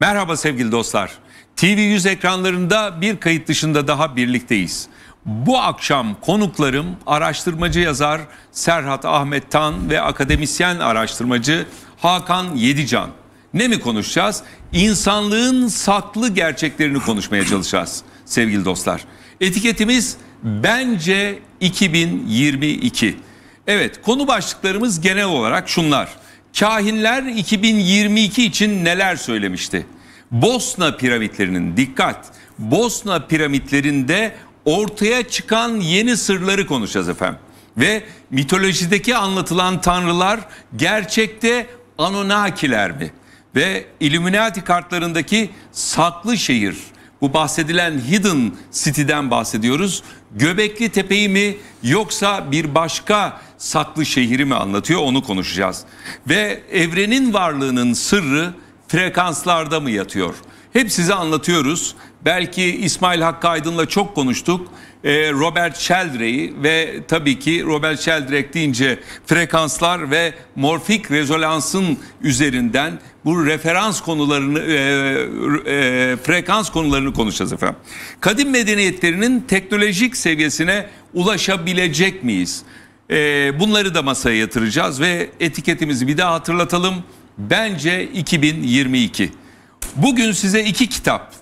Merhaba sevgili dostlar. TV100 ekranlarında bir kayıt dışında daha birlikteyiz. Bu akşam konuklarım araştırmacı yazar Serhat Ahmet Tan ve akademisyen araştırmacı Hakan Yedican. Ne mi konuşacağız? İnsanlığın saklı gerçeklerini konuşmaya çalışacağız sevgili dostlar. Etiketimiz bence 2022. Evet konu başlıklarımız genel olarak şunlar. Kahinler 2022 için neler söylemişti? Bosna piramitlerinin dikkat. Bosna piramitlerinde ortaya çıkan yeni sırları konuşacağız efendim. Ve mitolojideki anlatılan tanrılar gerçekte Anunnakiler mi? Ve Illuminati kartlarındaki saklı şehir, bu bahsedilen Hidden City'den bahsediyoruz. Göbekli Tepe'yi mi yoksa bir başka saklı şehri mi anlatıyor onu konuşacağız. Ve evrenin varlığının sırrı frekanslarda mı yatıyor? Hep size anlatıyoruz. Belki İsmail Hakkı Aydın'la çok konuştuk. Ee, Robert Sheldrake'i ve tabii ki Robert Sheldrake deyince frekanslar ve morfik rezonansın üzerinden bu referans konularını e, e, frekans konularını konuşacağız efendim. Kadim medeniyetlerinin teknolojik seviyesine ulaşabilecek miyiz? E, bunları da masaya yatıracağız ve etiketimizi bir daha hatırlatalım. Bence 2022. Bugün size iki kitap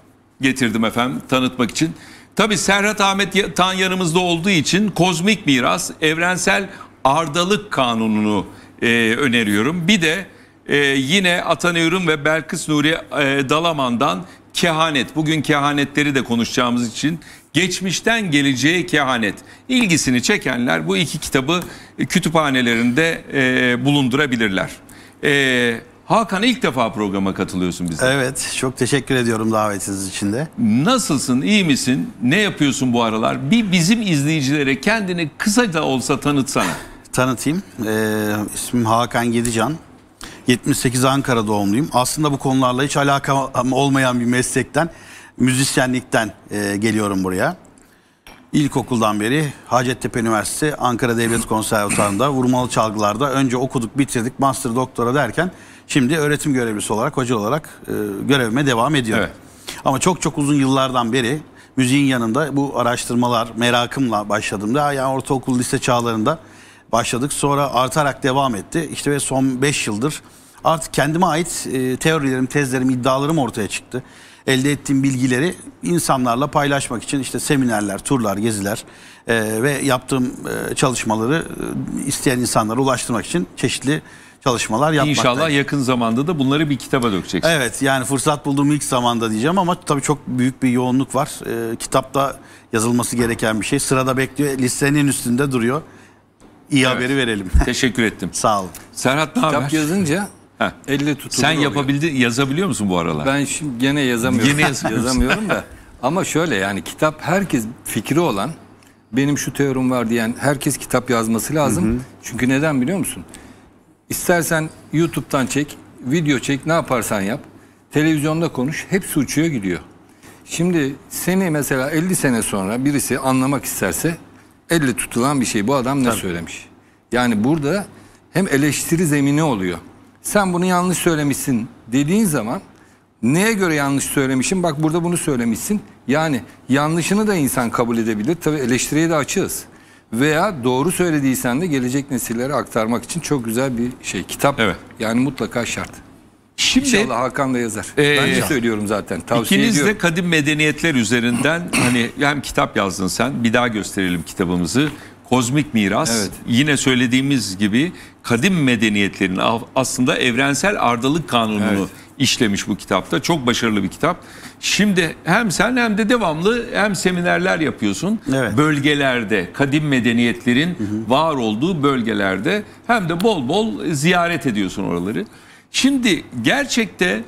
getirdim efendim tanıtmak için. Tabi Serhat Ahmet Tan yanımızda olduğu için Kozmik Miras Evrensel Ardalık Kanunu'nu e, öneriyorum. Bir de e, yine Atanıyorum ve Belkıs Nuri e, Dalaman'dan Kehanet. Bugün kehanetleri de konuşacağımız için Geçmişten Geleceğe Kehanet. İlgisini çekenler bu iki kitabı e, kütüphanelerinde e, bulundurabilirler. E, Hakan ilk defa programa katılıyorsun bize. Evet çok teşekkür ediyorum davetiniz için de. Nasılsın iyi misin ne yapıyorsun bu aralar bir bizim izleyicilere kendini kısaca olsa tanıtsana. Tanıtayım ee, ismim Hakan Gedican 78 Ankara doğumluyum aslında bu konularla hiç alakam olmayan bir meslekten müzisyenlikten e, geliyorum buraya. İlkokuldan beri Hacettepe Üniversitesi Ankara Devlet Konservatuarı'nda vurmalı çalgılarda önce okuduk bitirdik master doktora derken şimdi öğretim görevlisi olarak hoca olarak e, görevime devam ediyorum. Evet. Ama çok çok uzun yıllardan beri müziğin yanında bu araştırmalar merakımla başladım başladığımda yani ortaokul lise çağlarında başladık. Sonra artarak devam etti. İşte ve son 5 yıldır artık kendime ait e, teorilerim, tezlerim, iddialarım ortaya çıktı elde ettiğim bilgileri insanlarla paylaşmak için işte seminerler, turlar, geziler e, ve yaptığım e, çalışmaları e, isteyen insanlara ulaştırmak için çeşitli çalışmalar yapmakta. İnşallah yakın zamanda da bunları bir kitaba dökeceksin. Evet yani fırsat bulduğum ilk zamanda diyeceğim ama tabii çok büyük bir yoğunluk var. E, kitapta yazılması gereken bir şey. Sırada bekliyor. Listenin üstünde duruyor. İyi evet. haberi verelim. Teşekkür ettim. Sağ olun. Serhat ne haber? yazınca Heh. Elle tutulur Sen yapabildi oluyor. yazabiliyor musun bu aralar? Ben şimdi gene yazamıyorum. Yine yazamıyorum da. Ama şöyle yani kitap herkes fikri olan benim şu teorim var diyen herkes kitap yazması lazım. Hı hı. Çünkü neden biliyor musun? İstersen YouTube'dan çek, video çek, ne yaparsan yap. Televizyonda konuş, hepsi uçuyor gidiyor. Şimdi seni mesela 50 sene sonra birisi anlamak isterse elle tutulan bir şey. Bu adam ne Tabii. söylemiş? Yani burada hem eleştiri zemini oluyor sen bunu yanlış söylemişsin dediğin zaman neye göre yanlış söylemişim bak burada bunu söylemişsin. Yani yanlışını da insan kabul edebilir tabi eleştiriye de açığız. Veya doğru söylediysen de gelecek nesillere aktarmak için çok güzel bir şey kitap evet. yani mutlaka şart. Şimdi, İnşallah Hakan da yazar. E, ben de ee, söylüyorum zaten. Tavsiye ikiniz ediyorum. de kadim medeniyetler üzerinden hani hem kitap yazdın sen bir daha gösterelim kitabımızı. Kozmik Miras. Evet. Yine söylediğimiz gibi kadim medeniyetlerin aslında evrensel ardılık kanununu evet. işlemiş bu kitapta. Çok başarılı bir kitap. Şimdi hem sen hem de devamlı hem seminerler yapıyorsun. Evet. Bölgelerde, kadim medeniyetlerin hı hı. var olduğu bölgelerde hem de bol bol ziyaret ediyorsun oraları. Şimdi gerçekte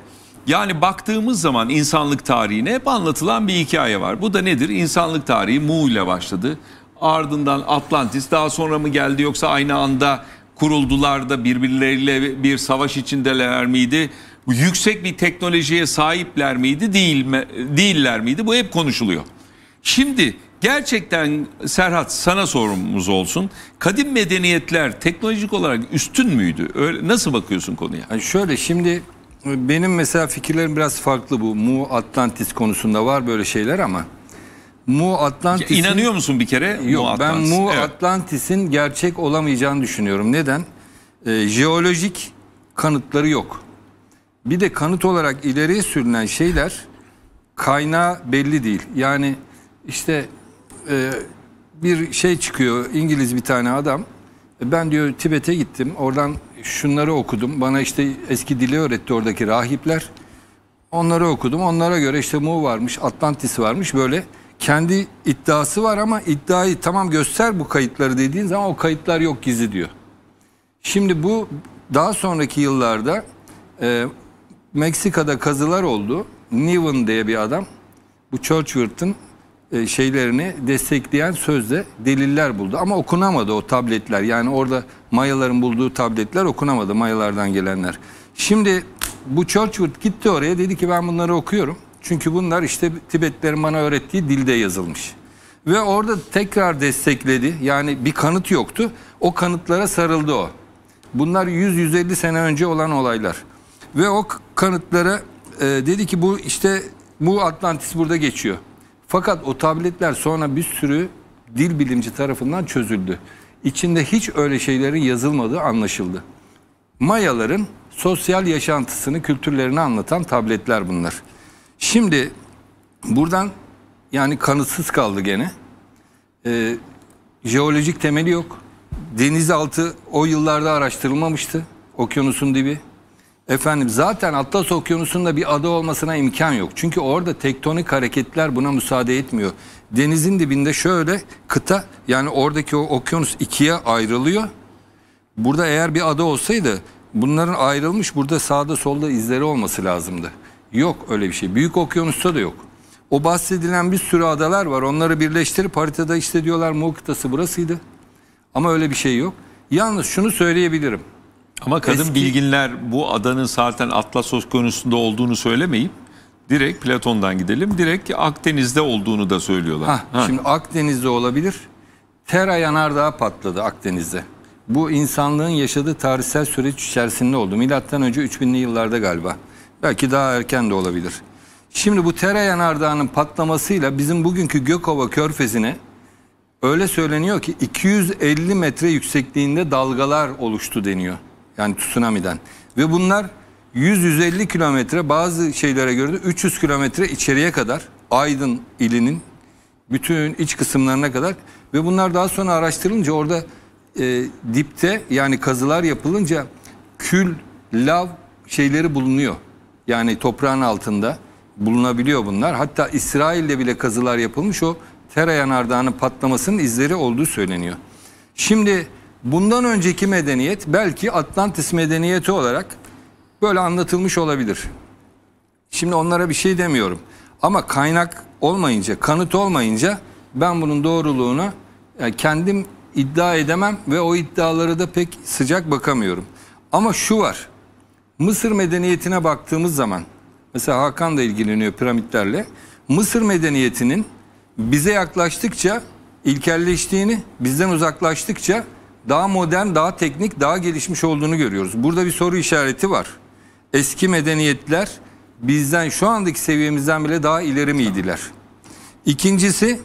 yani baktığımız zaman insanlık tarihine hep anlatılan bir hikaye var. Bu da nedir? İnsanlık tarihi Mu ile başladı. Ardından Atlantis daha sonra mı geldi yoksa aynı anda kuruldular da birbirleriyle bir savaş içindeler miydi? Yüksek bir teknolojiye sahipler miydi? Değil mi, değiller miydi? Bu hep konuşuluyor. Şimdi gerçekten Serhat sana sorumuz olsun. Kadim medeniyetler teknolojik olarak üstün müydü? Öyle, nasıl bakıyorsun konuya? Yani şöyle şimdi benim mesela fikirlerim biraz farklı bu. Mu Atlantis konusunda var böyle şeyler ama mu Atlantis'in... inanıyor musun bir kere? Yok Mu ben Mu evet. Atlantis'in gerçek olamayacağını düşünüyorum. Neden? Ee, jeolojik kanıtları yok. Bir de kanıt olarak ileriye sürülen şeyler kaynağı belli değil. Yani işte e, bir şey çıkıyor İngiliz bir tane adam. E, ben diyor Tibet'e gittim. Oradan şunları okudum. Bana işte eski dili öğretti oradaki rahipler. Onları okudum. Onlara göre işte Mu varmış, Atlantis varmış böyle kendi iddiası var ama iddiayı tamam göster bu kayıtları dediğin zaman o kayıtlar yok gizli diyor. Şimdi bu daha sonraki yıllarda e, Meksika'da kazılar oldu. Niven diye bir adam bu Churchward'ın e, şeylerini destekleyen sözde deliller buldu. Ama okunamadı o tabletler. Yani orada Mayaların bulduğu tabletler okunamadı Mayalardan gelenler. Şimdi bu Churchward gitti oraya dedi ki ben bunları okuyorum. Çünkü bunlar işte Tibetlerin bana öğrettiği dilde yazılmış. Ve orada tekrar destekledi. Yani bir kanıt yoktu. O kanıtlara sarıldı o. Bunlar 100-150 sene önce olan olaylar. Ve o kanıtlara e, dedi ki bu işte bu Atlantis burada geçiyor. Fakat o tabletler sonra bir sürü dil bilimci tarafından çözüldü. İçinde hiç öyle şeylerin yazılmadığı anlaşıldı. Mayaların sosyal yaşantısını, kültürlerini anlatan tabletler bunlar. Şimdi buradan yani kanıtsız kaldı gene. Ee, jeolojik temeli yok. Denizaltı o yıllarda araştırılmamıştı. Okyanusun dibi. Efendim zaten Atlas Okyanusu'nda bir ada olmasına imkan yok. Çünkü orada tektonik hareketler buna müsaade etmiyor. Denizin dibinde şöyle kıta yani oradaki o okyanus ikiye ayrılıyor. Burada eğer bir ada olsaydı bunların ayrılmış burada sağda solda izleri olması lazımdı. Yok öyle bir şey. Büyük okyanusta da yok. O bahsedilen bir sürü adalar var. Onları birleştirip haritada işte diyorlar Moğol kıtası burasıydı. Ama öyle bir şey yok. Yalnız şunu söyleyebilirim. Ama kadın Eski... bilginler bu adanın zaten Atlas Okyanusu'nda olduğunu söylemeyip direkt Platon'dan gidelim. Direkt Akdeniz'de olduğunu da söylüyorlar. Hah, ha. Şimdi Akdeniz'de olabilir. Tera yanardağı patladı Akdeniz'de. Bu insanlığın yaşadığı tarihsel süreç içerisinde oldu. Milattan önce 3000'li yıllarda galiba. Belki daha erken de olabilir. Şimdi bu Tere Yanardağ'ın patlamasıyla bizim bugünkü Gökova körfezine öyle söyleniyor ki 250 metre yüksekliğinde dalgalar oluştu deniyor. Yani tsunami'den. Ve bunlar 100-150 kilometre bazı şeylere göre de 300 kilometre içeriye kadar Aydın ilinin bütün iç kısımlarına kadar ve bunlar daha sonra araştırılınca orada e, dipte yani kazılar yapılınca kül, lav şeyleri bulunuyor. Yani toprağın altında bulunabiliyor bunlar. Hatta İsrail'de bile kazılar yapılmış o Tera yanardağının patlamasının izleri olduğu söyleniyor. Şimdi bundan önceki medeniyet belki Atlantis medeniyeti olarak böyle anlatılmış olabilir. Şimdi onlara bir şey demiyorum. Ama kaynak olmayınca, kanıt olmayınca ben bunun doğruluğunu e, kendim iddia edemem ve o iddiaları da pek sıcak bakamıyorum. Ama şu var. Mısır medeniyetine baktığımız zaman mesela Hakan da ilgileniyor piramitlerle. Mısır medeniyetinin bize yaklaştıkça ilkelleştiğini, bizden uzaklaştıkça daha modern, daha teknik, daha gelişmiş olduğunu görüyoruz. Burada bir soru işareti var. Eski medeniyetler bizden şu andaki seviyemizden bile daha ileri miydiler? İkincisi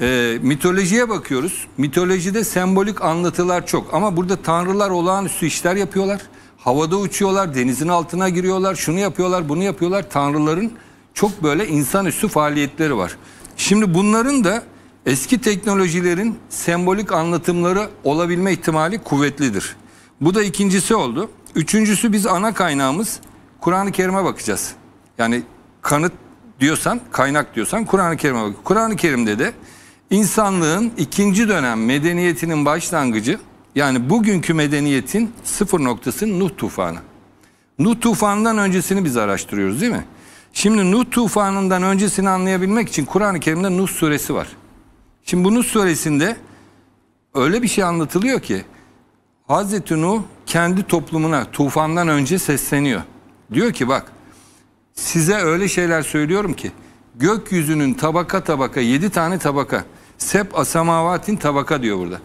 e, mitolojiye bakıyoruz. Mitolojide sembolik anlatılar çok ama burada tanrılar olağanüstü işler yapıyorlar havada uçuyorlar, denizin altına giriyorlar, şunu yapıyorlar, bunu yapıyorlar. Tanrıların çok böyle insanüstü faaliyetleri var. Şimdi bunların da eski teknolojilerin sembolik anlatımları olabilme ihtimali kuvvetlidir. Bu da ikincisi oldu. Üçüncüsü biz ana kaynağımız Kur'an-ı Kerim'e bakacağız. Yani kanıt diyorsan, kaynak diyorsan Kur'an-ı Kerim'e bak. Kur'an-ı Kerim'de de insanlığın ikinci dönem medeniyetinin başlangıcı yani bugünkü medeniyetin sıfır noktası Nuh tufanı. Nuh tufanından öncesini biz araştırıyoruz değil mi? Şimdi Nuh tufanından öncesini anlayabilmek için Kur'an-ı Kerim'de Nuh suresi var. Şimdi bu Nuh suresinde öyle bir şey anlatılıyor ki Hazreti Nuh kendi toplumuna tufandan önce sesleniyor. Diyor ki bak size öyle şeyler söylüyorum ki gökyüzünün tabaka tabaka yedi tane tabaka sep asamavatin tabaka diyor burada.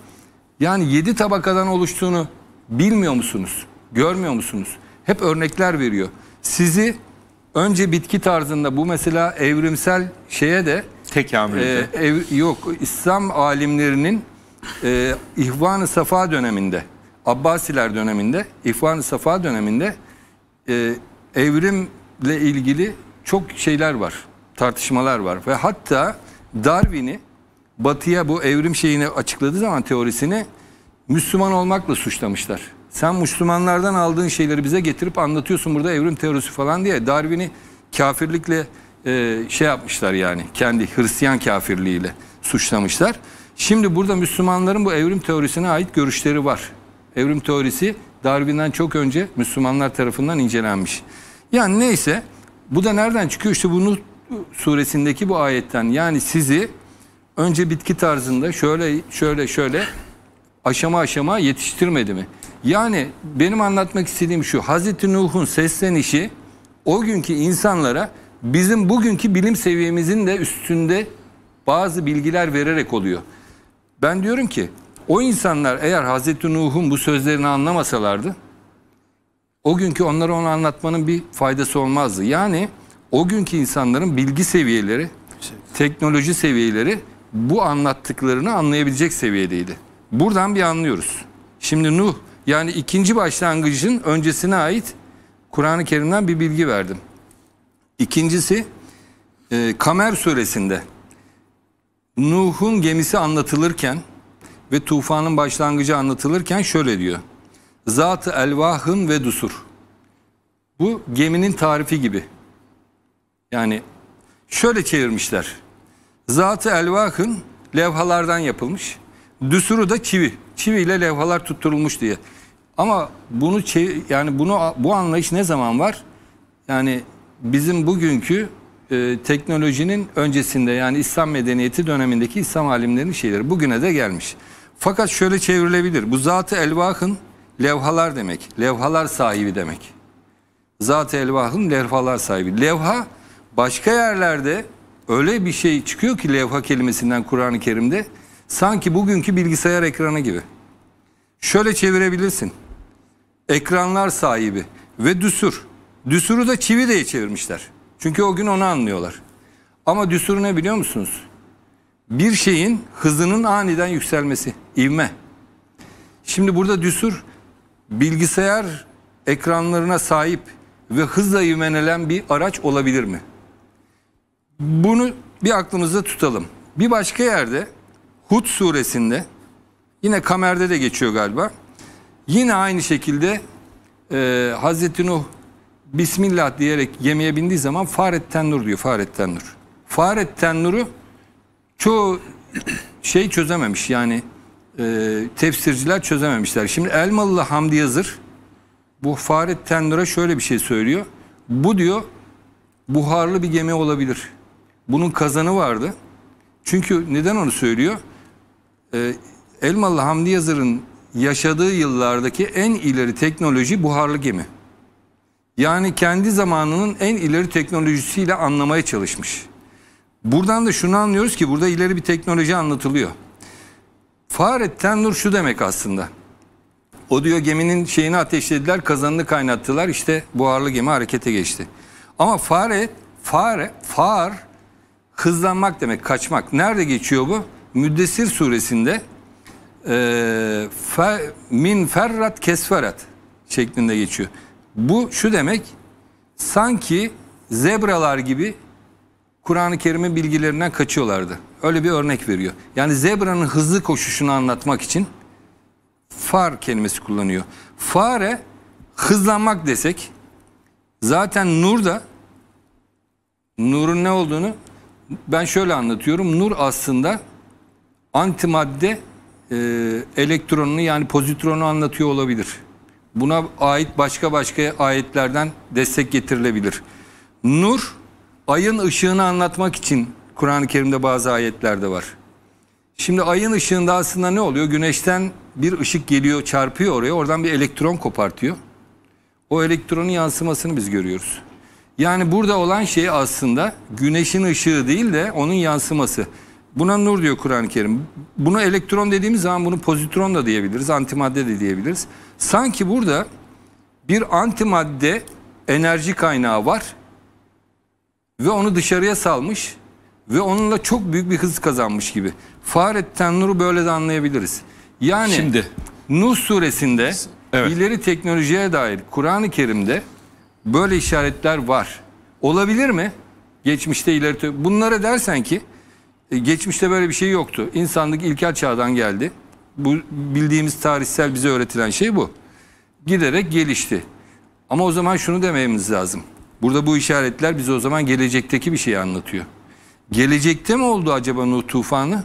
Yani yedi tabakadan oluştuğunu bilmiyor musunuz? Görmüyor musunuz? Hep örnekler veriyor. Sizi önce bitki tarzında bu mesela evrimsel şeye de tekamülde. E, yok İslam alimlerinin e, İhvan-ı Safa döneminde Abbasiler döneminde İhvan-ı Safa döneminde e, evrimle ilgili çok şeyler var tartışmalar var ve hatta Darwin'i Batı'ya bu evrim şeyini açıkladığı zaman teorisini Müslüman olmakla suçlamışlar. Sen Müslümanlardan aldığın şeyleri bize getirip anlatıyorsun burada evrim teorisi falan diye. Darwin'i kafirlikle e, şey yapmışlar yani kendi Hristiyan kafirliğiyle suçlamışlar. Şimdi burada Müslümanların bu evrim teorisine ait görüşleri var. Evrim teorisi Darwin'den çok önce Müslümanlar tarafından incelenmiş. Yani neyse bu da nereden çıkıyor? İşte bunu suresindeki bu ayetten yani sizi önce bitki tarzında şöyle şöyle şöyle aşama aşama yetiştirmedi mi? Yani benim anlatmak istediğim şu Hazreti Nuh'un seslenişi o günkü insanlara bizim bugünkü bilim seviyemizin de üstünde bazı bilgiler vererek oluyor. Ben diyorum ki o insanlar eğer Hazreti Nuh'un bu sözlerini anlamasalardı o günkü onlara onu anlatmanın bir faydası olmazdı. Yani o günkü insanların bilgi seviyeleri, şey- teknoloji seviyeleri bu anlattıklarını anlayabilecek seviyedeydi. Buradan bir anlıyoruz. Şimdi Nuh yani ikinci başlangıcın öncesine ait Kur'an-ı Kerim'den bir bilgi verdim. İkincisi e, Kamer suresinde Nuh'un gemisi anlatılırken ve tufanın başlangıcı anlatılırken şöyle diyor. Zat-ı elvahın ve dusur. Bu geminin tarifi gibi. Yani şöyle çevirmişler. Zatı elvahın levhalardan yapılmış. Düsuru da çivi. Çivi ile levhalar tutturulmuş diye. Ama bunu yani bunu bu anlayış ne zaman var? Yani bizim bugünkü e, teknolojinin öncesinde yani İslam medeniyeti dönemindeki İslam alimlerinin şeyleri bugüne de gelmiş. Fakat şöyle çevrilebilir. Bu zatı elvahın levhalar demek. Levhalar sahibi demek. Zatı ı elvahın levhalar sahibi. Levha başka yerlerde öyle bir şey çıkıyor ki levha kelimesinden Kur'an-ı Kerim'de sanki bugünkü bilgisayar ekranı gibi. Şöyle çevirebilirsin. Ekranlar sahibi ve düsur. Düsuru da çivi diye çevirmişler. Çünkü o gün onu anlıyorlar. Ama düsur ne biliyor musunuz? Bir şeyin hızının aniden yükselmesi, ivme. Şimdi burada düsur bilgisayar ekranlarına sahip ve hızla ivmenelen bir araç olabilir mi? Bunu bir aklımızda tutalım. Bir başka yerde Hud suresinde yine Kamer'de de geçiyor galiba. Yine aynı şekilde e, Hazreti Nuh Bismillah diyerek gemiye bindiği zaman Faret nur diyor Faret nur. Faret nuru çoğu şey çözememiş yani e, tefsirciler çözememişler. Şimdi Elmalılı Hamdi Yazır bu Faret nur'a şöyle bir şey söylüyor. Bu diyor buharlı bir gemi olabilir. Bunun kazanı vardı. Çünkü neden onu söylüyor? Ee, Elmalı Hamdi Yazır'ın yaşadığı yıllardaki en ileri teknoloji buharlı gemi. Yani kendi zamanının en ileri teknolojisiyle anlamaya çalışmış. Buradan da şunu anlıyoruz ki burada ileri bir teknoloji anlatılıyor. Fahrettin Nur şu demek aslında. O diyor geminin şeyini ateşlediler, kazanını kaynattılar. İşte buharlı gemi harekete geçti. Ama fare, fare, far Kızlanmak demek kaçmak. Nerede geçiyor bu? Müddessir suresinde e, fe, min ferrat kesferat şeklinde geçiyor. Bu şu demek sanki zebralar gibi Kur'an-ı Kerim'in bilgilerinden kaçıyorlardı. Öyle bir örnek veriyor. Yani zebranın hızlı koşuşunu anlatmak için far kelimesi kullanıyor. Fare hızlanmak desek zaten nur da nurun ne olduğunu ben şöyle anlatıyorum. Nur aslında antimadde e, elektronunu yani pozitronu anlatıyor olabilir. Buna ait başka başka ayetlerden destek getirilebilir. Nur ayın ışığını anlatmak için Kur'an-ı Kerim'de bazı ayetlerde var. Şimdi ayın ışığında aslında ne oluyor? Güneşten bir ışık geliyor, çarpıyor oraya. Oradan bir elektron kopartıyor. O elektronun yansımasını biz görüyoruz. Yani burada olan şey aslında güneşin ışığı değil de onun yansıması. Buna nur diyor Kur'an-ı Kerim. Bunu elektron dediğimiz zaman bunu pozitron da diyebiliriz, antimadde de diyebiliriz. Sanki burada bir antimadde enerji kaynağı var ve onu dışarıya salmış ve onunla çok büyük bir hız kazanmış gibi. Fahrettin Nur'u böyle de anlayabiliriz. Yani Şimdi Nuh suresinde evet. ileri teknolojiye dair Kur'an-ı Kerim'de Böyle işaretler var. Olabilir mi? Geçmişte ileri bunlara dersen ki e, geçmişte böyle bir şey yoktu. İnsanlık ilkel çağdan geldi. Bu bildiğimiz tarihsel bize öğretilen şey bu. Giderek gelişti. Ama o zaman şunu dememiz lazım. Burada bu işaretler bize o zaman gelecekteki bir şeyi anlatıyor. Gelecekte mi oldu acaba Nuh tufanı?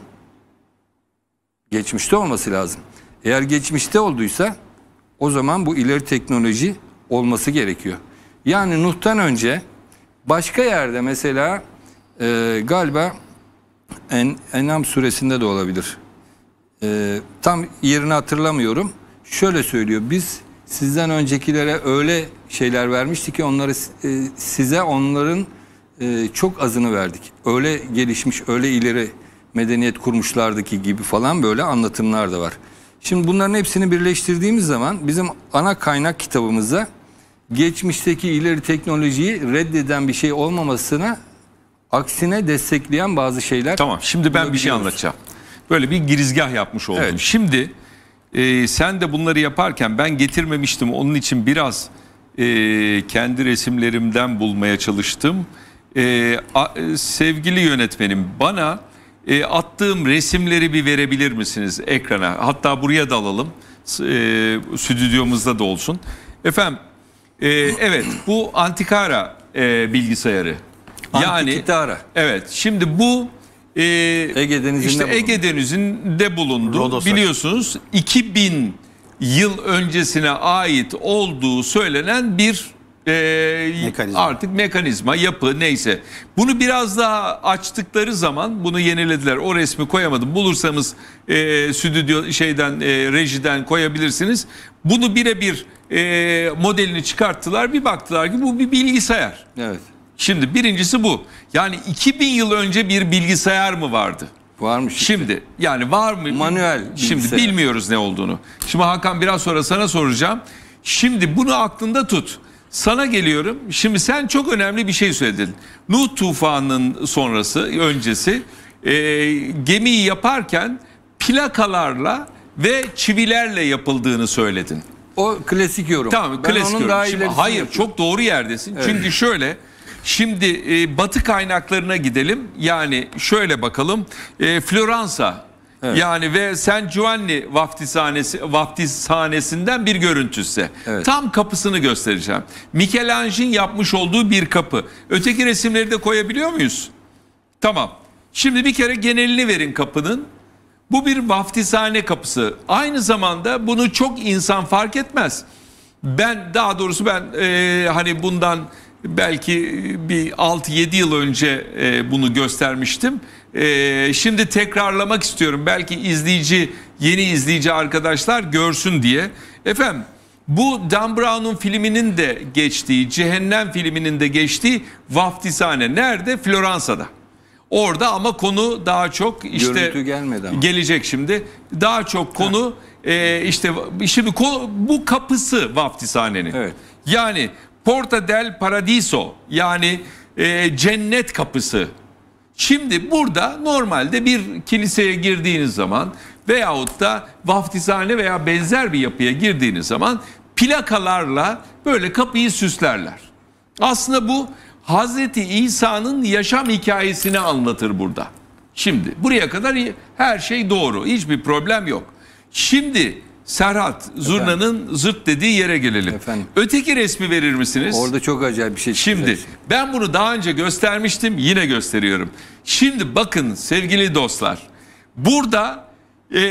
Geçmişte olması lazım. Eğer geçmişte olduysa o zaman bu ileri teknoloji olması gerekiyor. Yani Nuh'tan önce başka yerde mesela e, galiba en, Enam suresinde de olabilir. E, tam yerini hatırlamıyorum. Şöyle söylüyor. Biz sizden öncekilere öyle şeyler vermiştik ki onları e, size onların e, çok azını verdik. Öyle gelişmiş, öyle ileri medeniyet kurmuşlardı ki gibi falan böyle anlatımlar da var. Şimdi bunların hepsini birleştirdiğimiz zaman bizim ana kaynak kitabımızda geçmişteki ileri teknolojiyi reddeden bir şey olmamasına aksine destekleyen bazı şeyler. Tamam şimdi ben bir şey anlatacağım. Böyle bir girizgah yapmış oldum. Evet. Şimdi e, sen de bunları yaparken ben getirmemiştim. Onun için biraz e, kendi resimlerimden bulmaya çalıştım. E, a, e, sevgili yönetmenim bana e, attığım resimleri bir verebilir misiniz ekrana? Hatta buraya da alalım. E, stüdyomuzda da olsun. Efendim ee, evet bu Antikara e, bilgisayarı. Antikitara. Yani, evet şimdi bu e, Ege Denizi'nde işte Ege Denizi'nde bulundu. Rodos Biliyorsunuz 2000 yıl öncesine ait olduğu söylenen bir e, mekanizma. artık mekanizma, yapı neyse. Bunu biraz daha açtıkları zaman bunu yenilediler. O resmi koyamadım. Bulursanız e, stüdyo şeyden e, rejiden koyabilirsiniz. Bunu birebir e, modelini çıkarttılar. Bir baktılar ki bu bir bilgisayar. Evet. Şimdi birincisi bu. Yani 2000 yıl önce bir bilgisayar mı vardı? Varmış. Işte. Şimdi yani var mı? Manuel bilgisayar. Şimdi bilmiyoruz ne olduğunu. Şimdi Hakan biraz sonra sana soracağım. Şimdi bunu aklında tut. Sana geliyorum. Şimdi sen çok önemli bir şey söyledin. Nuh tufanının sonrası, öncesi e, gemiyi yaparken plakalarla ve çivilerle yapıldığını söyledin. O klasik yorum. Tamam, ben klasik onun yorum. Daha hayır, çok doğru yerdesin. Evet. Çünkü şöyle Şimdi e, batı kaynaklarına gidelim. Yani şöyle bakalım. E, Floransa Evet. Yani ve Sen Giovanni vaftizhanesi, vaftizhanesinden bir görüntüse. Evet. Tam kapısını göstereceğim. Michelangelo'nun yapmış olduğu bir kapı. Öteki resimleri de koyabiliyor muyuz? Tamam. Şimdi bir kere genelini verin kapının. Bu bir vaftizhane kapısı. Aynı zamanda bunu çok insan fark etmez. Ben daha doğrusu ben e, hani bundan belki bir 6-7 yıl önce e, bunu göstermiştim. Ee, şimdi tekrarlamak istiyorum. Belki izleyici, yeni izleyici arkadaşlar görsün diye. Efendim bu Dan Brown'un filminin de geçtiği, Cehennem filminin de geçtiği vaftizhane. Nerede? Floransa'da. Orada ama konu daha çok işte Görüntü gelmedi ama. gelecek şimdi. Daha çok konu e, işte şimdi konu, bu kapısı vaftizhanenin. Evet. Yani Porta del Paradiso yani e, cennet kapısı Şimdi burada normalde bir kiliseye girdiğiniz zaman veyahut da vaftizhane veya benzer bir yapıya girdiğiniz zaman plakalarla böyle kapıyı süslerler. Aslında bu Hazreti İsa'nın yaşam hikayesini anlatır burada. Şimdi buraya kadar her şey doğru. Hiçbir problem yok. Şimdi Serhat Zurna'nın Efendim. zırt dediği yere gelelim. Efendim. Öteki resmi verir misiniz? Orada çok acayip bir şey. Şimdi çıkacak. ben bunu daha önce göstermiştim yine gösteriyorum. Şimdi bakın sevgili dostlar. Burada e,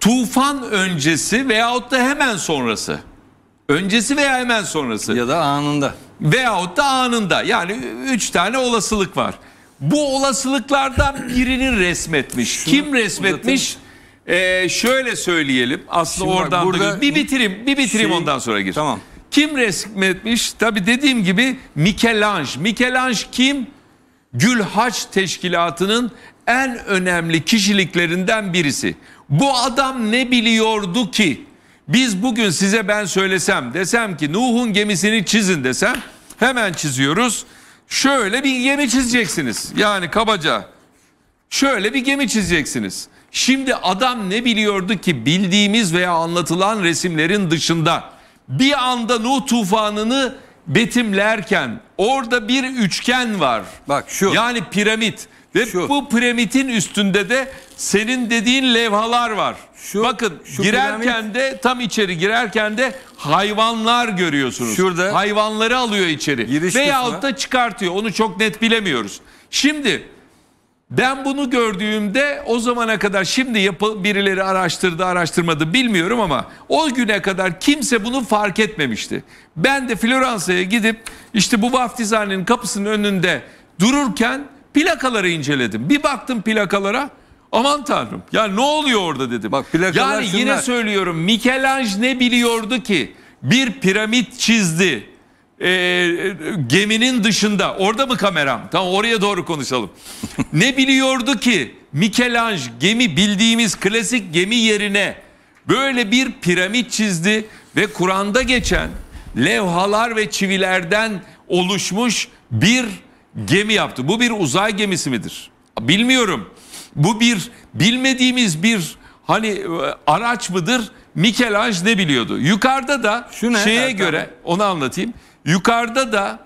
tufan öncesi veyahut da hemen sonrası. Öncesi veya hemen sonrası. Ya da anında. Veyahut da anında. Yani üç tane olasılık var. Bu olasılıklardan birini resmetmiş. Şunu Kim resmetmiş? Uzatayım. Ee, şöyle söyleyelim. Aslında Şimdi bak, oradan burada- da bir bitireyim, bir bitireyim Şey- ondan sonra gir. Tamam. Kim resmetmiş? Tabi dediğim gibi Michelangelo. Michelangelo kim? Gülhaç Teşkilatı'nın en önemli kişiliklerinden birisi. Bu adam ne biliyordu ki? Biz bugün size ben söylesem desem ki Nuh'un gemisini çizin desem hemen çiziyoruz. Şöyle bir gemi çizeceksiniz. Yani kabaca şöyle bir gemi çizeceksiniz. Şimdi adam ne biliyordu ki bildiğimiz veya anlatılan resimlerin dışında bir anda Nuh tufanını betimlerken orada bir üçgen var. Bak şu. Yani piramit ve şu. bu piramitin üstünde de senin dediğin levhalar var. Şu, Bakın şu girerken piramit, de tam içeri girerken de hayvanlar görüyorsunuz. Şurada. Hayvanları alıyor içeri. Giriş Veyahut kısmı. da çıkartıyor. Onu çok net bilemiyoruz. Şimdi ben bunu gördüğümde o zamana kadar şimdi yapı, birileri araştırdı araştırmadı bilmiyorum ama o güne kadar kimse bunu fark etmemişti. Ben de Floransa'ya gidip işte bu vaftizhanenin kapısının önünde dururken plakaları inceledim. Bir baktım plakalara aman tanrım ya ne oluyor orada dedim. Bak plakalar Yani şunlar. yine söylüyorum Michelangelo ne biliyordu ki bir piramit çizdi e, geminin dışında. Orada mı kameram? Tamam oraya doğru konuşalım. ne biliyordu ki Michelangelo gemi bildiğimiz klasik gemi yerine böyle bir piramit çizdi ve Kur'an'da geçen levhalar ve çivilerden oluşmuş bir gemi yaptı. Bu bir uzay gemisi midir? Bilmiyorum. Bu bir bilmediğimiz bir hani e, araç mıdır? Michelangelo ne biliyordu? Yukarıda da Şu ne, şeye Erkan? göre onu anlatayım. Yukarıda da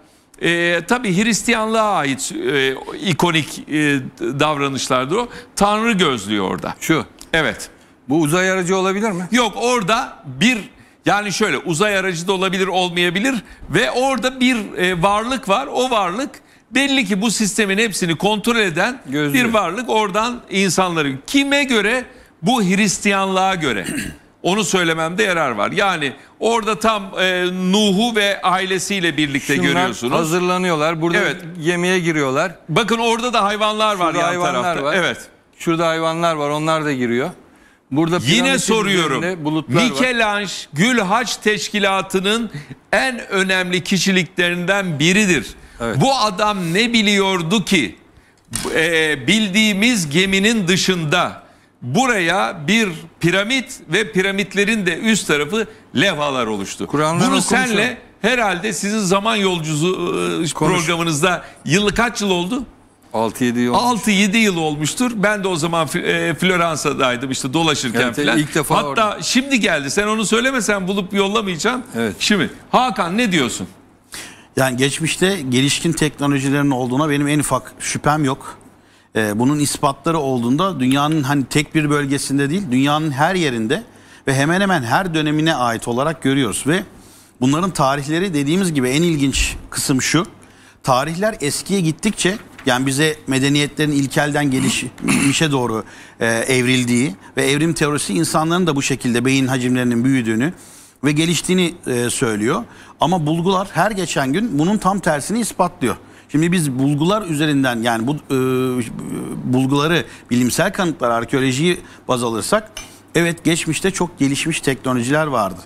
e, tabii Hristiyanlığa ait e, ikonik e, davranışlardır o. Tanrı gözlüyor orada. Şu. Evet. Bu uzay aracı olabilir mi? Yok orada bir yani şöyle uzay aracı da olabilir olmayabilir ve orada bir e, varlık var. O varlık belli ki bu sistemin hepsini kontrol eden Gözlüyor. bir varlık oradan insanları kime göre bu Hristiyanlığa göre Onu söylememde yarar var. Yani orada tam e, Nuh'u ve ailesiyle birlikte Şunlar görüyorsunuz. hazırlanıyorlar. Burada evet. yemeğe giriyorlar. Bakın orada da hayvanlar var Şurada yan tarafta. Var. Evet. Şurada hayvanlar var. Onlar da giriyor. Burada Yine soruyorum. Mikelanj Gülhaç Teşkilatı'nın en önemli kişiliklerinden biridir. Evet. Bu adam ne biliyordu ki? Ee, bildiğimiz geminin dışında buraya bir piramit ve piramitlerin de üst tarafı levhalar oluştu. Kur'an'dan Bunu okumuşlar. senle herhalde sizin zaman yolcusu e, Konuş. programınızda yıllık kaç yıl oldu? 6-7 yıl. 6-7 yıl olmuştur. Ben de o zaman e, Floransa'daydım işte dolaşırken falan. Ilk defa Hatta orada. şimdi geldi. Sen onu söylemesen bulup yollamayacağım. Evet. Şimdi Hakan ne diyorsun? Yani geçmişte gelişkin teknolojilerin olduğuna benim en ufak şüphem yok e, bunun ispatları olduğunda dünyanın hani tek bir bölgesinde değil dünyanın her yerinde ve hemen hemen her dönemine ait olarak görüyoruz ve bunların tarihleri dediğimiz gibi en ilginç kısım şu tarihler eskiye gittikçe yani bize medeniyetlerin ilkelden gelişmişe doğru e, evrildiği ve evrim teorisi insanların da bu şekilde beyin hacimlerinin büyüdüğünü ve geliştiğini e, söylüyor. Ama bulgular her geçen gün bunun tam tersini ispatlıyor. Şimdi biz bulgular üzerinden yani bu e, bulguları bilimsel kanıtlar arkeolojiyi baz alırsak evet geçmişte çok gelişmiş teknolojiler vardı.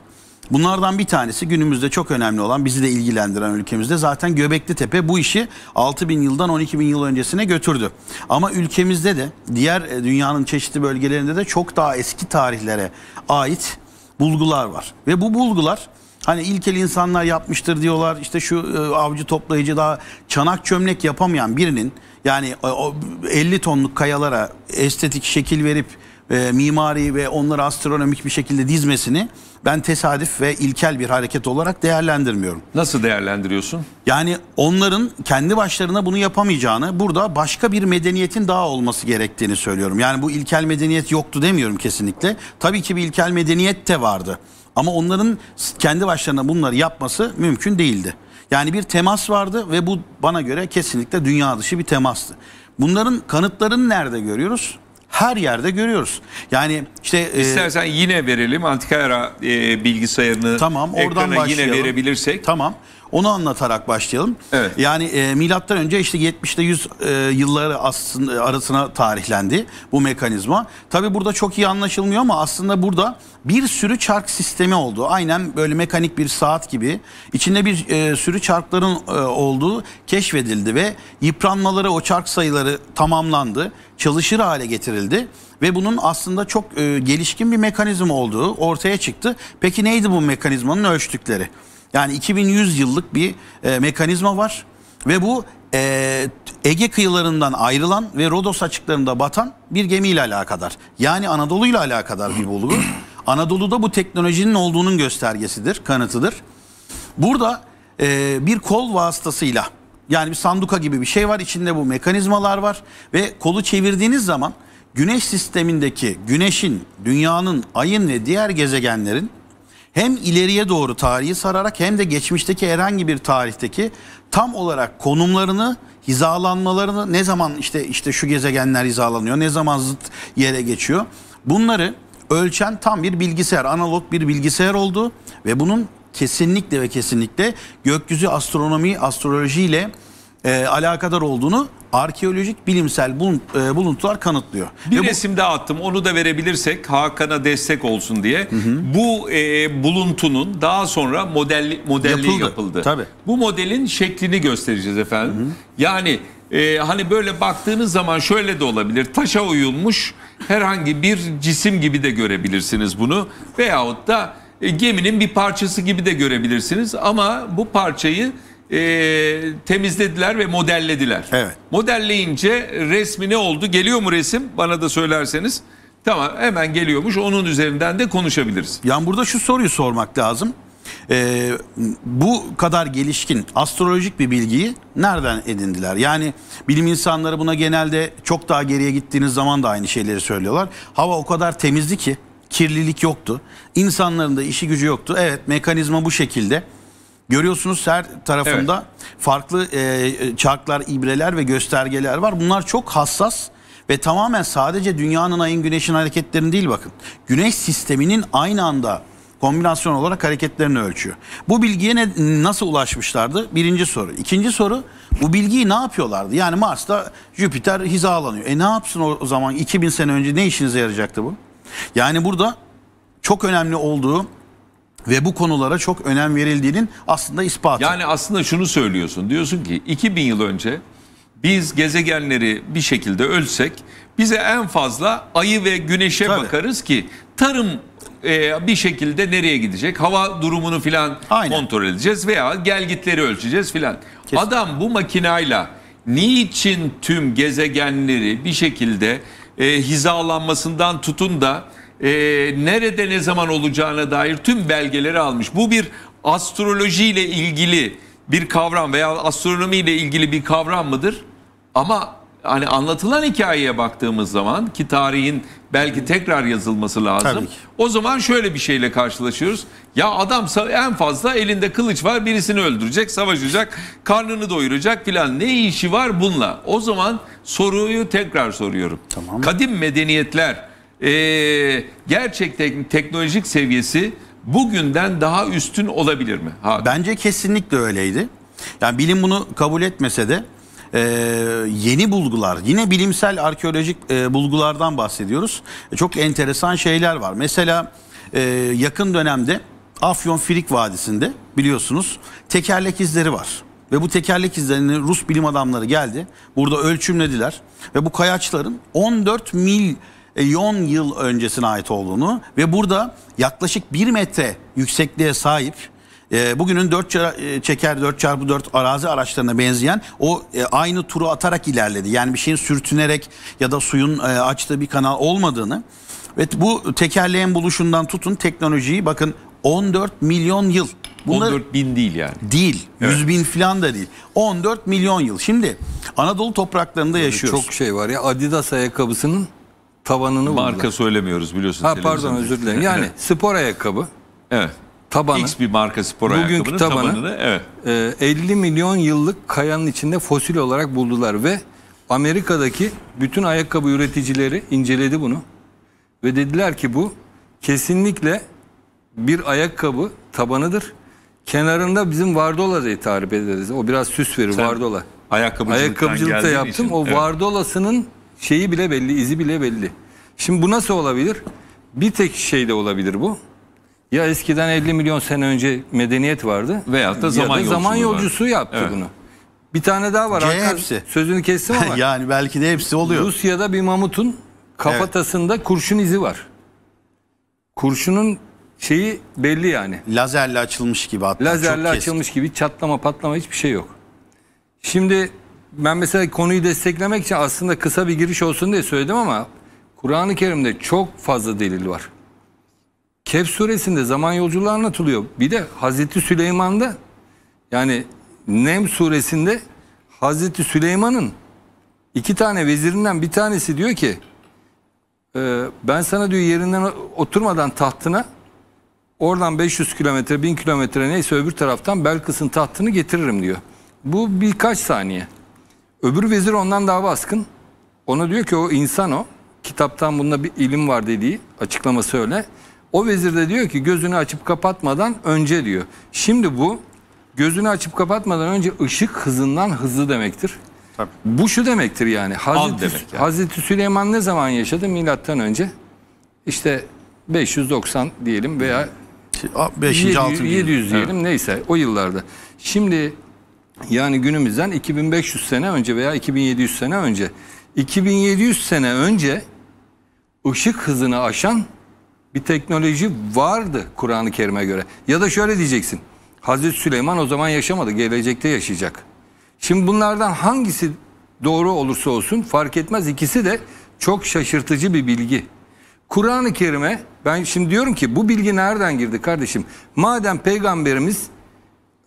Bunlardan bir tanesi günümüzde çok önemli olan bizi de ilgilendiren ülkemizde zaten Göbekli Tepe bu işi 6 bin yıldan 12 bin yıl öncesine götürdü. Ama ülkemizde de diğer e, dünyanın çeşitli bölgelerinde de çok daha eski tarihlere ait bulgular var. Ve bu bulgular Hani ilkel insanlar yapmıştır diyorlar. İşte şu e, avcı toplayıcı daha çanak çömlek yapamayan birinin yani o, 50 tonluk kayalara estetik şekil verip e, mimari ve onları astronomik bir şekilde dizmesini ben tesadüf ve ilkel bir hareket olarak değerlendirmiyorum. Nasıl değerlendiriyorsun? Yani onların kendi başlarına bunu yapamayacağını, burada başka bir medeniyetin daha olması gerektiğini söylüyorum. Yani bu ilkel medeniyet yoktu demiyorum kesinlikle. Tabii ki bir ilkel medeniyet de vardı. Ama onların kendi başlarına bunları yapması mümkün değildi. Yani bir temas vardı ve bu bana göre kesinlikle dünya dışı bir temastı. Bunların kanıtlarını nerede görüyoruz? Her yerde görüyoruz. Yani işte e, istersen e, yine verelim Antikara e, bilgisayarını tamam, oradan ekrana başlayalım. yine verebilirsek. Tamam. Onu anlatarak başlayalım. Evet. Yani e, milattan önce işte 70'te 100 e, yılları aslında arasına tarihlendi bu mekanizma. Tabi burada çok iyi anlaşılmıyor ama aslında burada bir sürü çark sistemi oldu. Aynen böyle mekanik bir saat gibi içinde bir e, sürü çarkların e, olduğu keşfedildi ve yıpranmaları o çark sayıları tamamlandı. Çalışır hale getirildi ve bunun aslında çok e, gelişkin bir mekanizma olduğu ortaya çıktı. Peki neydi bu mekanizmanın ölçtükleri? Yani 2100 yıllık bir e, mekanizma var ve bu e, Ege kıyılarından ayrılan ve Rodos açıklarında batan bir gemiyle alakadar. Yani Anadolu ile alakadar bir bulgu. Anadolu'da bu teknolojinin olduğunun göstergesidir, kanıtıdır. Burada e, bir kol vasıtasıyla yani bir sanduka gibi bir şey var içinde bu mekanizmalar var ve kolu çevirdiğiniz zaman güneş sistemindeki güneşin, dünyanın, ayın ve diğer gezegenlerin hem ileriye doğru tarihi sararak hem de geçmişteki herhangi bir tarihteki tam olarak konumlarını, hizalanmalarını ne zaman işte işte şu gezegenler hizalanıyor, ne zaman zıt yere geçiyor. Bunları ölçen tam bir bilgisayar, analog bir bilgisayar oldu ve bunun kesinlikle ve kesinlikle gökyüzü astronomi, astrolojiyle e, alakadar olduğunu arkeolojik bilimsel e, buluntular kanıtlıyor. Bir Ve bu... daha attım onu da verebilirsek Hakan'a destek olsun diye. Hı hı. Bu e, buluntunun daha sonra model, modelliği yapıldı. yapıldı. Tabii. Bu modelin şeklini göstereceğiz efendim. Hı hı. Yani e, hani böyle baktığınız zaman şöyle de olabilir. Taşa uyulmuş herhangi bir cisim gibi de görebilirsiniz bunu. Veyahut da e, geminin bir parçası gibi de görebilirsiniz. Ama bu parçayı e, temizlediler ve modellediler. Evet. Modelleyince resmi ne oldu? Geliyor mu resim? Bana da söylerseniz. Tamam hemen geliyormuş. Onun üzerinden de konuşabiliriz. Yani burada şu soruyu sormak lazım. Ee, bu kadar gelişkin astrolojik bir bilgiyi nereden edindiler? Yani bilim insanları buna genelde çok daha geriye gittiğiniz zaman da aynı şeyleri söylüyorlar. Hava o kadar temizdi ki kirlilik yoktu. İnsanların da işi gücü yoktu. Evet mekanizma bu şekilde. Görüyorsunuz her tarafında evet. farklı e, çarklar, ibreler ve göstergeler var. Bunlar çok hassas ve tamamen sadece dünyanın, ayın, güneşin hareketlerini değil bakın. Güneş sisteminin aynı anda kombinasyon olarak hareketlerini ölçüyor. Bu bilgiye ne, nasıl ulaşmışlardı? Birinci soru. İkinci soru bu bilgiyi ne yapıyorlardı? Yani Mars'ta Jüpiter hizalanıyor. E ne yapsın o, o zaman 2000 sene önce ne işinize yarayacaktı bu? Yani burada çok önemli olduğu ve bu konulara çok önem verildiğinin aslında ispatı. Yani aslında şunu söylüyorsun. Diyorsun ki 2000 yıl önce biz gezegenleri bir şekilde ölsek bize en fazla ayı ve güneşe Tabii. bakarız ki tarım e, bir şekilde nereye gidecek? Hava durumunu filan kontrol edeceğiz veya gelgitleri ölçeceğiz filan. Adam bu makinayla niçin tüm gezegenleri bir şekilde e, hizalanmasından tutun da e, nerede ne zaman olacağına dair tüm belgeleri almış. Bu bir astroloji ile ilgili bir kavram veya astronomi ile ilgili bir kavram mıdır? Ama hani anlatılan hikayeye baktığımız zaman ki tarihin belki tekrar yazılması lazım. O zaman şöyle bir şeyle karşılaşıyoruz. Ya adam en fazla elinde kılıç var birisini öldürecek, savaşacak, karnını doyuracak filan. Ne işi var bununla? O zaman soruyu tekrar soruyorum. Tamam. Kadim medeniyetler e, ee, gerçek teknolojik seviyesi bugünden daha üstün olabilir mi? Ha, Bence kesinlikle öyleydi. Yani bilim bunu kabul etmese de e, yeni bulgular, yine bilimsel arkeolojik e, bulgulardan bahsediyoruz. E, çok enteresan şeyler var. Mesela e, yakın dönemde Afyon Firik Vadisi'nde biliyorsunuz tekerlek izleri var. Ve bu tekerlek izlerini Rus bilim adamları geldi. Burada ölçümlediler. Ve bu kayaçların 14 mil 10 e, yıl öncesine ait olduğunu ve burada yaklaşık 1 metre yüksekliğe sahip e, bugünün 4 e, çeker 4 çarpı 4 arazi araçlarına benzeyen o aynı turu atarak ilerledi. Yani bir şeyin sürtünerek ya da suyun açtığı bir kanal olmadığını ve bu tekerleğin buluşundan tutun teknolojiyi bakın 14 milyon yıl. Bunlar 14 bin değil yani. Değil. Evet. bin falan da değil. 14 milyon yıl. Şimdi Anadolu topraklarında yaşıyoruz. Çok şey var ya Adidas ayakkabısının tabanını buldular. Marka söylemiyoruz biliyorsunuz. Ha pardon özür dilerim. Yani spor ayakkabı. Evet. Tabanı. X bir marka spor Bugünkü ayakkabının tabanı, tabanını evet. E, 50 milyon yıllık kayanın içinde fosil olarak buldular ve Amerika'daki bütün ayakkabı üreticileri inceledi bunu. Ve dediler ki bu kesinlikle bir ayakkabı tabanıdır. Kenarında bizim vardola diye tarif ederiz. O biraz süs verir Sen vardola. Ayakkabıcılıktan, ayakkabıcılıkta yaptım. Için, o evet. vardolasının şeyi bile belli, izi bile belli. Şimdi bu nasıl olabilir? Bir tek şey de olabilir bu. Ya eskiden 50 milyon sene önce medeniyet vardı. veya da zaman, ya da zaman yolcusu yaptı evet. bunu. Bir tane daha var. C Arka, hepsi. Sözünü kestim ama. yani belki de hepsi oluyor. Rusya'da bir mamutun kafatasında evet. kurşun izi var. Kurşunun şeyi belli yani. Lazerle açılmış gibi hatta. Lazerle açılmış gibi çatlama patlama hiçbir şey yok. Şimdi ben mesela konuyu desteklemek için aslında kısa bir giriş olsun diye söyledim ama Kur'an-ı Kerim'de çok fazla delil var. Kehf suresinde zaman yolculuğu anlatılıyor. Bir de Hazreti Süleyman'da yani Nem suresinde Hazreti Süleyman'ın iki tane vezirinden bir tanesi diyor ki e, ben sana diyor yerinden oturmadan tahtına oradan 500 kilometre 1000 kilometre neyse öbür taraftan Belkıs'ın tahtını getiririm diyor. Bu birkaç saniye. Öbür vezir ondan daha baskın. Ona diyor ki o insan o. Kitaptan bunda bir ilim var dediği açıklaması öyle. O vezir de diyor ki gözünü açıp kapatmadan önce diyor. Şimdi bu gözünü açıp kapatmadan önce ışık hızından hızlı demektir. Tabii. Bu şu demektir yani. Hazreti, demek yani. Hazreti Süleyman ne zaman yaşadı? Milattan önce. İşte 590 diyelim veya 5. 700, 700 diyelim evet. neyse o yıllarda. Şimdi yani günümüzden 2500 sene önce veya 2700 sene önce. 2700 sene önce ışık hızını aşan bir teknoloji vardı Kur'an-ı Kerim'e göre. Ya da şöyle diyeceksin. Hazreti Süleyman o zaman yaşamadı, gelecekte yaşayacak. Şimdi bunlardan hangisi doğru olursa olsun fark etmez. ikisi de çok şaşırtıcı bir bilgi. Kur'an-ı Kerim'e ben şimdi diyorum ki bu bilgi nereden girdi kardeşim? Madem peygamberimiz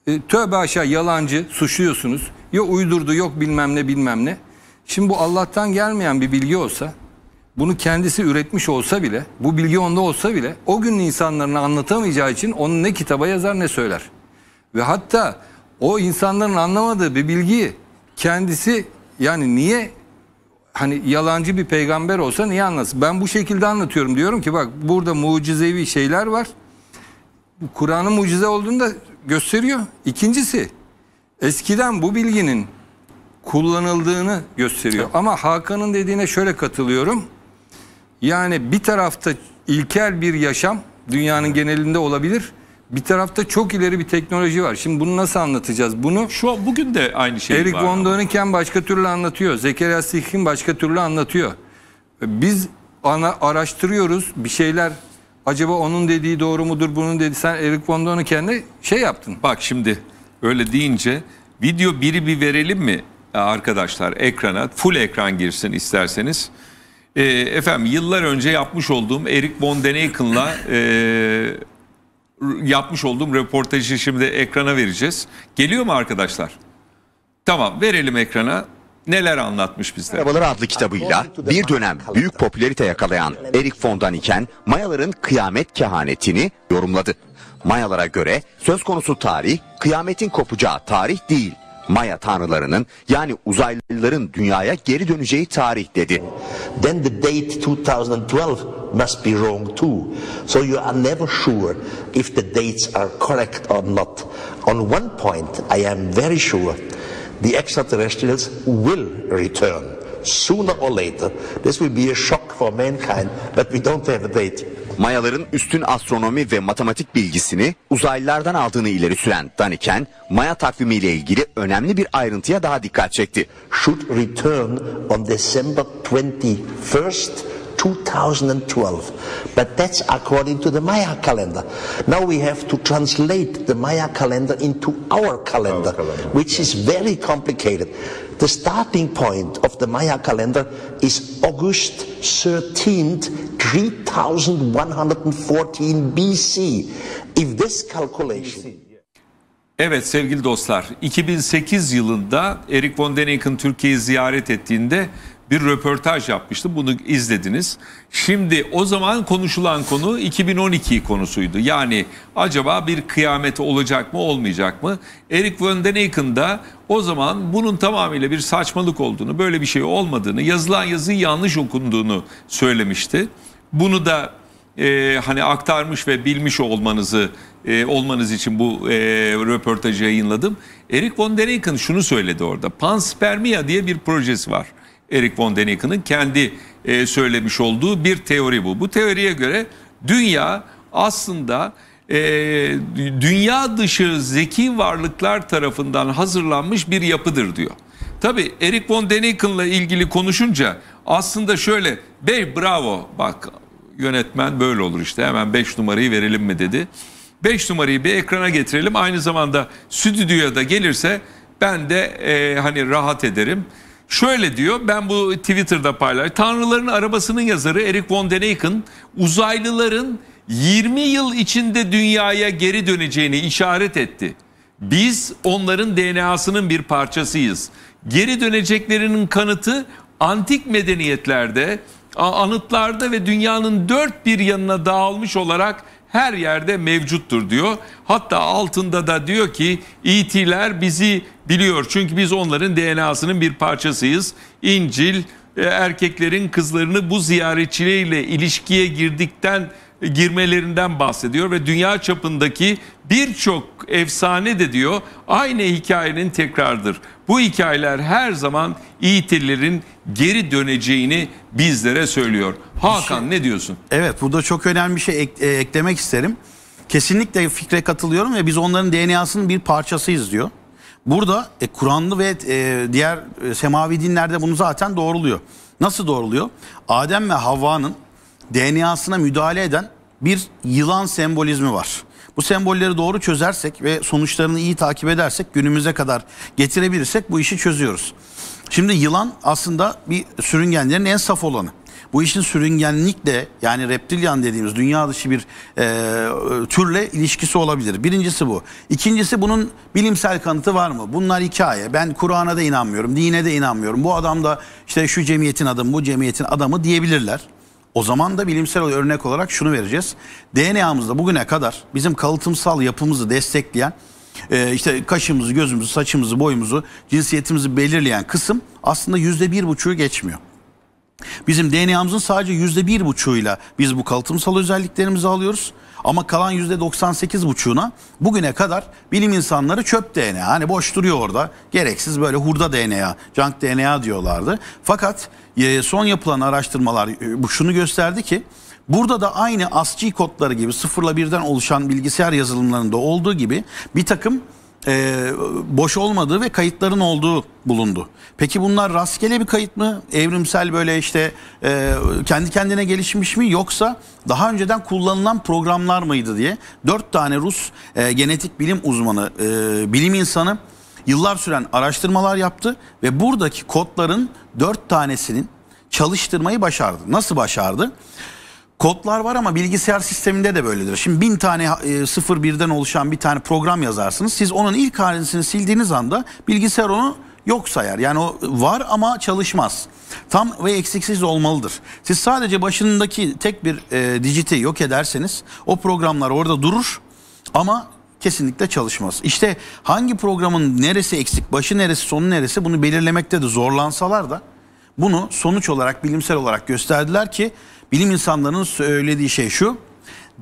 e, tövbe aşağı yalancı suçluyorsunuz. Ya uydurdu yok bilmem ne bilmem ne. Şimdi bu Allah'tan gelmeyen bir bilgi olsa bunu kendisi üretmiş olsa bile bu bilgi onda olsa bile o gün insanların anlatamayacağı için onu ne kitaba yazar ne söyler. Ve hatta o insanların anlamadığı bir bilgiyi kendisi yani niye hani yalancı bir peygamber olsa niye anlasın? Ben bu şekilde anlatıyorum diyorum ki bak burada mucizevi şeyler var. Kur'an'ın mucize olduğunu da gösteriyor. İkincisi eskiden bu bilginin kullanıldığını gösteriyor. Ama Hakan'ın dediğine şöyle katılıyorum. Yani bir tarafta ilkel bir yaşam dünyanın genelinde olabilir. Bir tarafta çok ileri bir teknoloji var. Şimdi bunu nasıl anlatacağız? Bunu şu an bugün de aynı şey Eric var. Eric von başka türlü anlatıyor. Zekeriya Sihkin başka türlü anlatıyor. Biz ana, araştırıyoruz, bir şeyler acaba onun dediği doğru mudur bunun dedi. Sen Eric Bondon'u kendi şey yaptın. Bak şimdi öyle deyince video biri bir verelim mi e, arkadaşlar ekrana? Full ekran girsin isterseniz. E, efendim yıllar önce yapmış olduğum Eric Von e, yapmış olduğum röportajı şimdi ekrana vereceğiz. Geliyor mu arkadaşlar? Tamam verelim ekrana neler anlatmış bizlere. Arabaları adlı kitabıyla bir dönem büyük popülerite yakalayan Erik von Daniken Mayaların kıyamet kehanetini yorumladı. Mayalara göre söz konusu tarih kıyametin kopacağı tarih değil. Maya tanrılarının yani uzaylıların dünyaya geri döneceği tarih dedi. Then the date 2012 must be wrong too. So you are never sure if the dates are correct or not. On one point I am very sure the extraterrestrials will return sooner or later. This will be a shock for mankind, but we don't have a date. Mayaların üstün astronomi ve matematik bilgisini uzaylılardan aldığını ileri süren Daniken, Maya takvimiyle ilgili önemli bir ayrıntıya daha dikkat çekti. Should return on December 21st 2012. But that's according to the Maya calendar. Now we have to translate the Maya calendar into our calendar, our calendar. which is very complicated. The starting point of the Maya calendar is August 13th, 3114 BC. If this calculation... Evet sevgili dostlar 2008 yılında Erik von Däniken Türkiye'yi ziyaret ettiğinde bir röportaj yapmıştım. Bunu izlediniz. Şimdi o zaman konuşulan konu 2012 konusuydu. Yani acaba bir kıyamet olacak mı olmayacak mı? Erik Van den Eycken da o zaman bunun tamamıyla bir saçmalık olduğunu, böyle bir şey olmadığını, yazılan yazıyı yanlış okunduğunu söylemişti. Bunu da e, hani aktarmış ve bilmiş olmanızı e, olmanız için bu e, röportajı yayınladım. Erik von der Eycken şunu söyledi orada. Panspermia diye bir projesi var. Eric von Däniken'in kendi e, söylemiş olduğu bir teori bu. Bu teoriye göre dünya aslında e, dünya dışı zeki varlıklar tarafından hazırlanmış bir yapıdır diyor. Tabi Eric von Däniken'la ilgili konuşunca aslında şöyle bey bravo bak yönetmen böyle olur işte hemen 5 numarayı verelim mi dedi. 5 numarayı bir ekrana getirelim aynı zamanda stüdyoya da gelirse ben de e, hani rahat ederim. Şöyle diyor ben bu Twitter'da paylaş. Tanrıların arabasının yazarı Eric von Deniken uzaylıların 20 yıl içinde dünyaya geri döneceğini işaret etti. Biz onların DNA'sının bir parçasıyız. Geri döneceklerinin kanıtı antik medeniyetlerde, anıtlarda ve dünyanın dört bir yanına dağılmış olarak her yerde mevcuttur diyor. Hatta altında da diyor ki itiler e bizi biliyor. Çünkü biz onların DNA'sının bir parçasıyız. İncil e, erkeklerin kızlarını bu ziyaretçileriyle ilişkiye girdikten sonra girmelerinden bahsediyor ve dünya çapındaki birçok efsane de diyor aynı hikayenin tekrardır. Bu hikayeler her zaman İtillerin geri döneceğini bizlere söylüyor. Hakan şey, ne diyorsun? Evet burada çok önemli bir şey ek, e, eklemek isterim. Kesinlikle fikre katılıyorum ve biz onların DNA'sının bir parçasıyız diyor. Burada e, Kur'anlı ve e, diğer e, semavi dinlerde bunu zaten doğruluyor. Nasıl doğruluyor? Adem ve Havva'nın DNA'sına müdahale eden bir yılan sembolizmi var. Bu sembolleri doğru çözersek ve sonuçlarını iyi takip edersek günümüze kadar getirebilirsek bu işi çözüyoruz. Şimdi yılan aslında bir sürüngenlerin en saf olanı. Bu işin sürüngenlikle yani reptilyan dediğimiz dünya dışı bir e, türle ilişkisi olabilir. Birincisi bu. İkincisi bunun bilimsel kanıtı var mı? Bunlar hikaye. Ben Kur'an'a da inanmıyorum, dine de inanmıyorum. Bu adam da işte şu cemiyetin adamı, bu cemiyetin adamı diyebilirler. O zaman da bilimsel örnek olarak şunu vereceğiz. DNA'mızda bugüne kadar bizim kalıtımsal yapımızı destekleyen e, işte kaşımızı, gözümüzü, saçımızı, boyumuzu, cinsiyetimizi belirleyen kısım aslında yüzde bir buçuğu geçmiyor. Bizim DNA'mızın sadece yüzde bir buçuğuyla biz bu kalıtımsal özelliklerimizi alıyoruz. Ama kalan yüzde 98 buçuğuna bugüne kadar bilim insanları çöp DNA hani boş duruyor orada gereksiz böyle hurda DNA, junk DNA diyorlardı. Fakat ee, son yapılan araştırmalar e, bu şunu gösterdi ki Burada da aynı ASCII kodları gibi sıfırla birden oluşan bilgisayar yazılımlarında olduğu gibi bir takım e, boş olmadığı ve kayıtların olduğu bulundu. Peki bunlar rastgele bir kayıt mı? Evrimsel böyle işte e, kendi kendine gelişmiş mi yoksa daha önceden kullanılan programlar mıydı diye dört tane Rus e, genetik bilim uzmanı, e, bilim insanı yıllar süren araştırmalar yaptı ve buradaki kodların dört tanesinin çalıştırmayı başardı. Nasıl başardı? Kodlar var ama bilgisayar sisteminde de böyledir. Şimdi bin tane e, birden oluşan bir tane program yazarsınız. Siz onun ilk halini sildiğiniz anda bilgisayar onu yok sayar. Yani o var ama çalışmaz. Tam ve eksiksiz olmalıdır. Siz sadece başındaki tek bir e, dijiti yok ederseniz o programlar orada durur ama kesinlikle çalışmaz. İşte hangi programın neresi eksik, başı neresi, sonu neresi bunu belirlemekte de zorlansalar da bunu sonuç olarak bilimsel olarak gösterdiler ki bilim insanlarının söylediği şey şu.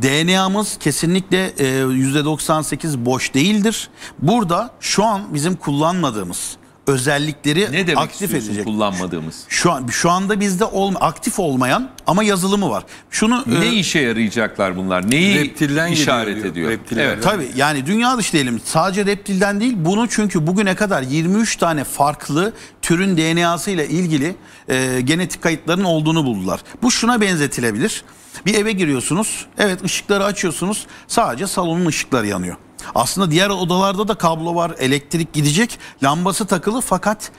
DNA'mız kesinlikle %98 e, boş değildir. Burada şu an bizim kullanmadığımız özellikleri ne demek aktif edecek. kullanmadığımız? Şu an şu anda bizde olma, aktif olmayan ama yazılımı var. Şunu ne e, işe yarayacaklar bunlar? Neyi reptilden işaret diyor, ediyor? Evet. Tabii yani dünya dışı diyelim. Sadece reptilden değil. Bunu çünkü bugüne kadar 23 tane farklı türün DNA'sı ile ilgili e, genetik kayıtların olduğunu buldular. Bu şuna benzetilebilir. Bir eve giriyorsunuz. Evet ışıkları açıyorsunuz. Sadece salonun ışıkları yanıyor. Aslında diğer odalarda da kablo var, elektrik gidecek, lambası takılı fakat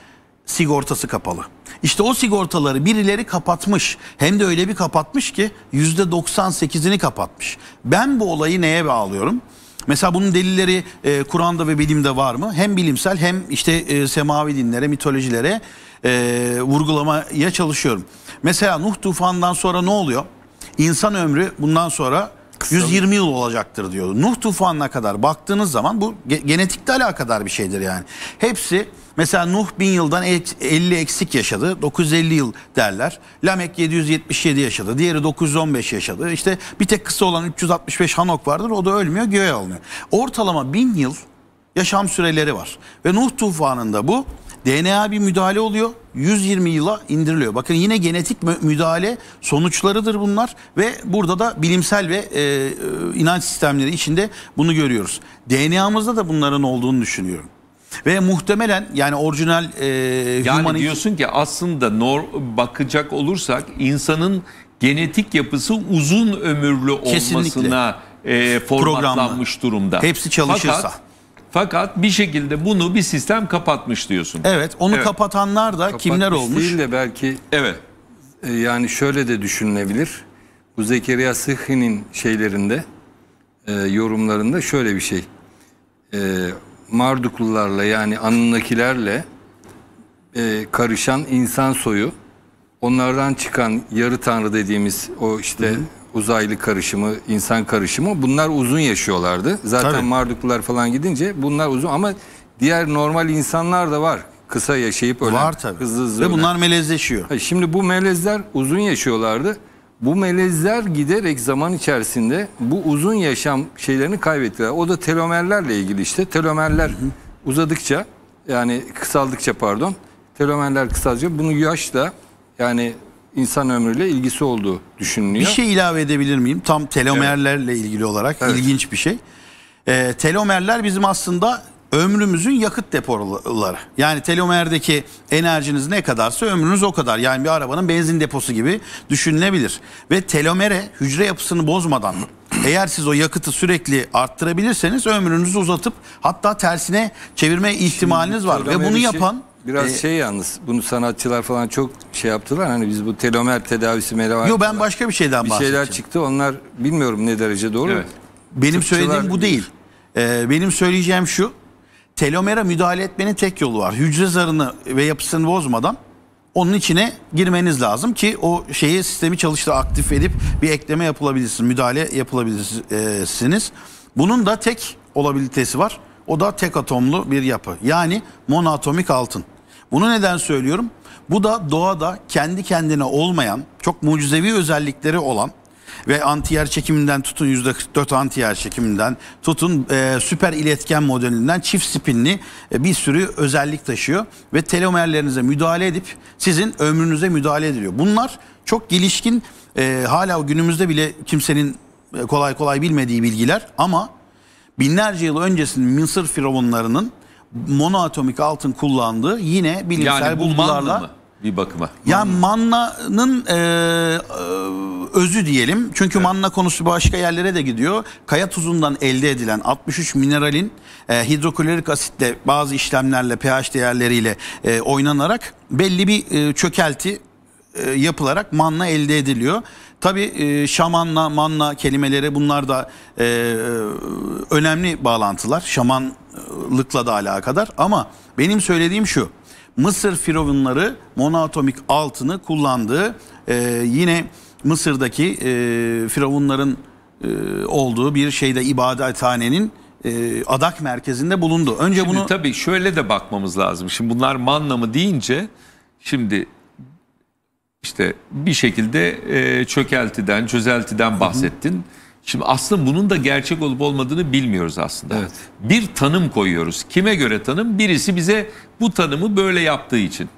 sigortası kapalı. İşte o sigortaları birileri kapatmış. Hem de öyle bir kapatmış ki %98'ini kapatmış. Ben bu olayı neye bağlıyorum? Mesela bunun delilleri e, Kur'an'da ve bilimde var mı? Hem bilimsel hem işte e, semavi dinlere, mitolojilere e, vurgulamaya çalışıyorum. Mesela Nuh tufanından sonra ne oluyor? insan ömrü bundan sonra 120 yıl olacaktır diyor. Nuh tufanına kadar baktığınız zaman bu genetikle alakadar bir şeydir yani. Hepsi mesela Nuh 1000 yıldan 50 eksik yaşadı. 950 yıl derler. Lamek 777 yaşadı. Diğeri 915 yaşadı. İşte bir tek kısa olan 365 Hanok vardır. O da ölmüyor göğe alınıyor. Ortalama 1000 yıl yaşam süreleri var. Ve Nuh tufanında bu DNA bir müdahale oluyor. 120 yıla indiriliyor. Bakın yine genetik müdahale sonuçlarıdır bunlar ve burada da bilimsel ve e, e, inanç sistemleri içinde bunu görüyoruz. DNA'mızda da bunların olduğunu düşünüyorum. Ve muhtemelen yani orijinal e, yani humanist... diyorsun ki aslında nor bakacak olursak insanın genetik yapısı uzun ömürlü olmasına Kesinlikle. e, formatlanmış Programlı. durumda. Hepsi çalışırsa. Fakat fakat bir şekilde bunu bir sistem kapatmış diyorsun. Evet onu Evet. kapatanlar da kimler olmuş? Değil de belki Evet. e, yani şöyle de düşünülebilir. Bu Zekeriya Sıhhi'nin şeylerinde e, yorumlarında şöyle bir şey. E, Marduklularla yani Anunnakilerle e, karışan insan soyu onlardan çıkan yarı tanrı dediğimiz o işte uzaylı karışımı, insan karışımı bunlar uzun yaşıyorlardı. Zaten Tabii. Marduklular falan gidince bunlar uzun ama diğer normal insanlar da var. Kısa yaşayıp ölen. Var tabi. Hızlı hızlı Ve ölen. bunlar melezleşiyor. Şimdi bu melezler uzun yaşıyorlardı. Bu melezler giderek zaman içerisinde bu uzun yaşam şeylerini kaybettiler. O da telomerlerle ilgili işte. Telomerler uzadıkça yani kısaldıkça pardon. Telomerler kısaldıkça bunu yaşla yani insan ömrüyle ilgisi olduğu düşünülüyor. Bir şey ilave edebilir miyim? Tam telomerlerle evet. ilgili olarak evet. ilginç bir şey. Ee, telomerler bizim aslında ömrümüzün yakıt depoları. Yani telomerdeki enerjiniz ne kadarsa ömrünüz o kadar. Yani bir arabanın benzin deposu gibi düşünülebilir. Ve telomere hücre yapısını bozmadan eğer siz o yakıtı sürekli arttırabilirseniz ömrünüzü uzatıp hatta tersine çevirme ihtimaliniz Şimdi, var. Ve bunu yapan Biraz ee, şey yalnız bunu sanatçılar falan çok şey yaptılar. Hani biz bu telomer tedavisi meravar. Yok ben başka bir şeyden bir bahsedeceğim. Bir şeyler çıktı onlar bilmiyorum ne derece doğru evet. Benim Tıpçılar söylediğim bu değil. Ee, benim söyleyeceğim şu. Telomera müdahale etmenin tek yolu var. Hücre zarını ve yapısını bozmadan onun içine girmeniz lazım ki o şeyi sistemi çalıştı aktif edip bir ekleme yapılabilirsiniz. Müdahale yapılabilirsiniz. Bunun da tek olabilitesi var. O da tek atomlu bir yapı. Yani monatomik altın. Bunu neden söylüyorum? Bu da doğada kendi kendine olmayan, çok mucizevi özellikleri olan ve antiyer çekiminden tutun %44 antiyer çekiminden tutun e, süper iletken modelinden çift spinli e, bir sürü özellik taşıyor ve telomerlerinize müdahale edip sizin ömrünüze müdahale ediliyor. Bunlar çok gelişkin e, hala günümüzde bile kimsenin e, kolay kolay bilmediği bilgiler ama binlerce yıl öncesinin Mısır firavunlarının monoatomik altın kullandığı yine bilimsel yani bu bulgularla mı? bir bakıma. Ya yani mannanın e, e, özü diyelim. Çünkü evet. manna konusu başka yerlere de gidiyor. Kaya tuzundan elde edilen 63 mineralin e, hidroklorik asitle bazı işlemlerle pH değerleriyle e, oynanarak belli bir e, çökelti e, yapılarak manna elde ediliyor. Tabi e, şamanla manna kelimeleri bunlar da e, e önemli bağlantılar. Şaman Müslümanlıkla da alakadar ama benim söylediğim şu. Mısır firavunları monatomik altını kullandığı e, ee, yine Mısır'daki e, firavunların e, olduğu bir şeyde ibadethanenin e, adak merkezinde bulundu. Önce şimdi bunu tabii şöyle de bakmamız lazım. Şimdi bunlar manna mı deyince şimdi işte bir şekilde e, çökeltiden, çözeltiden bahsettin. Hı hı. Şimdi aslında bunun da gerçek olup olmadığını bilmiyoruz aslında. Evet. Bir tanım koyuyoruz. Kime göre tanım? Birisi bize bu tanımı böyle yaptığı için.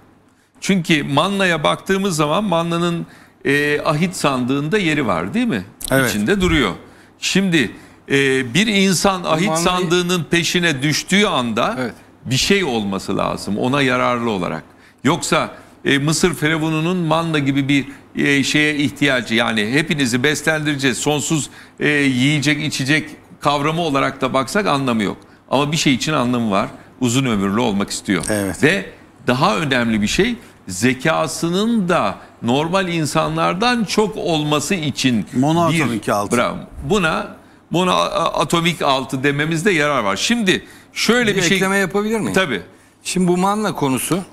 Çünkü manlaya baktığımız zaman manlanın e, ahit sandığında yeri var değil mi? Evet. İçinde duruyor. Şimdi e, bir insan ahit Manla'yı... sandığının peşine düştüğü anda evet. bir şey olması lazım ona yararlı olarak. Yoksa e, Mısır Firavununun manla gibi bir e, şeye ihtiyacı yani hepinizi beslendireceğiz sonsuz e, yiyecek içecek kavramı olarak da baksak anlamı yok. Ama bir şey için anlamı var. Uzun ömürlü olmak istiyor. Evet. Ve daha önemli bir şey zekasının da normal insanlardan çok olması için monoatomik bir, altı. Bravo. Buna monoatomik altı dememizde yarar var. Şimdi şöyle bir, bir şey ekleme yapabilir miyim? Tabii. Şimdi bu manla konusu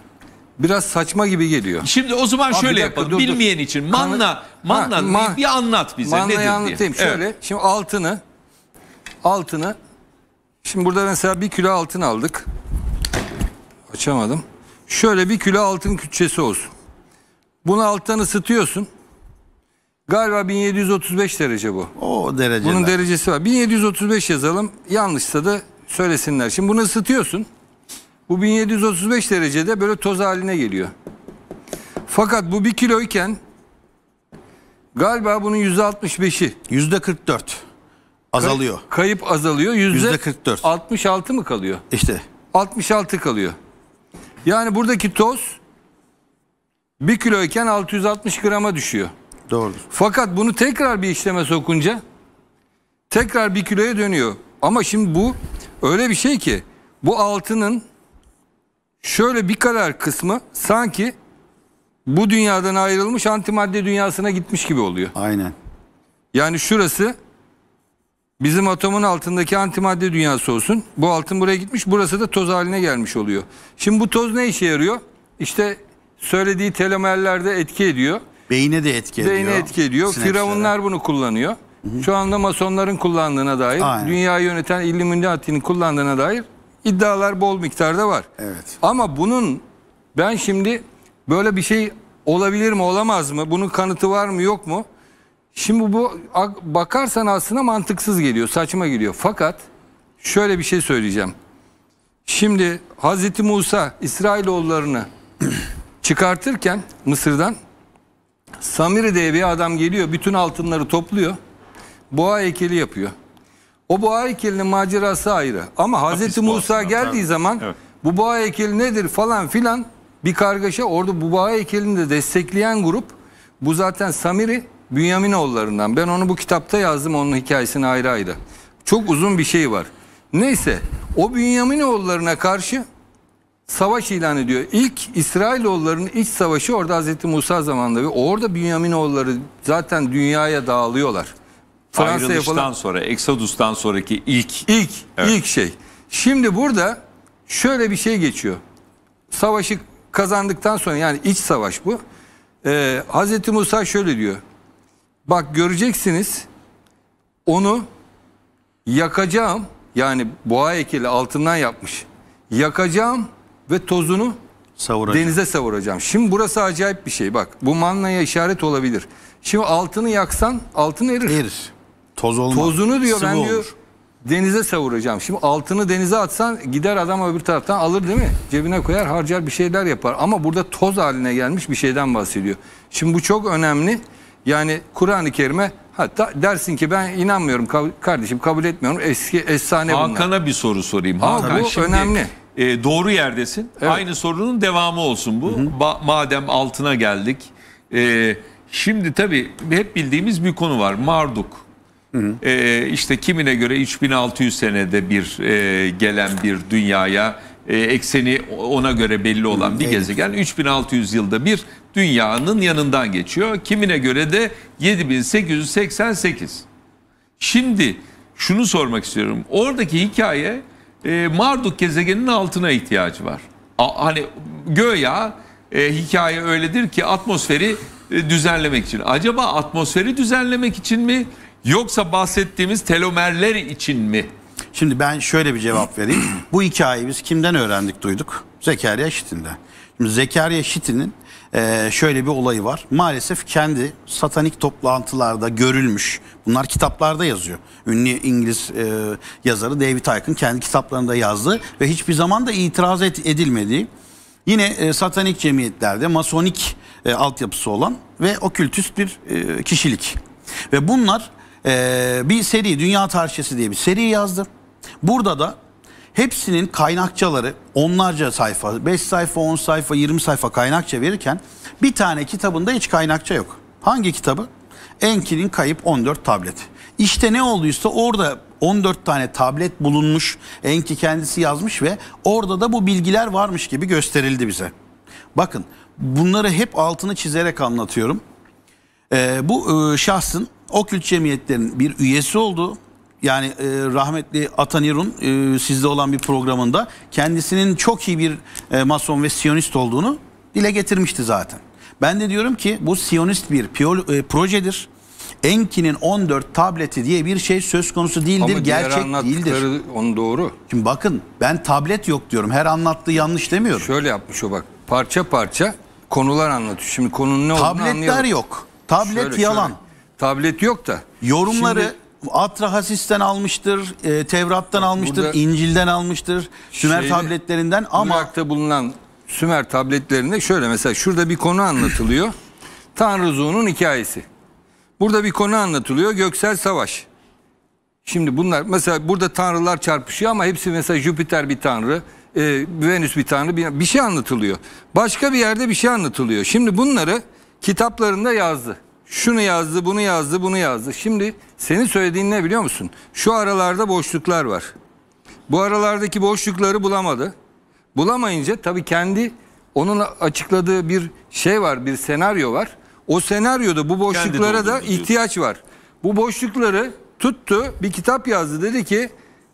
biraz saçma gibi geliyor. Şimdi o zaman Abi şöyle dakika, yapalım. Dur, Bilmeyen dur. için manna manna ha, ma, bir anlat bize Manna'yı nedir anlatayım. Diye. Şöyle evet. şimdi altını altını şimdi burada mesela bir kilo altın aldık. Açamadım. Şöyle bir kilo altın kütçesi olsun. Bunu alttan ısıtıyorsun. Galiba 1735 derece bu. O derece. Bunun derecesi var. 1735 yazalım. Yanlışsa da söylesinler. Şimdi bunu ısıtıyorsun. Bu 1735 derecede böyle toz haline geliyor. Fakat bu 1 kiloyken galiba bunun %65'i. %44 azalıyor. Kayıp azalıyor. %44. %66 mı kalıyor? İşte. 66 kalıyor. Yani buradaki toz 1 kiloyken 660 grama düşüyor. Doğrudur. Fakat bunu tekrar bir işleme sokunca tekrar 1 kiloya dönüyor. Ama şimdi bu öyle bir şey ki bu altının Şöyle bir karar kısmı sanki bu dünyadan ayrılmış antimadde dünyasına gitmiş gibi oluyor. Aynen. Yani şurası bizim atomun altındaki antimadde dünyası olsun. Bu altın buraya gitmiş burası da toz haline gelmiş oluyor. Şimdi bu toz ne işe yarıyor? İşte söylediği telomerlerde etki ediyor. Beyine de etki ediyor. Beyine etki ediyor. Sinepslere. Firavunlar bunu kullanıyor. Hı hı. Şu anda masonların kullandığına dair, Aynen. dünyayı yöneten Illuminati'nin kullandığına dair iddialar bol miktarda var. Evet. Ama bunun ben şimdi böyle bir şey olabilir mi olamaz mı? Bunun kanıtı var mı yok mu? Şimdi bu bakarsan aslında mantıksız geliyor, saçma geliyor. Fakat şöyle bir şey söyleyeceğim. Şimdi Hazreti Musa İsrailoğullarını çıkartırken Mısır'dan Samiri diye bir adam geliyor, bütün altınları topluyor. Boğa heykeli yapıyor. O boğa heykelinin macerası ayrı. Ama Hazreti Musa geldiği evet. zaman evet. bu boğa heykeli nedir falan filan bir kargaşa. Orada bu boğa heykelini de destekleyen grup bu zaten Samiri Bünyaminoğullarından. Ben onu bu kitapta yazdım onun hikayesini ayrı ayrı. Çok uzun bir şey var. Neyse o Bünyaminoğullarına karşı savaş ilan ediyor. İlk İsrailoğullarının iç savaşı orada Hazreti Musa zamanında ve orada Bünyaminoğulları zaten dünyaya dağılıyorlar. Fransa Ayrılıştan sonra, Exodus'tan sonraki ilk. ilk, evet. ilk şey. Şimdi burada şöyle bir şey geçiyor. Savaşı kazandıktan sonra yani iç savaş bu. Ee, Hz. Musa şöyle diyor. Bak göreceksiniz onu yakacağım. Yani boğa ekeli altından yapmış. Yakacağım ve tozunu savuracağım. denize savuracağım. Şimdi burası acayip bir şey bak. Bu manlaya işaret olabilir. Şimdi altını yaksan altın erir. Erir. Toz olmaz. Tozunu diyor Sıvı ben olur. denize savuracağım. Şimdi altını denize atsan gider adam öbür taraftan alır değil mi? Cebine koyar harcar bir şeyler yapar. Ama burada toz haline gelmiş bir şeyden bahsediyor. Şimdi bu çok önemli. Yani Kur'an-ı Kerim'e hatta dersin ki ben inanmıyorum kardeşim kabul etmiyorum. Eski efsane bunlar. Hakan'a bir soru sorayım. Ama Hakan bu şimdi... önemli e, doğru yerdesin. Evet. Aynı sorunun devamı olsun bu. Hı hı. madem altına geldik. E, şimdi tabii hep bildiğimiz bir konu var. Marduk Hı hı. E, ee, işte kimine göre 3600 senede bir e, gelen bir dünyaya e, ekseni ona göre belli olan bir gezegen 3600 yılda bir dünyanın yanından geçiyor. Kimine göre de 7888. Şimdi şunu sormak istiyorum. Oradaki hikaye e, Marduk gezegeninin altına ihtiyacı var. A, hani göya e, hikaye öyledir ki atmosferi e, düzenlemek için. Acaba atmosferi düzenlemek için mi? yoksa bahsettiğimiz telomerler için mi? Şimdi ben şöyle bir cevap vereyim. Bu hikayeyi biz kimden öğrendik duyduk? Zekeriya Şitin'den. Şimdi Zekeriya Şitin'in e, şöyle bir olayı var. Maalesef kendi satanik toplantılarda görülmüş. Bunlar kitaplarda yazıyor. Ünlü İngiliz e, yazarı David Icke'ın kendi kitaplarında yazdı ve hiçbir zaman da itiraz et, edilmediği. Yine e, satanik cemiyetlerde masonik e, altyapısı olan ve okültist bir kişilik. Ve bunlar ee, bir seri Dünya Tarihçesi diye bir seri yazdım. Burada da hepsinin kaynakçaları onlarca sayfa, 5 sayfa, 10 sayfa, 20 sayfa kaynakça verirken bir tane kitabında hiç kaynakça yok. Hangi kitabı? Enki'nin kayıp 14 tableti. İşte ne olduysa orada 14 tane tablet bulunmuş. Enki kendisi yazmış ve orada da bu bilgiler varmış gibi gösterildi bize. Bakın bunları hep altını çizerek anlatıyorum. Ee, bu e, şahsın o kült cemiyetlerin bir üyesi oldu. Yani e, rahmetli Atanirun e, sizde olan bir programında kendisinin çok iyi bir e, mason ve siyonist olduğunu dile getirmişti zaten. Ben de diyorum ki bu siyonist bir piyol, e, projedir. Enki'nin 14 tableti diye bir şey söz konusu değildir, Ama gerçek değildir. Onu doğru. Şimdi bakın ben tablet yok diyorum. Her anlattığı yanlış demiyorum. Şöyle yapmış o bak. Parça parça konular anlatıyor. Şimdi konunun ne olduğunu Tabletler yok. Tablet Şöyle, yalan. şöyle. Tablet yok da. Yorumları Şimdi, Atrahasis'ten almıştır, e, Tevrat'tan almıştır, İncil'den almıştır, Sümer şeyini, tabletlerinden ama... Irak'ta bulunan Sümer tabletlerinde şöyle mesela şurada bir konu anlatılıyor. Tanrı Zuh'un hikayesi. Burada bir konu anlatılıyor. Göksel Savaş. Şimdi bunlar mesela burada tanrılar çarpışıyor ama hepsi mesela Jüpiter bir tanrı, e, Venüs bir tanrı bir, bir şey anlatılıyor. Başka bir yerde bir şey anlatılıyor. Şimdi bunları kitaplarında yazdı şunu yazdı, bunu yazdı, bunu yazdı. Şimdi senin söylediğin ne biliyor musun? Şu aralarda boşluklar var. Bu aralardaki boşlukları bulamadı. Bulamayınca tabii kendi onun açıkladığı bir şey var, bir senaryo var. O senaryoda bu boşluklara da ihtiyaç var. Bu boşlukları tuttu, bir kitap yazdı. Dedi ki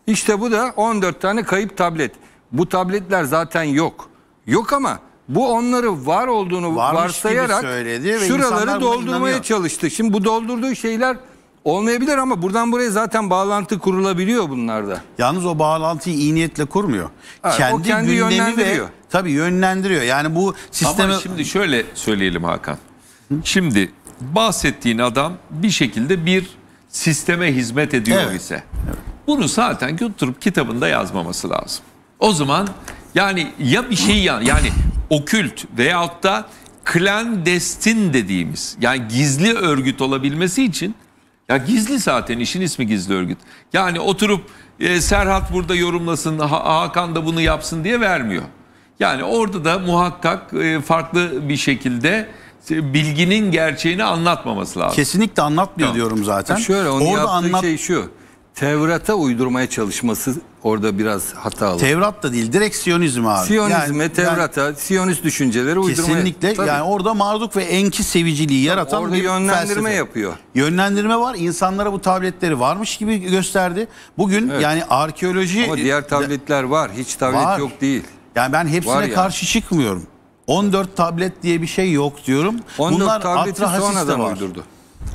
işte bu da 14 tane kayıp tablet. Bu tabletler zaten yok. Yok ama bu onları var olduğunu Varmış varsayarak söyledi ve şuraları doldurmaya inanıyor. çalıştı. Şimdi bu doldurduğu şeyler olmayabilir ama buradan buraya zaten bağlantı kurulabiliyor bunlarda. Yalnız o bağlantıyı iyi niyetle kurmuyor. Evet, o kendi gündemi yönlendiriyor. Ve, tabii yönlendiriyor. Yani bu sistemi... Ama şimdi şöyle söyleyelim Hakan. Şimdi bahsettiğin adam bir şekilde bir sisteme hizmet ediyor Evet. ise bunu zaten götürüp kitabında yazmaması lazım. O zaman yani ya bir şey yani, yani okült veyahut da klandestin dediğimiz yani gizli örgüt olabilmesi için ya gizli zaten işin ismi gizli örgüt. Yani oturup e, Serhat burada yorumlasın Hakan da bunu yapsın diye vermiyor. Yani orada da muhakkak e, farklı bir şekilde e, bilginin gerçeğini anlatmaması lazım. Kesinlikle anlatmıyor tamam. diyorum zaten. Şöyle onu Orada yaptığı anlat... şey şu. Tevrat'a uydurmaya çalışması orada biraz hatalı. Tevrat da değil direkt Siyonizm abi. Siyonizme, yani, Tevrat'a, yani, Siyonist düşünceleri uydurmaya. Kesinlikle tabii. yani orada Marduk ve Enki seviciliği yaratan orada bir yönlendirme felsefe. yapıyor. Yönlendirme var. İnsanlara bu tabletleri varmış gibi gösterdi. Bugün evet. yani arkeoloji... Ama diğer tabletler var. Hiç tablet var. yok değil. Yani ben hepsine yani. karşı çıkmıyorum. 14 tablet diye bir şey yok diyorum. 14 Bunlar tableti sonradan uydurdu.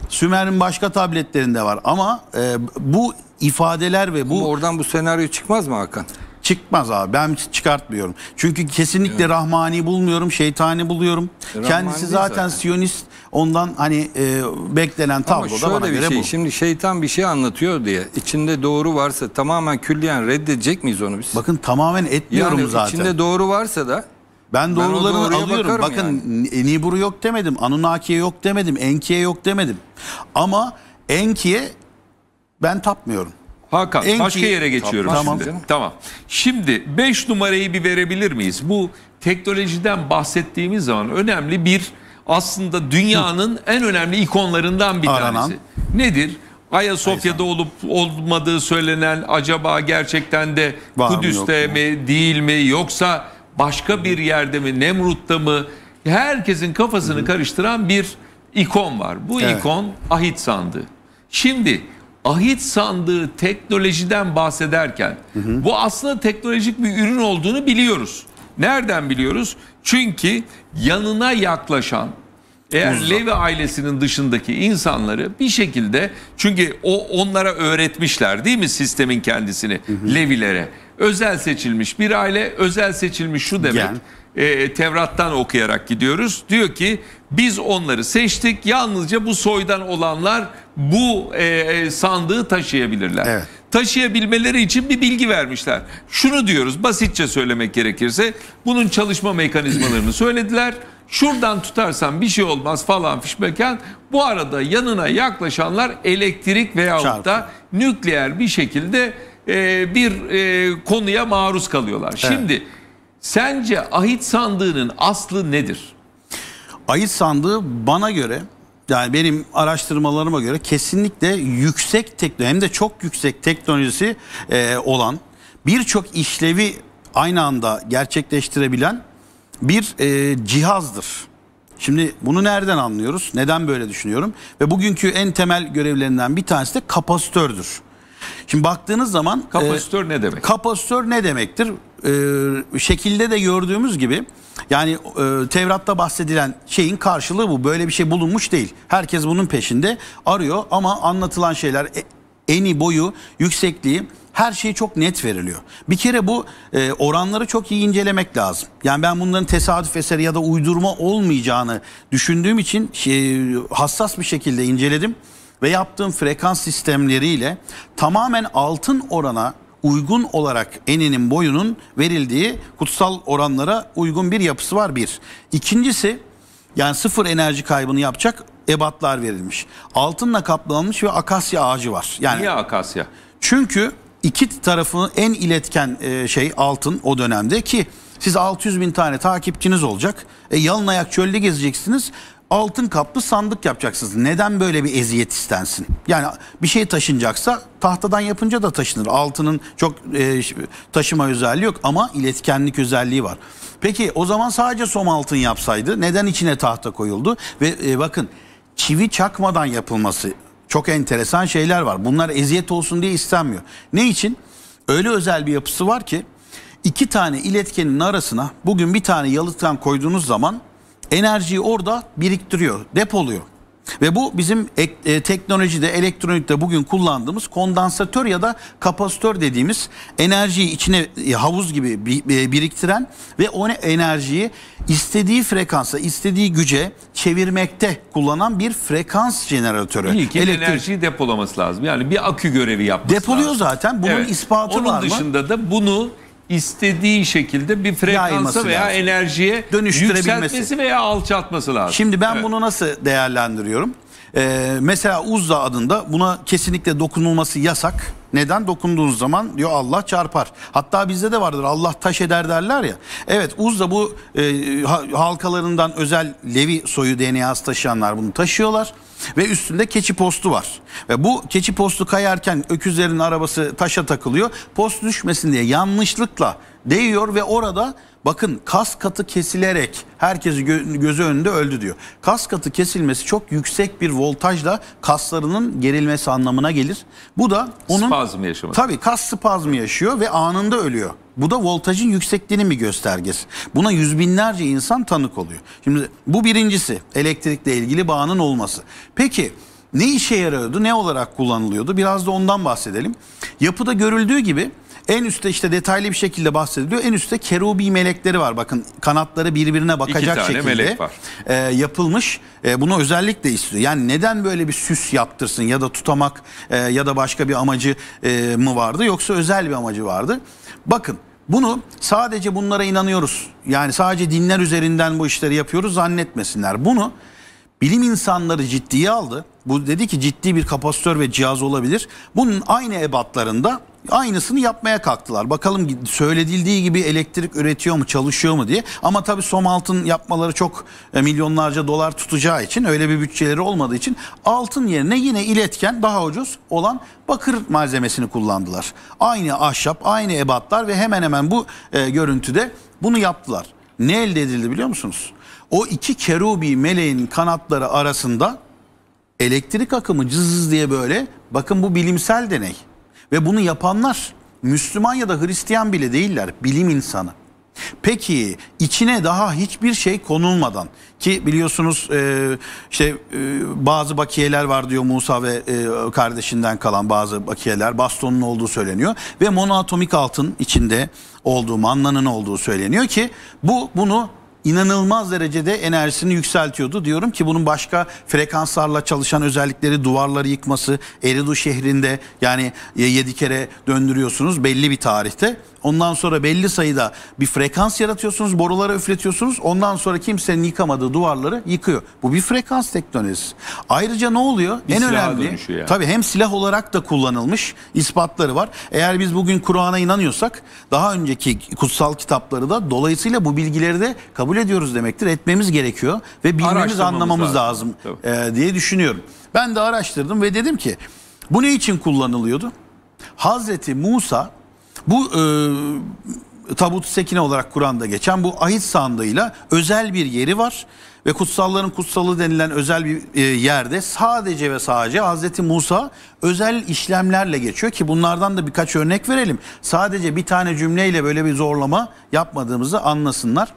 Sümer'in başka tabletlerinde var ama e, bu ifadeler ve bu... Ama oradan bu senaryo çıkmaz mı Hakan? Çıkmaz abi ben çıkartmıyorum. Çünkü kesinlikle evet. rahmani bulmuyorum, şeytani buluyorum. E, rahmani Kendisi zaten, zaten siyonist ondan hani e, beklenen tabloda Ama şöyle bana bir göre şey, bu. Şimdi şeytan bir şey anlatıyor diye içinde doğru varsa tamamen külliyen reddedecek miyiz onu biz? Bakın tamamen etmiyorum yani zaten. içinde doğru varsa da ben doğrularını Ben alıyorum. Bakın N- Nibiru yok demedim. Anunnaki'ye yok demedim. Enki'ye yok demedim. Ama Enki'ye ben tapmıyorum. Hakan En başka yere geçiyorum Tamam. şimdi. Tamam. Tamam. Şimdi 5 numarayı bir verebilir miyiz? Bu teknolojiden bahsettiğimiz zaman önemli bir aslında dünyanın en önemli ikonlarından bir Aranan. tanesi. Nedir? Ayasofya'da olup olmadığı söylenen acaba gerçekten de Var Kudüs'te yok mi değil mi yoksa başka bir yerde mi, Nemrut'ta mı herkesin kafasını karıştıran bir ikon var. Bu evet. ikon ahit sandığı. Şimdi ahit sandığı teknolojiden bahsederken hı hı. bu aslında teknolojik bir ürün olduğunu biliyoruz. Nereden biliyoruz? Çünkü yanına yaklaşan eğer Uzak. Levi ailesinin dışındaki insanları bir şekilde çünkü o onlara öğretmişler değil mi sistemin kendisini hı hı. Levilere özel seçilmiş bir aile özel seçilmiş şu demek. Yani. E, ee, Tevrat'tan okuyarak gidiyoruz. Diyor ki biz onları seçtik yalnızca bu soydan olanlar bu e, e, sandığı taşıyabilirler. Evet. Taşıyabilmeleri için bir bilgi vermişler. Şunu diyoruz basitçe söylemek gerekirse bunun çalışma mekanizmalarını söylediler. Şuradan tutarsan bir şey olmaz falan fişmekan. Bu arada yanına yaklaşanlar elektrik veyahut Çarpı. da nükleer bir şekilde e, bir e, konuya maruz kalıyorlar. Evet. Şimdi sence ahit sandığının aslı nedir? Ahit sandığı bana göre yani benim araştırmalarıma göre kesinlikle yüksek teknoloji hem de çok yüksek teknolojisi e, olan birçok işlevi aynı anda gerçekleştirebilen bir cihazdır. Şimdi bunu nereden anlıyoruz? Neden böyle düşünüyorum? Ve bugünkü en temel görevlerinden bir tanesi de kapasitördür. Şimdi baktığınız zaman kapasitör e, ne demek? Kapasitör ne demektir? E, şekilde de gördüğümüz gibi yani e, Tevrat'ta bahsedilen şeyin karşılığı bu. Böyle bir şey bulunmuş değil. Herkes bunun peşinde arıyor ama anlatılan şeyler e, eni, boyu, yüksekliği her şey çok net veriliyor. Bir kere bu e, oranları çok iyi incelemek lazım. Yani ben bunların tesadüf eseri ya da uydurma olmayacağını düşündüğüm için şey, hassas bir şekilde inceledim ve yaptığım frekans sistemleriyle tamamen altın orana uygun olarak eninin boyunun verildiği kutsal oranlara uygun bir yapısı var bir. İkincisi yani sıfır enerji kaybını yapacak ebatlar verilmiş. Altınla kaplanmış ve akasya ağacı var. Yani Niye akasya? Çünkü iki tarafı en iletken e, şey altın o dönemde ki siz 600 bin tane takipçiniz olacak. E, yalın ayak çölde gezeceksiniz altın kaplı sandık yapacaksınız. Neden böyle bir eziyet istensin? Yani bir şey taşınacaksa tahtadan yapınca da taşınır. Altının çok e, taşıma özelliği yok ama iletkenlik özelliği var. Peki o zaman sadece som altın yapsaydı neden içine tahta koyuldu? Ve e, bakın çivi çakmadan yapılması çok enteresan şeyler var. Bunlar eziyet olsun diye istenmiyor. Ne için? Öyle özel bir yapısı var ki iki tane iletkenin arasına bugün bir tane yalıtkan koyduğunuz zaman enerjiyi orada biriktiriyor, depoluyor. Ve bu bizim e, teknolojide, elektronikte bugün kullandığımız kondansatör ya da kapasitör dediğimiz enerjiyi içine e, havuz gibi e, biriktiren ve o enerjiyi istediği frekansa, istediği güce çevirmekte kullanan bir frekans jeneratörü. İlkin Elektrik... enerjiyi depolaması lazım. Yani bir akü görevi yapması Depoluyor lazım. zaten. Bunun evet. ispatı Onun var mı? Onun dışında da bunu istediği şekilde bir frekansa veya lazım. enerjiye yükseltmesi veya alçaltması lazım. Şimdi ben evet. bunu nasıl değerlendiriyorum? Ee, mesela Uzza adında buna kesinlikle dokunulması yasak. Neden? Dokunduğunuz zaman diyor Allah çarpar. Hatta bizde de vardır Allah taş eder derler ya. Evet Uzda bu e, halkalarından özel Levi soyu DNA'sı taşıyanlar bunu taşıyorlar. Ve üstünde keçi postu var. Ve bu keçi postu kayarken öküzlerin arabası taşa takılıyor. Post düşmesin diye yanlışlıkla değiyor ve orada Bakın kas katı kesilerek herkesi gö gözü önünde öldü diyor. Kas katı kesilmesi çok yüksek bir voltajla kaslarının gerilmesi anlamına gelir. Bu da onun spazm yaşaması. Tabii kas spazmı yaşıyor ve anında ölüyor. Bu da voltajın yüksekliğini mi göstergesi. Buna yüz binlerce insan tanık oluyor. Şimdi bu birincisi elektrikle ilgili bağının olması. Peki ne işe yarıyordu, ne olarak kullanılıyordu? Biraz da ondan bahsedelim. Yapıda görüldüğü gibi en üstte işte detaylı bir şekilde bahsediliyor. En üstte kerubi melekleri var. Bakın kanatları birbirine bakacak şekilde e, yapılmış. E, bunu özellikle istiyor. Yani neden böyle bir süs yaptırsın ya da tutamak e, ya da başka bir amacı e, mı vardı yoksa özel bir amacı vardı? Bakın bunu sadece bunlara inanıyoruz. Yani sadece dinler üzerinden bu işleri yapıyoruz zannetmesinler. Bunu bilim insanları ciddiye aldı. Bu dedi ki ciddi bir kapasitör ve cihaz olabilir. Bunun aynı ebatlarında aynısını yapmaya kalktılar. Bakalım söyledildiği gibi elektrik üretiyor mu, çalışıyor mu diye. Ama tabii Somalt'ın yapmaları çok e, milyonlarca dolar tutacağı için öyle bir bütçeleri olmadığı için altın yerine yine iletken daha ucuz olan bakır malzemesini kullandılar. Aynı ahşap, aynı ebatlar ve hemen hemen bu e, görüntüde bunu yaptılar. Ne elde edildi biliyor musunuz? O iki kerubi meleğin kanatları arasında elektrik akımı cızız diye böyle bakın bu bilimsel deney ve bunu yapanlar Müslüman ya da Hristiyan bile değiller, bilim insanı. Peki içine daha hiçbir şey konulmadan ki biliyorsunuz e, işte e, bazı bakiyeler var diyor Musa ve e, kardeşinden kalan bazı bakiyeler bastonun olduğu söyleniyor ve monoatomik altın içinde olduğu mannanın olduğu söyleniyor ki bu bunu inanılmaz derecede enerjisini yükseltiyordu. Diyorum ki bunun başka frekanslarla çalışan özellikleri duvarları yıkması Eridu şehrinde yani 7 e, kere döndürüyorsunuz belli bir tarihte. Ondan sonra belli sayıda bir frekans yaratıyorsunuz, borulara üfletiyorsunuz. Ondan sonra kimsenin yıkamadığı duvarları yıkıyor. Bu bir frekans teknolojisi. Ayrıca ne oluyor? Bir en önemli yani. tabii hem silah olarak da kullanılmış ispatları var. Eğer biz bugün Kur'an'a inanıyorsak daha önceki kutsal kitapları da dolayısıyla bu bilgileri de kabul ediyoruz demektir. Etmemiz gerekiyor ve bilmemiz anlamamız lazım, lazım e, diye düşünüyorum. Ben de araştırdım ve dedim ki bu ne için kullanılıyordu? Hazreti Musa bu e, tabut sekine olarak Kur'an'da geçen bu ahit sandığıyla özel bir yeri var ve kutsalların kutsalı denilen özel bir e, yerde sadece ve sadece Hazreti Musa özel işlemlerle geçiyor ki bunlardan da birkaç örnek verelim. Sadece bir tane cümleyle böyle bir zorlama yapmadığımızı anlasınlar.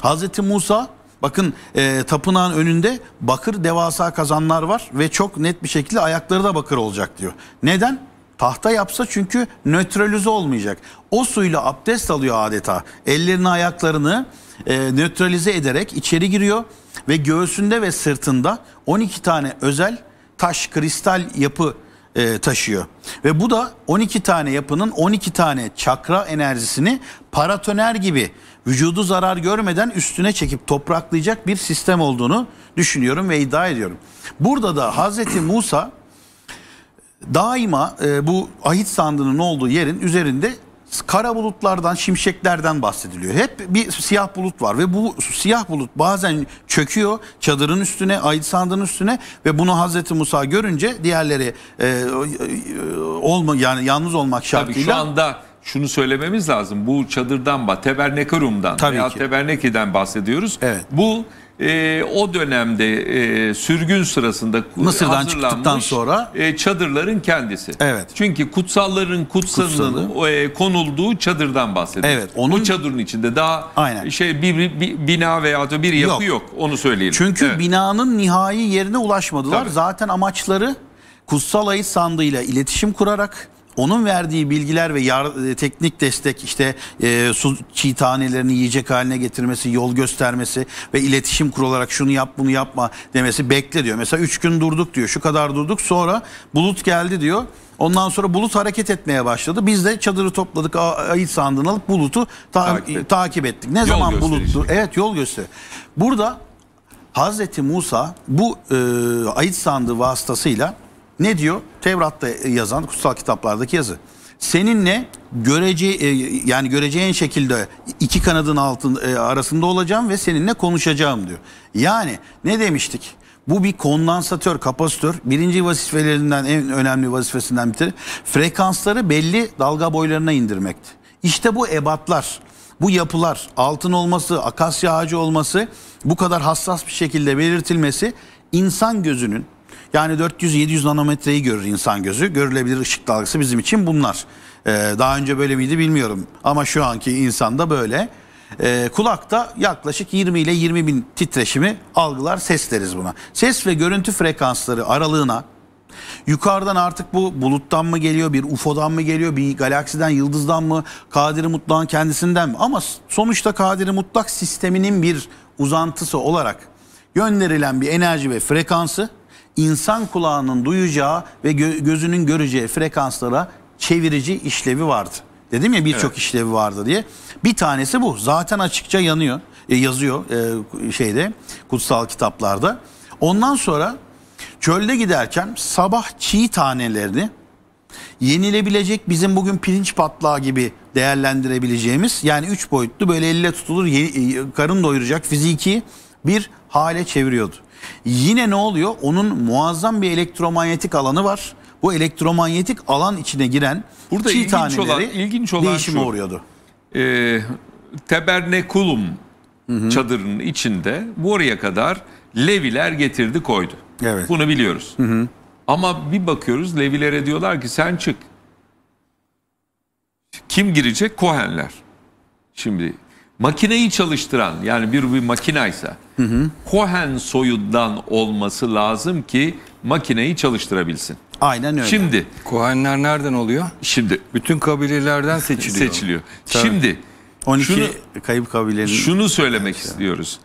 Hazreti Musa bakın e, tapınağın önünde bakır devasa kazanlar var ve çok net bir şekilde ayakları da bakır olacak diyor. Neden? Tahta yapsa çünkü nötralize olmayacak. O suyla abdest alıyor adeta. Ellerini ayaklarını e, nötralize ederek içeri giriyor ve göğsünde ve sırtında 12 tane özel taş kristal yapı e, taşıyor. Ve bu da 12 tane yapının 12 tane çakra enerjisini paratoner gibi vücudu zarar görmeden üstüne çekip topraklayacak bir sistem olduğunu düşünüyorum ve iddia ediyorum. Burada da Hazreti Musa daima e, bu ahit sandığının olduğu yerin üzerinde kara bulutlardan, şimşeklerden bahsediliyor. Hep bir siyah bulut var ve bu siyah bulut bazen çöküyor çadırın üstüne, ait sandığının üstüne ve bunu Hazreti Musa görünce diğerleri e, e, olma yani yalnız olmak şartıyla Tabii şu anda şunu söylememiz lazım. Bu çadırdan, tebernekerumdan Tabii veya ki. tebernekiden bahsediyoruz. Evet. Bu e, o dönemde e, sürgün sırasında Mısır'dan çıktıktan sonra e, çadırların kendisi. Evet. Çünkü kutsalların kutsalının e, konulduğu çadırdan bahsediyoruz. Evet. Onun... O çadırın içinde daha Aynen. şey bir, bir, bir bina veya bir yapı yok. yok. Onu söyleyelim. Çünkü evet. binanın nihai yerine ulaşmadılar. Tabii. Zaten amaçları kutsal ayı sandığıyla iletişim kurarak onun verdiği bilgiler ve yar, e, teknik destek işte e, su çiğ tanelerini yiyecek haline getirmesi, yol göstermesi ve iletişim kurularak şunu yap bunu yapma demesi bekle diyor. Mesela 3 gün durduk diyor şu kadar durduk sonra bulut geldi diyor. Ondan sonra bulut hareket etmeye başladı. Biz de çadırı topladık, ayı sandığını alıp bulutu ta takip, et. takip ettik. Ne yol zaman buluttu? Evet yol göster. Burada Hazreti Musa bu e, ayıt sandığı vasıtasıyla ne diyor? Tevrat'ta yazan kutsal kitaplardaki yazı. Seninle göreceği e, yani göreceğin şekilde iki kanadın altın e, arasında olacağım ve seninle konuşacağım diyor. Yani ne demiştik? Bu bir kondansatör, kapasitör. Birinci vazifelerinden en önemli vazifesinden biri frekansları belli dalga boylarına indirmekti. İşte bu ebatlar, bu yapılar, altın olması, akasya ağacı olması, bu kadar hassas bir şekilde belirtilmesi insan gözünün yani 400-700 nanometreyi görür insan gözü. Görülebilir ışık dalgası bizim için bunlar. Ee, daha önce böyle miydi bilmiyorum ama şu anki insanda böyle. Ee, kulakta yaklaşık 20 ile 20 bin titreşimi algılar ses deriz buna. Ses ve görüntü frekansları aralığına Yukarıdan artık bu buluttan mı geliyor, bir UFO'dan mı geliyor, bir galaksiden, yıldızdan mı, Kadir Mutlak'ın kendisinden mi? Ama sonuçta Kadir Mutlak sisteminin bir uzantısı olarak gönderilen bir enerji ve frekansı insan kulağının duyacağı ve gö gözünün göreceği frekanslara çevirici işlevi vardı. Dedim ya birçok evet. işlevi vardı diye. Bir tanesi bu. Zaten açıkça yanıyor, e, yazıyor e, şeyde kutsal kitaplarda. Ondan sonra çölde giderken sabah çiğ tanelerini yenilebilecek bizim bugün pirinç patlağı gibi değerlendirebileceğimiz yani üç boyutlu böyle elle tutulur e, karın doyuracak fiziki bir hale çeviriyordu. Yine ne oluyor? Onun muazzam bir elektromanyetik alanı var. Bu elektromanyetik alan içine giren Burada çiğ ilginç taneleri olan, ilginç olan değişime şu, uğruyordu. E, ee, Tebernekulum hı hı. çadırının içinde bu oraya kadar Leviler getirdi koydu. Evet. Bunu biliyoruz. Hı hı. Ama bir bakıyoruz Levilere diyorlar ki sen çık. Kim girecek? Kohenler. Şimdi makineyi çalıştıran yani bir bir makinaysa hı hı. Cohen soyundan olması lazım ki makineyi çalıştırabilsin. Aynen öyle. Şimdi Kohenler nereden oluyor? Şimdi bütün kabilelerden seçiliyor. seçiliyor. Tabii. Şimdi 12 şunu, kayıp kabilenin şunu söylemek yani. istiyoruz.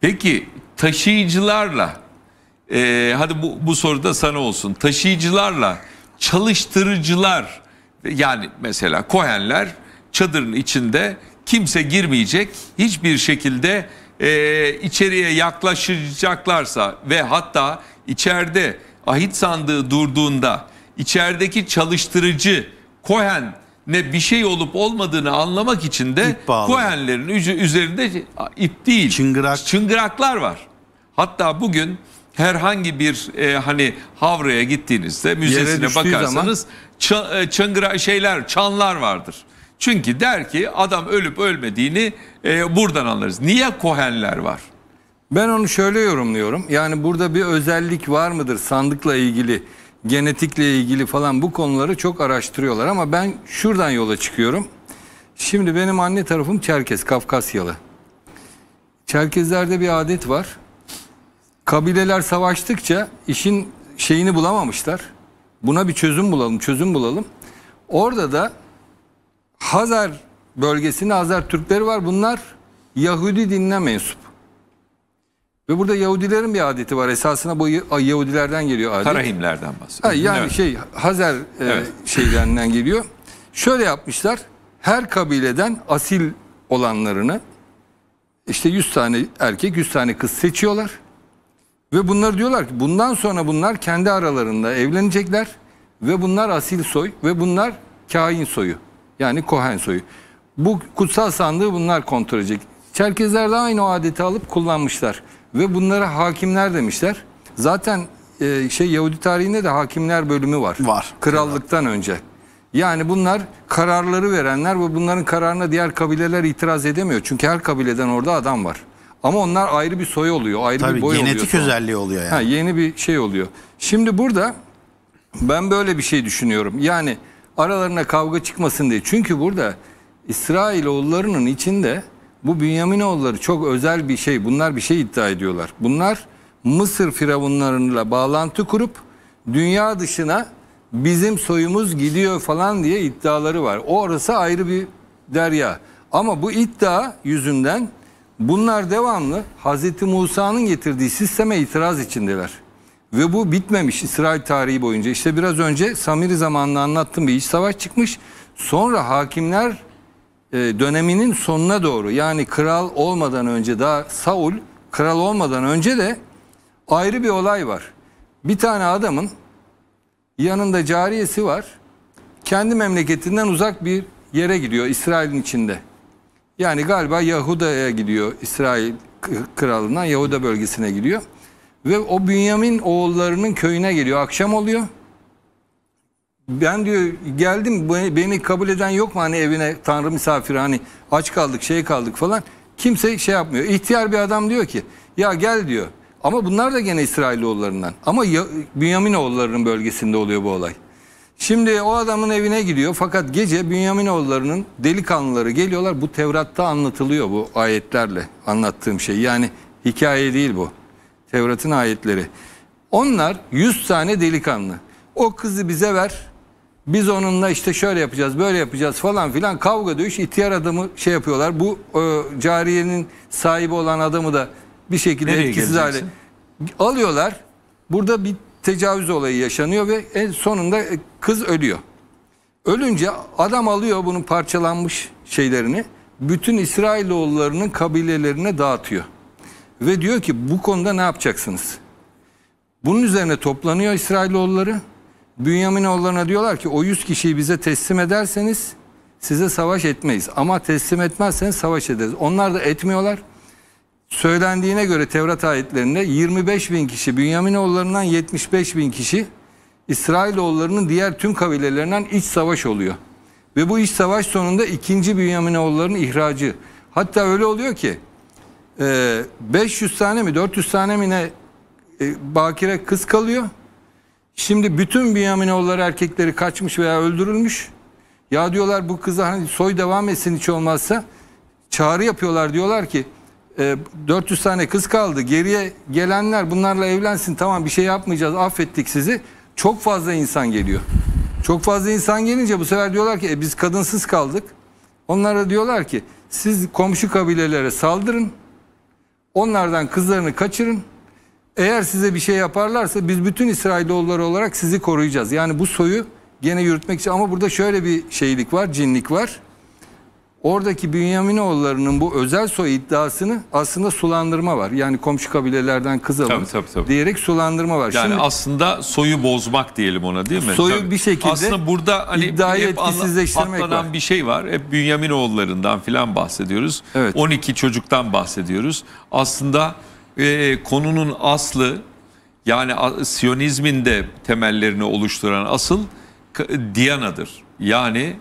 Peki taşıyıcılarla e, hadi bu, bu soruda sana olsun. Taşıyıcılarla çalıştırıcılar yani mesela Kohenler çadırın içinde kimse girmeyecek. Hiçbir şekilde e, içeriye yaklaşacaklarsa ve hatta içeride ahit sandığı durduğunda içerideki çalıştırıcı Cohen ne bir şey olup olmadığını anlamak için de Cohen'lerin üzerinde ip değil Çıngırak. çıngıraklar var. Hatta bugün herhangi bir e, hani Havra'ya gittiğinizde müzesine bakarsanız zaman... E, çıngıra şeyler çanlar vardır. Çünkü der ki adam ölüp ölmediğini e, buradan anlarız. Niye Kohenler var? Ben onu şöyle yorumluyorum. Yani burada bir özellik var mıdır sandıkla ilgili, genetikle ilgili falan bu konuları çok araştırıyorlar. Ama ben şuradan yola çıkıyorum. Şimdi benim anne tarafım Çerkes, Kafkasyalı. Çerkezlerde bir adet var. Kabileler savaştıkça işin şeyini bulamamışlar. Buna bir çözüm bulalım, çözüm bulalım. Orada da Hazar bölgesinde Hazar Türkleri var. Bunlar Yahudi dinine mensup. Ve burada Yahudilerin bir adeti var. Esasında bu Yahudilerden geliyor adet. Karahimlerden bahsediyor. yani evet. şey Hazar e, evet. şeylerinden geliyor. Şöyle yapmışlar. Her kabileden asil olanlarını işte 100 tane erkek 100 tane kız seçiyorlar. Ve bunlar diyorlar ki bundan sonra bunlar kendi aralarında evlenecekler. Ve bunlar asil soy ve bunlar kain soyu. Yani Kohen soyu. Bu kutsal sandığı bunlar kontrol edecek. Çerkezler de aynı o adeti alıp kullanmışlar. Ve bunlara hakimler demişler. Zaten e, şey Yahudi tarihinde de hakimler bölümü var. Var. Krallıktan evet. önce. Yani bunlar kararları verenler ve bunların kararına diğer kabileler itiraz edemiyor. Çünkü her kabileden orada adam var. Ama onlar ayrı bir soy oluyor, ayrı Tabii, bir boy genetik oluyor. genetik özelliği oluyor yani. Ha, yeni bir şey oluyor. Şimdi burada ben böyle bir şey düşünüyorum. Yani aralarına kavga çıkmasın diye. Çünkü burada İsrailoğullarının içinde bu Bünyaminoğulları çok özel bir şey. Bunlar bir şey iddia ediyorlar. Bunlar Mısır firavunlarıyla bağlantı kurup dünya dışına bizim soyumuz gidiyor falan diye iddiaları var. O orası ayrı bir derya. Ama bu iddia yüzünden bunlar devamlı Hazreti Musa'nın getirdiği sisteme itiraz içindeler. Ve bu bitmemiş İsrail tarihi boyunca. İşte biraz önce Samiri zamanını anlattım bir iç savaş çıkmış. Sonra hakimler e, döneminin sonuna doğru yani kral olmadan önce daha Saul kral olmadan önce de ayrı bir olay var. Bir tane adamın yanında cariyesi var. Kendi memleketinden uzak bir yere gidiyor İsrail'in içinde. Yani galiba Yahuda'ya gidiyor İsrail kralına Yahuda bölgesine gidiyor. Ve o Bünyamin oğullarının köyüne geliyor. Akşam oluyor. Ben diyor geldim beni kabul eden yok mu hani evine tanrı misafiri hani aç kaldık şey kaldık falan. Kimse şey yapmıyor. İhtiyar bir adam diyor ki ya gel diyor. Ama bunlar da gene oğullarından. Ama Bünyaminoğullarının bölgesinde oluyor bu olay. Şimdi o adamın evine gidiyor fakat gece oğullarının delikanlıları geliyorlar. Bu Tevrat'ta anlatılıyor bu ayetlerle anlattığım şey. Yani hikaye değil bu. Tevrat'ın ayetleri. Onlar 100 tane delikanlı. O kızı bize ver. Biz onunla işte şöyle yapacağız, böyle yapacağız falan filan kavga dövüş ihtiyar adamı şey yapıyorlar. Bu e, cariyenin sahibi olan adamı da bir şekilde Nereye etkisiz hale alıyorlar. Burada bir tecavüz olayı yaşanıyor ve en sonunda e, kız ölüyor. Ölünce adam alıyor bunun parçalanmış şeylerini. Bütün İsrailoğullarının kabilelerine dağıtıyor. Ve diyor ki bu konuda ne yapacaksınız? Bunun üzerine toplanıyor İsrailoğulları. Bünyaminoğullarına diyorlar ki o 100 kişiyi bize teslim ederseniz size savaş etmeyiz. Ama teslim etmezseniz savaş ederiz. Onlar da etmiyorlar. Söylendiğine göre Tevrat ayetlerinde 25 bin kişi Bünyamin Bünyaminoğullarından 75 bin kişi İsrailoğullarının diğer tüm kabilelerinden iç savaş oluyor. Ve bu iç savaş sonunda ikinci Bünyamin Bünyaminoğullarının ihracı. Hatta öyle oluyor ki e, ee, 500 tane mi 400 tane mi ne e, bakire kız kalıyor. Şimdi bütün Binyaminoğulları erkekleri kaçmış veya öldürülmüş. Ya diyorlar bu kıza hani soy devam etsin hiç olmazsa. Çağrı yapıyorlar diyorlar ki e, 400 tane kız kaldı. Geriye gelenler bunlarla evlensin tamam bir şey yapmayacağız affettik sizi. Çok fazla insan geliyor. Çok fazla insan gelince bu sefer diyorlar ki e, biz kadınsız kaldık. Onlara diyorlar ki siz komşu kabilelere saldırın. Onlardan kızlarını kaçırın. Eğer size bir şey yaparlarsa biz bütün İsrailoğulları olarak sizi koruyacağız. Yani bu soyu gene yürütmek için ama burada şöyle bir şeylik var, cinlik var. Oradaki Bünyaminoğulları'nın bu özel soy iddiasını aslında sulandırma var. Yani komşu kabilelerden kız alın tabii, tabii, tabii. diyerek sulandırma var. Yani Şimdi, aslında soyu bozmak diyelim ona değil mi? Soyu tabii. bir şekilde aslında burada hani iddiayı hep etkisizleştirmek var. bir şey var. Hep Bünyaminoğulları'ndan filan bahsediyoruz. Evet. 12 çocuktan bahsediyoruz. Aslında e, konunun aslı yani Siyonizmin de temellerini oluşturan asıl Diyana'dır. Yani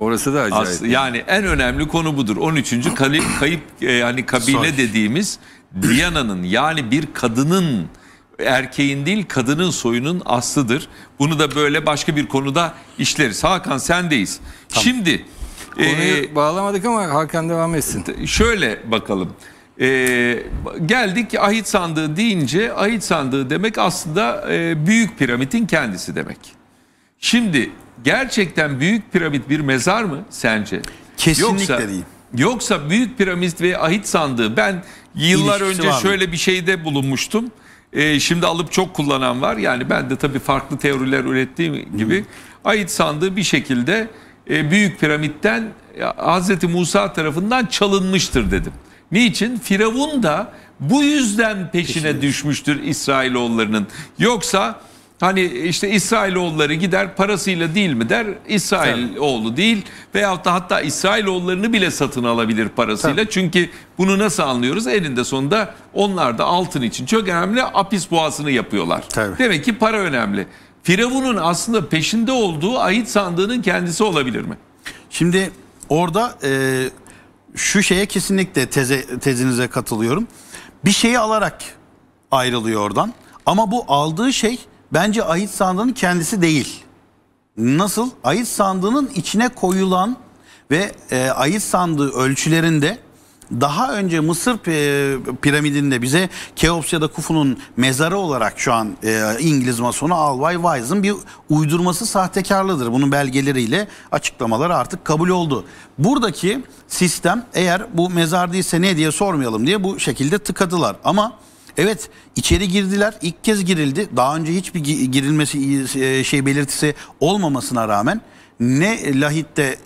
Orası da acayip. As, yani en önemli konu budur. 13. kayıp, kayıp e, yani kabile Soy. dediğimiz Diana'nın yani bir kadının erkeğin değil kadının soyunun aslıdır. Bunu da böyle başka bir konuda işleriz. Hakan sendeyiz. Tamam. Şimdi e, Konuyu e, bağlamadık ama Hakan devam etsin. Şöyle bakalım. E, geldik ahit sandığı deyince ahit sandığı demek aslında e, büyük piramidin kendisi demek. Şimdi gerçekten büyük piramit bir mezar mı sence? Kesinlikle yoksa, değil. Yoksa büyük piramit ve ahit sandığı ben yıllar İlişkisi önce şöyle bir şeyde bulunmuştum. Ee, şimdi alıp çok kullanan var. Yani ben de tabii farklı teoriler ürettiğim gibi Hı. ahit sandığı bir şekilde e, büyük piramitten Hz. Musa tarafından çalınmıştır dedim. Niçin? Firavun da bu yüzden peşine Peşiniz. düşmüştür İsrailoğullarının. Yoksa Hani işte İsrailoğulları gider parasıyla değil mi der İsrailoğlu Tabii. değil veyahut da hatta İsrailoğullarını bile satın alabilir parasıyla. Tabii. Çünkü bunu nasıl anlıyoruz? Elinde sonunda onlar da altın için çok önemli apis boğasını yapıyorlar. Tabii. Demek ki para önemli. Firavun'un aslında peşinde olduğu ahit sandığının kendisi olabilir mi? Şimdi orada e, şu şeye kesinlikle teze, tezinize katılıyorum. Bir şeyi alarak ayrılıyor oradan ama bu aldığı şey bence ahit sandığının kendisi değil. Nasıl? Ahit sandığının içine koyulan ve e, ahit sandığı ölçülerinde daha önce Mısır e, piramidinde bize Keops ya da Kufu'nun mezarı olarak şu an e, İngiliz masonu Alvay Wise'ın bir uydurması sahtekarlıdır. Bunun belgeleriyle açıklamaları artık kabul oldu. Buradaki sistem eğer bu mezar değilse ne diye sormayalım diye bu şekilde tıkadılar. Ama Evet içeri girdiler ilk kez girildi. Daha önce hiçbir girilmesi e, şey belirtisi olmamasına rağmen ne Lahit'te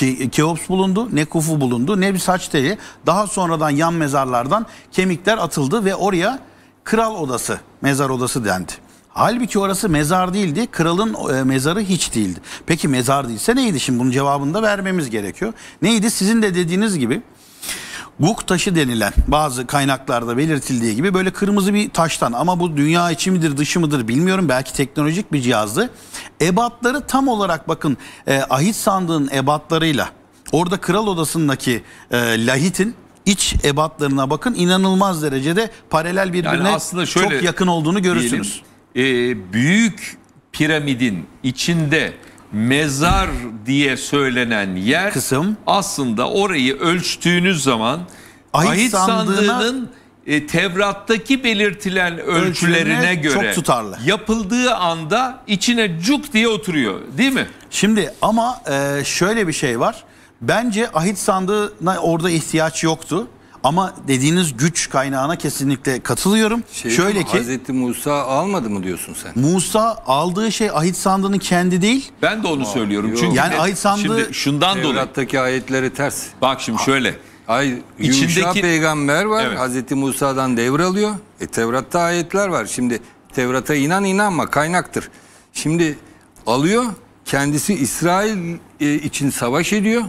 e, Keops bulundu ne Kufu bulundu ne bir saç teli. Daha sonradan yan mezarlardan kemikler atıldı ve oraya kral odası mezar odası dendi. Halbuki orası mezar değildi. Kralın e, mezarı hiç değildi. Peki mezar değilse neydi? Şimdi bunun cevabını da vermemiz gerekiyor. Neydi? Sizin de dediğiniz gibi Guk taşı denilen bazı kaynaklarda belirtildiği gibi böyle kırmızı bir taştan ama bu dünya içi midir dışı mıdır bilmiyorum. Belki teknolojik bir cihazdı. Ebatları tam olarak bakın e, ahit sandığın ebatlarıyla orada kral odasındaki e, lahitin iç ebatlarına bakın inanılmaz derecede paralel birbirine yani aslında şöyle çok yakın olduğunu görürsünüz. Diyelim, e, büyük piramidin içinde mezar diye söylenen yer kısım aslında orayı ölçtüğünüz zaman ahit, ahit sandığının e, Tevrat'taki belirtilen ölçülerine göre çok tutarlı. yapıldığı anda içine cuk diye oturuyor değil mi? Şimdi ama e, şöyle bir şey var. Bence ahit sandığına orada ihtiyaç yoktu. Ama dediğiniz güç kaynağına kesinlikle katılıyorum. Şey, Şöyle ki Hazreti Musa almadı mı diyorsun sen? Musa aldığı şey ahit sandığının kendi değil. Ben de onu Aa, söylüyorum. Yok. Çünkü yani de, ahit sandığı şimdi şundan dolayı. Tevrat'taki ayetleri ters. Bak şimdi şöyle. Ay Yuşa içindeki... peygamber var. Evet. Hazreti Musa'dan devralıyor. E Tevrat'ta ayetler var. Şimdi Tevrat'a inan inanma kaynaktır. Şimdi alıyor kendisi İsrail e, için savaş ediyor.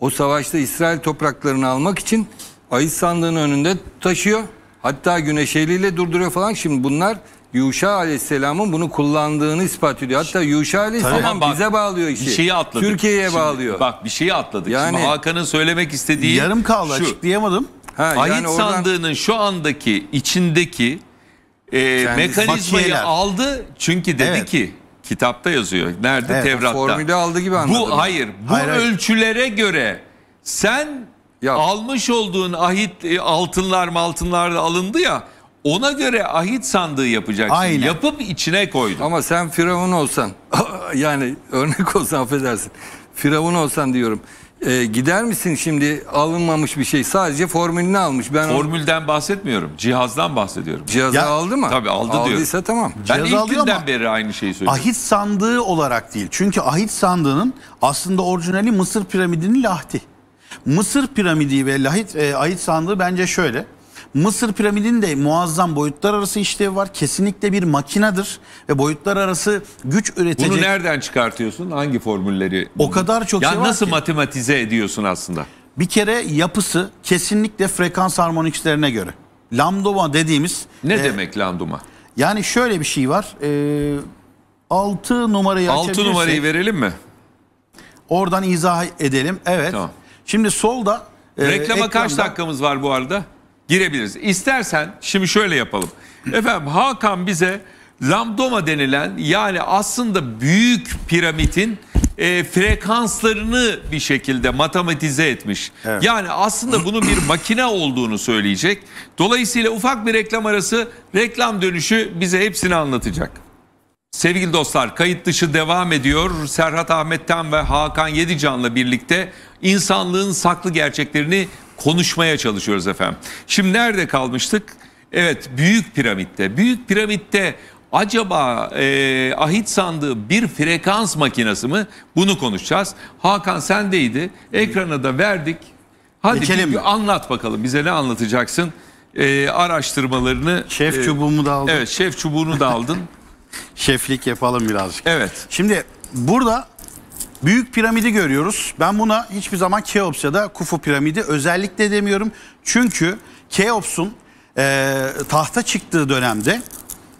O savaşta İsrail topraklarını almak için ayı sandığının önünde taşıyor. Hatta güneş eliyle durduruyor falan. Şimdi bunlar Yuşa Aleyhisselam'ın bunu kullandığını ispat ediyor. Hatta Yuşa Aleyhisselam bak, bize bağlıyor işi. Bir şeyi atladık. Türkiye'ye bağlıyor. Bak bir şeyi atladık. Yani, Şimdi Hakan'ın söylemek istediği Yarım kaldı şu. açıklayamadım. Ha, Ayit yani oradan... sandığının şu andaki içindeki e, mekanizmayı makiyeler. aldı. Çünkü dedi evet. ki kitapta yazıyor. Nerede? Evet, Tevrat'ta. Formülü aldı gibi anladım. Bu, hayır. Bu hayır, ölçülere hayır. göre sen ya. Almış olduğun ahit e, altınlar mı altınlar da alındı ya. Ona göre ahit sandığı yapacaksın. Aynen. Yapıp içine koydun. Ama sen firavun olsan yani örnek olsan affedersin. Firavun olsan diyorum. E, gider misin şimdi alınmamış bir şey sadece formülünü almış. Ben Formülden bahsetmiyorum. Cihazdan bahsediyorum. Cihazı Ya- aldı mı? Tabii aldı diyorum. Aldıysa tamam. Ben Cihaz ilk alıyor günden ama- beri aynı şeyi söylüyorum. Ahit sandığı olarak değil. Çünkü ahit sandığının aslında orijinali Mısır piramidinin lahti. Mısır piramidi ve lahit, e, ait sandığı bence şöyle. Mısır piramidinin de muazzam boyutlar arası işlevi var. Kesinlikle bir makinedir ve boyutlar arası güç üretecek. Bunu nereden çıkartıyorsun? Hangi formülleri? O kadar çok ya şey var nasıl ki. matematize ediyorsun aslında? Bir kere yapısı kesinlikle frekans harmoniklerine göre. Lambda dediğimiz... Ne e, demek lambda? Yani şöyle bir şey var. E, 6 numarayı 6 numarayı verelim mi? Oradan izah edelim. Evet. Tamam. Şimdi solda e, Reklama ekranda... kaç dakikamız var bu arada? Girebiliriz. İstersen şimdi şöyle yapalım. Efendim Hakan bize lambdoma denilen yani aslında büyük piramitin e, frekanslarını bir şekilde matematize etmiş. Evet. Yani aslında bunu bir makine olduğunu söyleyecek. Dolayısıyla ufak bir reklam arası reklam dönüşü bize hepsini anlatacak. Sevgili dostlar kayıt dışı devam ediyor. Serhat Ahmet'ten ve Hakan Yedican'la birlikte insanlığın saklı gerçeklerini konuşmaya çalışıyoruz efendim. Şimdi nerede kalmıştık? Evet Büyük Piramit'te. Büyük Piramit'te acaba e, ahit sandığı bir frekans makinesi mi? Bunu konuşacağız. Hakan sendeydi. Ekrana da verdik. Hadi Ekelim. bir anlat bakalım bize ne anlatacaksın? E, araştırmalarını. Şef e, çubuğumu da aldın. Evet şef çubuğunu da aldın. şeflik yapalım birazcık. Evet. Şimdi burada büyük piramidi görüyoruz. Ben buna hiçbir zaman Keops ya da Kufu piramidi özellikle demiyorum. Çünkü Keops'un e, tahta çıktığı dönemde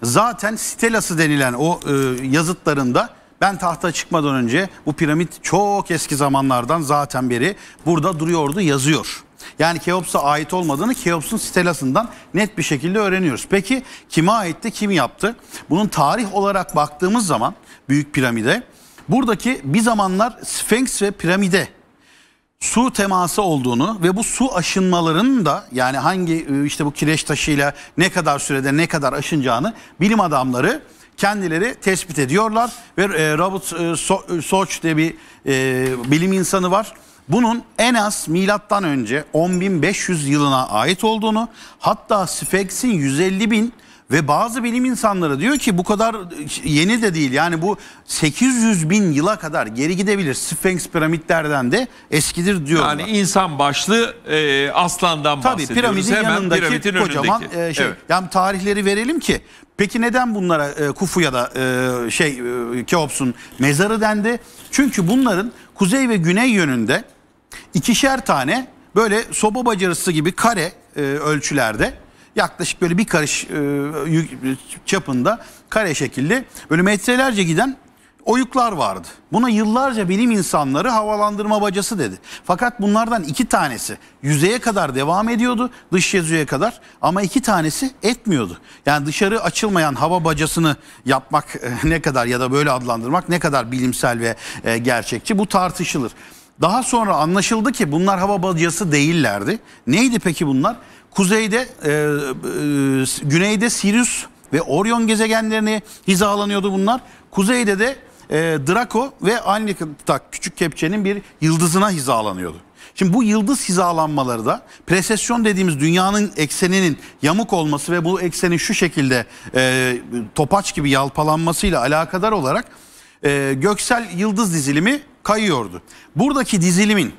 zaten stelası denilen o e, yazıtlarında ben tahta çıkmadan önce bu piramit çok eski zamanlardan zaten beri burada duruyordu yazıyor. Yani Keops'a ait olmadığını Keops'un stelasından net bir şekilde öğreniyoruz. Peki kime aitti, kim yaptı? Bunun tarih olarak baktığımız zaman Büyük Piramide buradaki bir zamanlar Sphinx ve piramide su teması olduğunu ve bu su aşınmalarının da yani hangi e, işte bu kireç taşıyla ne kadar sürede ne kadar aşınacağını bilim adamları kendileri tespit ediyorlar ve e, Robert e, Soch diye bir bilim insanı var. Bunun en az milattan önce 10.500 yılına ait olduğunu hatta Sphinx'in 150 bin ve bazı bilim insanları diyor ki bu kadar yeni de değil yani bu 800 bin yıla kadar geri gidebilir. Sphinx piramitlerden de eskidir diyorlar. Yani insan başlı e, aslandan Tabii, bahsediyoruz. Tabii piramidin Hemen yanındaki piramidin kocaman önündeki. e, şey. Evet. Yani tarihleri verelim ki Peki neden bunlara e, Kufu ya da e, şey e, Keops'un mezarı dendi? Çünkü bunların kuzey ve güney yönünde İkişer tane böyle soba bacarısı gibi kare e, ölçülerde yaklaşık böyle bir karış e, çapında kare şekilli böyle metrelerce giden oyuklar vardı. Buna yıllarca bilim insanları havalandırma bacası dedi. Fakat bunlardan iki tanesi yüzeye kadar devam ediyordu dış yüzeye kadar ama iki tanesi etmiyordu. Yani dışarı açılmayan hava bacasını yapmak e, ne kadar ya da böyle adlandırmak ne kadar bilimsel ve e, gerçekçi bu tartışılır. Daha sonra anlaşıldı ki bunlar hava bacası değillerdi. Neydi peki bunlar? Kuzeyde, e, e, güneyde Sirius ve Orion gezegenlerini hizalanıyordu bunlar. Kuzeyde de e, Draco ve aynı tak küçük kepçenin bir yıldızına hizalanıyordu. Şimdi bu yıldız hizalanmaları da presesyon dediğimiz dünyanın ekseninin yamuk olması ve bu eksenin şu şekilde e, topaç gibi yalpalanmasıyla alakadar olarak e, Göksel Yıldız dizilimi kayıyordu. Buradaki dizilimin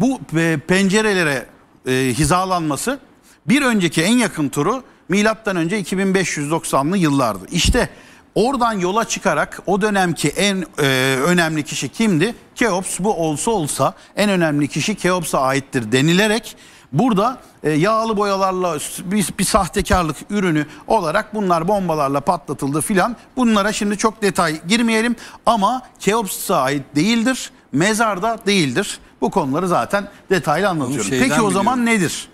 bu e, pencerelere e, hizalanması bir önceki en yakın turu milattan önce 2590'lı yıllardı. İşte oradan yola çıkarak o dönemki en e, önemli kişi kimdi? Keops bu olsa olsa en önemli kişi Keops'a aittir denilerek Burada e, yağlı boyalarla bir, bir sahtekarlık ürünü olarak bunlar bombalarla patlatıldı filan. Bunlara şimdi çok detay girmeyelim ama Keops'a ait değildir. Mezarda değildir. Bu konuları zaten detaylı anlatıyorum. Peki biliyorum. o zaman nedir?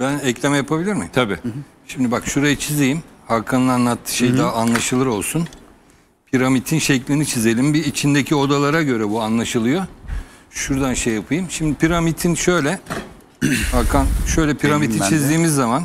Ben ekleme yapabilir miyim? Tabii. Hı hı. Şimdi bak şurayı çizeyim. Hakan'ın anlattığı şey hı hı. daha anlaşılır olsun. Piramitin şeklini çizelim. Bir içindeki odalara göre bu anlaşılıyor. Şuradan şey yapayım. Şimdi piramitin şöyle Hakan şöyle piramidi çizdiğimiz zaman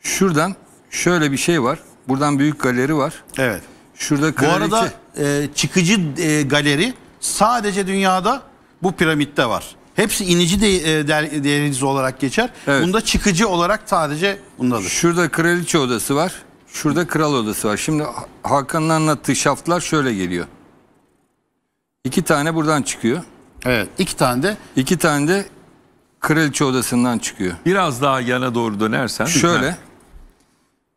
şuradan şöyle bir şey var. Buradan büyük galeri var. Evet. Şurada kraliçe. Bu arada e, çıkıcı e, galeri sadece dünyada bu piramitte var. Hepsi inici de, e, der, deniz olarak geçer. Evet. Bunda çıkıcı olarak sadece bundadır. Şurada kraliçe odası var. Şurada kral odası var. Şimdi Hakan'ın anlattığı şaftlar şöyle geliyor. İki tane buradan çıkıyor. Evet. İki tane de. İki tane de kraliçe odasından çıkıyor. Biraz daha yana doğru dönersen. Şöyle.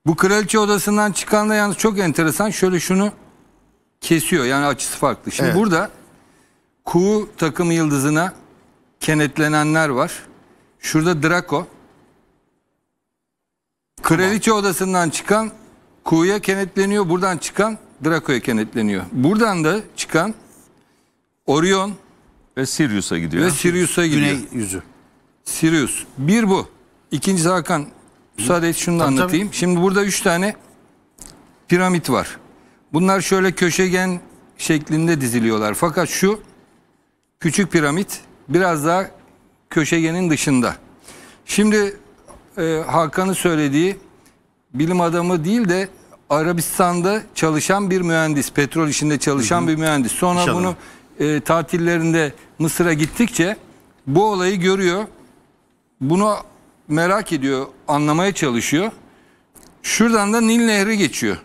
Bu kraliçe odasından çıkan da yalnız çok enteresan. Şöyle şunu kesiyor. Yani açısı farklı. Şimdi evet. burada kuğu takım yıldızına kenetlenenler var. Şurada Draco. Kraliçe tamam. odasından çıkan kuğuya kenetleniyor. Buradan çıkan Draco'ya kenetleniyor. Buradan da çıkan Orion ve Sirius'a gidiyor. Ve Sirius'a gidiyor. Güney yüzü. Sirius. Bir bu. İkincisi Hakan. Müsaade et şunu da Tabii, anlatayım. Şimdi burada üç tane piramit var. Bunlar şöyle köşegen şeklinde diziliyorlar. Fakat şu küçük piramit biraz daha köşegenin dışında. Şimdi e, Hakan'ın söylediği bilim adamı değil de Arabistan'da çalışan bir mühendis, petrol işinde çalışan hı hı. bir mühendis. Sonra İnşallah. bunu e, tatillerinde Mısır'a gittikçe bu olayı görüyor. Bunu merak ediyor, anlamaya çalışıyor. Şuradan da Nil Nehri geçiyor.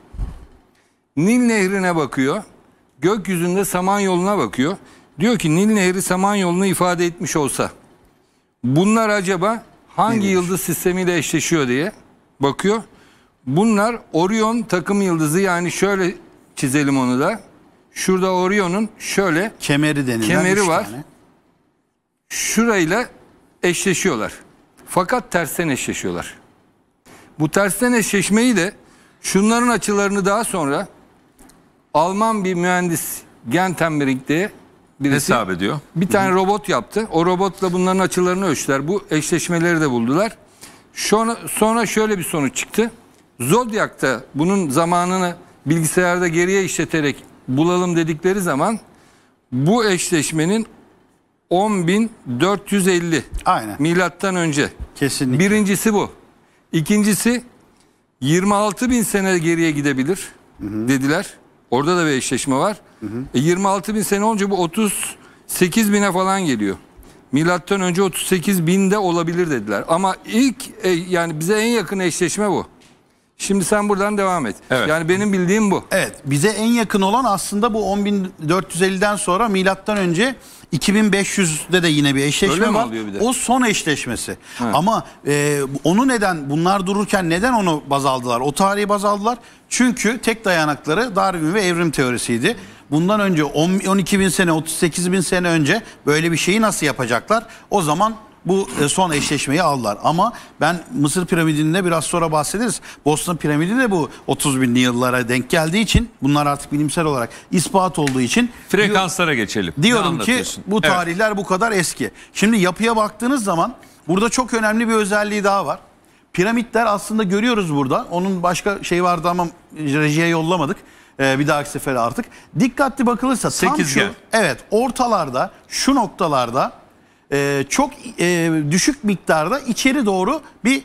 Nil Nehri'ne bakıyor. Gökyüzünde Samanyolu'na bakıyor. Diyor ki Nil Nehri Samanyolu'nu ifade etmiş olsa bunlar acaba hangi Neymiş? yıldız sistemiyle eşleşiyor diye bakıyor. Bunlar Orion takım yıldızı yani şöyle çizelim onu da. Şurada Orion'un şöyle kemeri denilen kemeri var. Tane. Şurayla eşleşiyorlar. Fakat tersten eşleşiyorlar. Bu tersten eşleşmeyi de şunların açılarını daha sonra Alman bir mühendis Gentenberg diye birisi hesap ediyor. Bir tane Hı -hı. robot yaptı. O robotla bunların açılarını ölçtüler. Bu eşleşmeleri de buldular. Sonra, sonra şöyle bir sonuç çıktı. Zodyak'ta bunun zamanını bilgisayarda geriye işleterek bulalım dedikleri zaman bu eşleşmenin 10.450. Aynen. Milattan önce. Kesinlikle. Birincisi bu. İkincisi 26 bin sene geriye gidebilir hı hı. dediler. Orada da bir eşleşme var. E 26 bin sene olunca bu 38 bine falan geliyor. Milattan önce 38 binde olabilir dediler. Ama ilk e, yani bize en yakın eşleşme bu. Şimdi sen buradan devam et. Evet. Yani benim bildiğim bu. Evet. Bize en yakın olan aslında bu 10.450'den sonra milattan önce 2500'de de yine bir eşleşme Öyle var. Bir de? O son eşleşmesi. Evet. Ama e, onu neden bunlar dururken neden onu baz aldılar? O tarihi baz aldılar. Çünkü tek dayanakları Darwin ve evrim teorisiydi. Bundan önce 10, 12 sene 38 bin sene önce böyle bir şeyi nasıl yapacaklar? O zaman bu e, son eşleşmeyi aldılar. Ama ben Mısır piramidinde biraz sonra bahsederiz. Boston piramidi de bu 30 bin yıllara denk geldiği için bunlar artık bilimsel olarak ispat olduğu için frekanslara geçelim. Diyorum ki bu tarihler evet. bu kadar eski. Şimdi yapıya baktığınız zaman burada çok önemli bir özelliği daha var. Piramitler aslında görüyoruz burada. Onun başka şey vardı ama rejiye yollamadık. Ee, bir dahaki sefere artık. Dikkatli bakılırsa tam şu evet ortalarda şu noktalarda e, çok e, düşük miktarda içeri doğru bir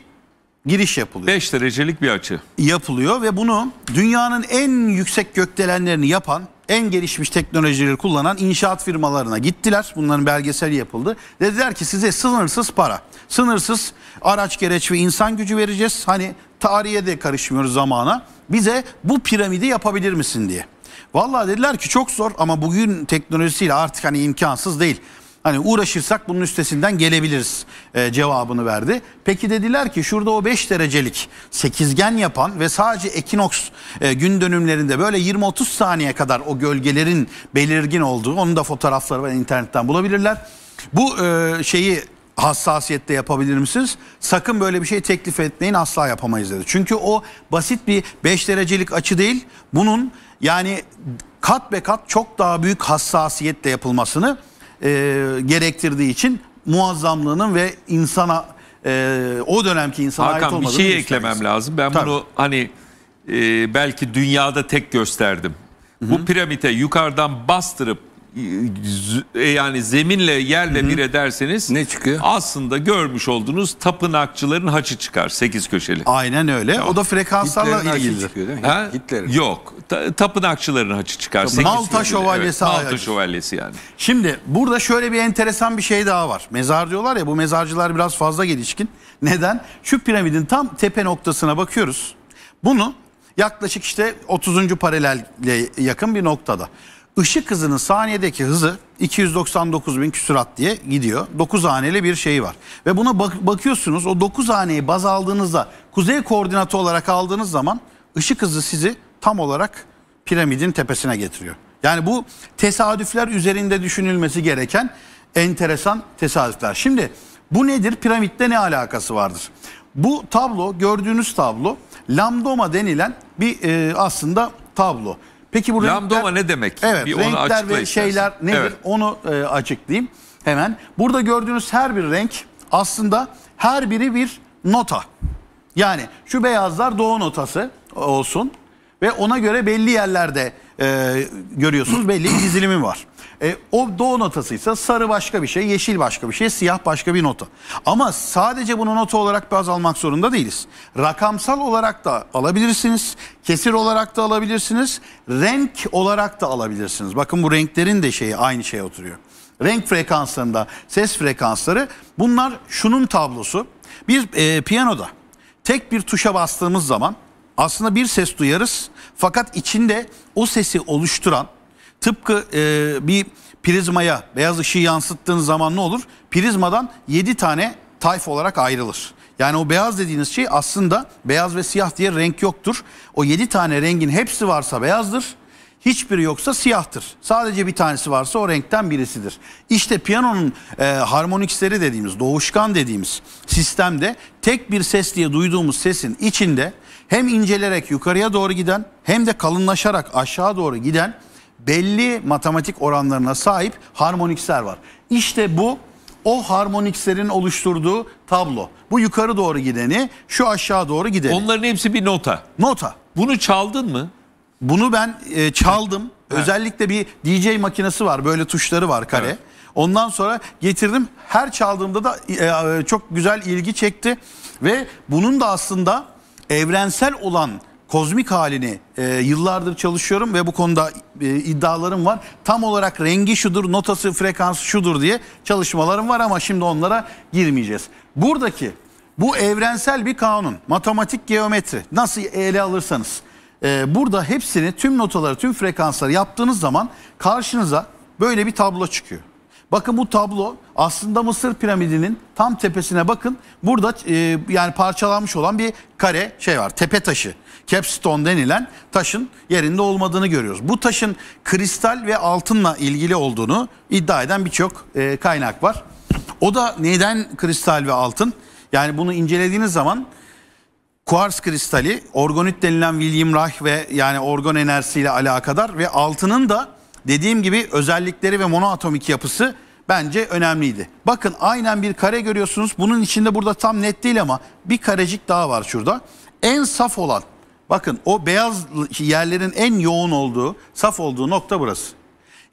giriş yapılıyor. 5 derecelik bir açı. Yapılıyor ve bunu dünyanın en yüksek gökdelenlerini yapan en gelişmiş teknolojileri kullanan inşaat firmalarına gittiler. Bunların belgeseli yapıldı. Dediler ki size sınırsız para, sınırsız araç gereç ve insan gücü vereceğiz. Hani tarihe de karışmıyoruz zamana. Bize bu piramidi yapabilir misin diye. Valla dediler ki çok zor ama bugün teknolojisiyle artık hani imkansız değil. Hani uğraşırsak bunun üstesinden gelebiliriz e, cevabını verdi. Peki dediler ki şurada o 5 derecelik sekizgen yapan ve sadece ekinoks e, gün dönümlerinde böyle 20-30 saniye kadar o gölgelerin belirgin olduğu onun da fotoğrafları var internetten bulabilirler. Bu e, şeyi hassasiyette yapabilir misiniz? Sakın böyle bir şey teklif etmeyin asla yapamayız dedi. Çünkü o basit bir 5 derecelik açı değil. Bunun yani kat be kat çok daha büyük hassasiyetle yapılmasını e, gerektirdiği için muazzamlığının ve insana e, o dönemki insana Hakan, ait olmadığını bir şey eklemem istersen. lazım. Ben Tabii. bunu hani e, belki dünyada tek gösterdim. Hı-hı. Bu piramite yukarıdan bastırıp e, yani zeminle yerle Hı-hı. bir ederseniz ne çıkıyor? Aslında görmüş olduğunuz tapınakçıların haçı çıkar 8 köşeli. Aynen öyle. Tamam. O da frekanslarla ilgili. Ha? Hitler'in. Yok. Ta- tapınakçıların haçı çıkar. Tamam. Malta köşeli. şövalyesi. Evet, Malta şövalyesi yani. Şimdi burada şöyle bir enteresan bir şey daha var. Mezar diyorlar ya bu mezarcılar biraz fazla gelişkin. Neden? Şu piramidin tam tepe noktasına bakıyoruz. Bunu yaklaşık işte 30. paralelle yakın bir noktada. Işık hızının saniyedeki hızı 299 bin küsurat diye gidiyor. 9 haneli bir şey var. Ve buna bak bakıyorsunuz o 9 haneyi baz aldığınızda kuzey koordinatı olarak aldığınız zaman ışık hızı sizi tam olarak piramidin tepesine getiriyor. Yani bu tesadüfler üzerinde düşünülmesi gereken enteresan tesadüfler. Şimdi bu nedir? Piramitte ne alakası vardır? Bu tablo gördüğünüz tablo lambdoma denilen bir e, aslında tablo. Peki bu Lambdoma renkler, ne demek? Evet, bir renkler ve şeyler istersen. nedir? Evet. Onu e, açıklayayım hemen. Burada gördüğünüz her bir renk aslında her biri bir nota. Yani şu beyazlar doğu notası olsun ve ona göre belli yerlerde e, görüyorsunuz belli bir dizilimi var. E, o do notasıysa sarı başka bir şey, yeşil başka bir şey, siyah başka bir nota. Ama sadece bunu nota olarak baz almak zorunda değiliz. Rakamsal olarak da alabilirsiniz, kesir olarak da alabilirsiniz, renk olarak da alabilirsiniz. Bakın bu renklerin de şeyi aynı şeye oturuyor. Renk frekanslarında, ses frekansları bunlar şunun tablosu. Bir e, piyanoda tek bir tuşa bastığımız zaman aslında bir ses duyarız fakat içinde o sesi oluşturan Tıpkı e, bir prizmaya beyaz ışığı yansıttığın zaman ne olur? Prizmadan 7 tane tayf olarak ayrılır. Yani o beyaz dediğiniz şey aslında beyaz ve siyah diye renk yoktur. O 7 tane rengin hepsi varsa beyazdır. Hiçbiri yoksa siyahtır. Sadece bir tanesi varsa o renkten birisidir. İşte piyanonun e, harmoniksleri dediğimiz, doğuşkan dediğimiz sistemde tek bir ses diye duyduğumuz sesin içinde hem incelerek yukarıya doğru giden hem de kalınlaşarak aşağı doğru giden belli matematik oranlarına sahip harmonikler var. İşte bu o harmonikserin oluşturduğu tablo. Bu yukarı doğru gideni, şu aşağı doğru gideni. Onların hepsi bir nota. Nota. Bunu çaldın mı? Bunu ben e, çaldım. Evet. Özellikle bir DJ makinesi var. Böyle tuşları var kare. Evet. Ondan sonra getirdim. Her çaldığımda da e, e çok güzel ilgi çekti. Ve bunun da aslında evrensel olan kozmik halini e, yıllardır çalışıyorum ve bu konuda e, iddialarım var. Tam olarak rengi şudur, notası, frekansı şudur diye çalışmalarım var ama şimdi onlara girmeyeceğiz. Buradaki bu evrensel bir kanun, matematik, geometri nasıl ele alırsanız e, burada hepsini tüm notaları, tüm frekansları yaptığınız zaman karşınıza böyle bir tablo çıkıyor. Bakın bu tablo aslında Mısır piramidinin tam tepesine bakın. Burada e, yani parçalanmış olan bir kare şey var. Tepe taşı. Capstone denilen taşın yerinde olmadığını görüyoruz. Bu taşın kristal ve altınla ilgili olduğunu iddia eden birçok e, kaynak var. O da neden kristal ve altın? Yani bunu incelediğiniz zaman kuars kristali, orgonit denilen William Reich ve yani orgon enerjisiyle alakadar ve altının da Dediğim gibi özellikleri ve monoatomik yapısı bence önemliydi. Bakın aynen bir kare görüyorsunuz. Bunun içinde burada tam net değil ama bir karecik daha var şurada. En saf olan bakın o beyaz yerlerin en yoğun olduğu saf olduğu nokta burası.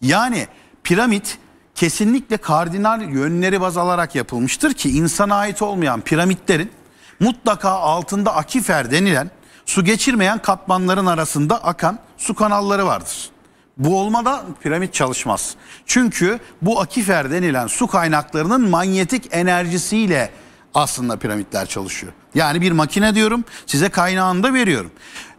Yani piramit kesinlikle kardinal yönleri baz alarak yapılmıştır ki insana ait olmayan piramitlerin mutlaka altında akifer denilen su geçirmeyen katmanların arasında akan su kanalları vardır. Bu olmadan piramit çalışmaz. Çünkü bu akifer denilen su kaynaklarının manyetik enerjisiyle aslında piramitler çalışıyor. Yani bir makine diyorum size kaynağını da veriyorum.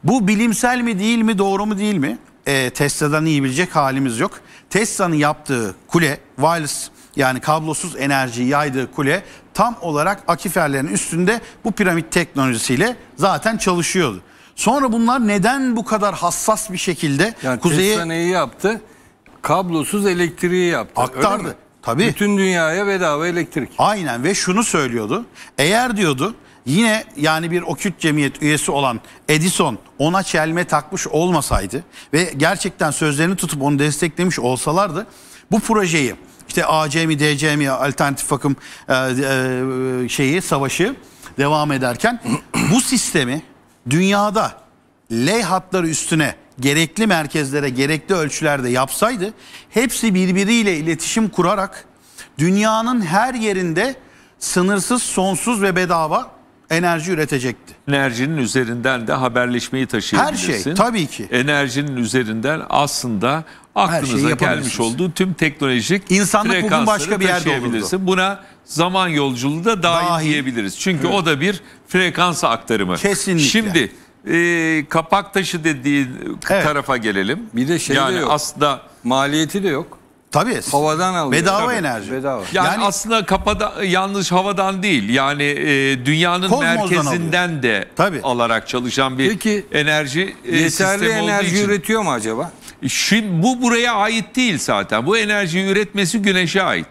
Bu bilimsel mi değil mi doğru mu değil mi? E, Tesla'dan iyi bilecek halimiz yok. Tesla'nın yaptığı kule wireless yani kablosuz enerji yaydığı kule tam olarak akiferlerin üstünde bu piramit teknolojisiyle zaten çalışıyordu. Sonra bunlar neden bu kadar hassas bir şekilde yani kuzeye... Tesla neyi yaptı? Kablosuz elektriği yaptı. Aktardı. Tabii. Bütün dünyaya bedava elektrik. Aynen ve şunu söylüyordu. Eğer diyordu yine yani bir okült cemiyet üyesi olan Edison ona çelme takmış olmasaydı ve gerçekten sözlerini tutup onu desteklemiş olsalardı bu projeyi işte AC mi DC mi alternatif akım e, e, şeyi savaşı devam ederken bu sistemi dünyada ley hatları üstüne gerekli merkezlere gerekli ölçülerde yapsaydı hepsi birbiriyle iletişim kurarak dünyanın her yerinde sınırsız, sonsuz ve bedava enerji üretecekti. Enerjinin üzerinden de haberleşmeyi taşıyabilirsin. Her şey tabii ki. Enerjinin üzerinden aslında aklınıza gelmiş olduğu tüm teknolojik İnsanlık bugün başka bir yerde olurdu. Buna zaman yolculuğu da dahil, dahil. diyebiliriz. Çünkü evet. o da bir frekansa aktarımı. Kesinlikle. Şimdi e, kapak taşı dediğin evet. tarafa gelelim. Bir de şey yani de yok. aslında maliyeti de yok. Tabii. Havadan alıyor. Bedava Tabii. enerji. Bedava. Yani, yani aslında kapada yanlış havadan değil. Yani e, dünyanın merkezinden alıyor. de Tabii. alarak çalışan bir Peki, enerji e, yeterli sistemi enerji üretiyor mu acaba? Şimdi bu buraya ait değil zaten. Bu enerjiyi üretmesi güneşe ait.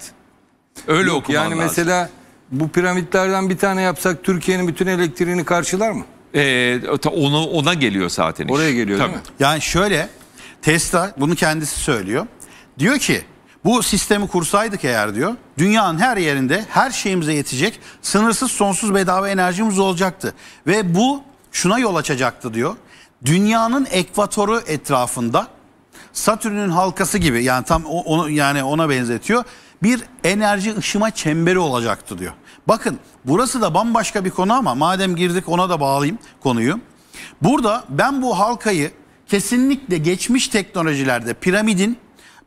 Öyle Yok, okuman yani lazım. Yani mesela bu piramitlerden bir tane yapsak Türkiye'nin bütün elektriğini karşılar mı? Ee, ona ona geliyor zaten. Oraya iş. geliyor Tabii. değil mi? Yani şöyle Tesla bunu kendisi söylüyor. Diyor ki bu sistemi kursaydık eğer diyor dünyanın her yerinde her şeyimize yetecek sınırsız sonsuz bedava enerjimiz olacaktı. Ve bu şuna yol açacaktı diyor. Dünyanın ekvatoru etrafında Satürn'ün halkası gibi yani tam onu, yani ona benzetiyor. Bir enerji ışıma çemberi olacaktı diyor. Bakın burası da bambaşka bir konu ama madem girdik ona da bağlayayım konuyu. Burada ben bu halkayı kesinlikle geçmiş teknolojilerde piramidin,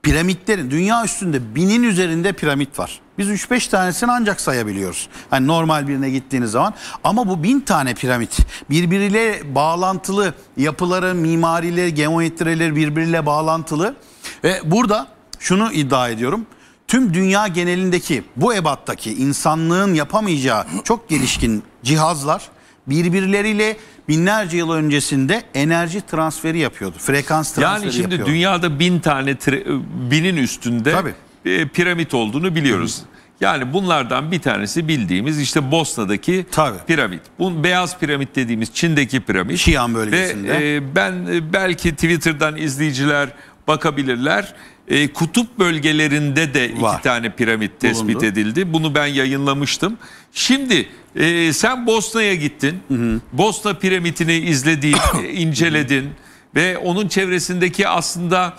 piramitlerin dünya üstünde binin üzerinde piramit var. Biz 3-5 tanesini ancak sayabiliyoruz. Hani normal birine gittiğiniz zaman. Ama bu bin tane piramit birbiriyle bağlantılı yapıları, mimarileri, geometrileri birbiriyle bağlantılı. Ve burada şunu iddia ediyorum. Tüm dünya genelindeki bu ebattaki insanlığın yapamayacağı çok gelişkin cihazlar birbirleriyle binlerce yıl öncesinde enerji transferi yapıyordu. Frekans transferi yapıyordu. Yani şimdi yapıyordu. dünyada bin tane, binin üstünde Tabii e, piramit olduğunu biliyoruz. Yani bunlardan bir tanesi bildiğimiz işte Bosna'daki Tabii. piramit. Bu beyaz piramit dediğimiz Çin'deki piramit. Şiyan bölgesinde. Ve ben e, belki Twitter'dan izleyiciler bakabilirler. E, kutup bölgelerinde de iki tane piramit tespit Bulundu. edildi. Bunu ben yayınlamıştım. Şimdi sen Bosna'ya gittin. Hı hı. Bosna piramitini izledin, inceledin ve onun çevresindeki aslında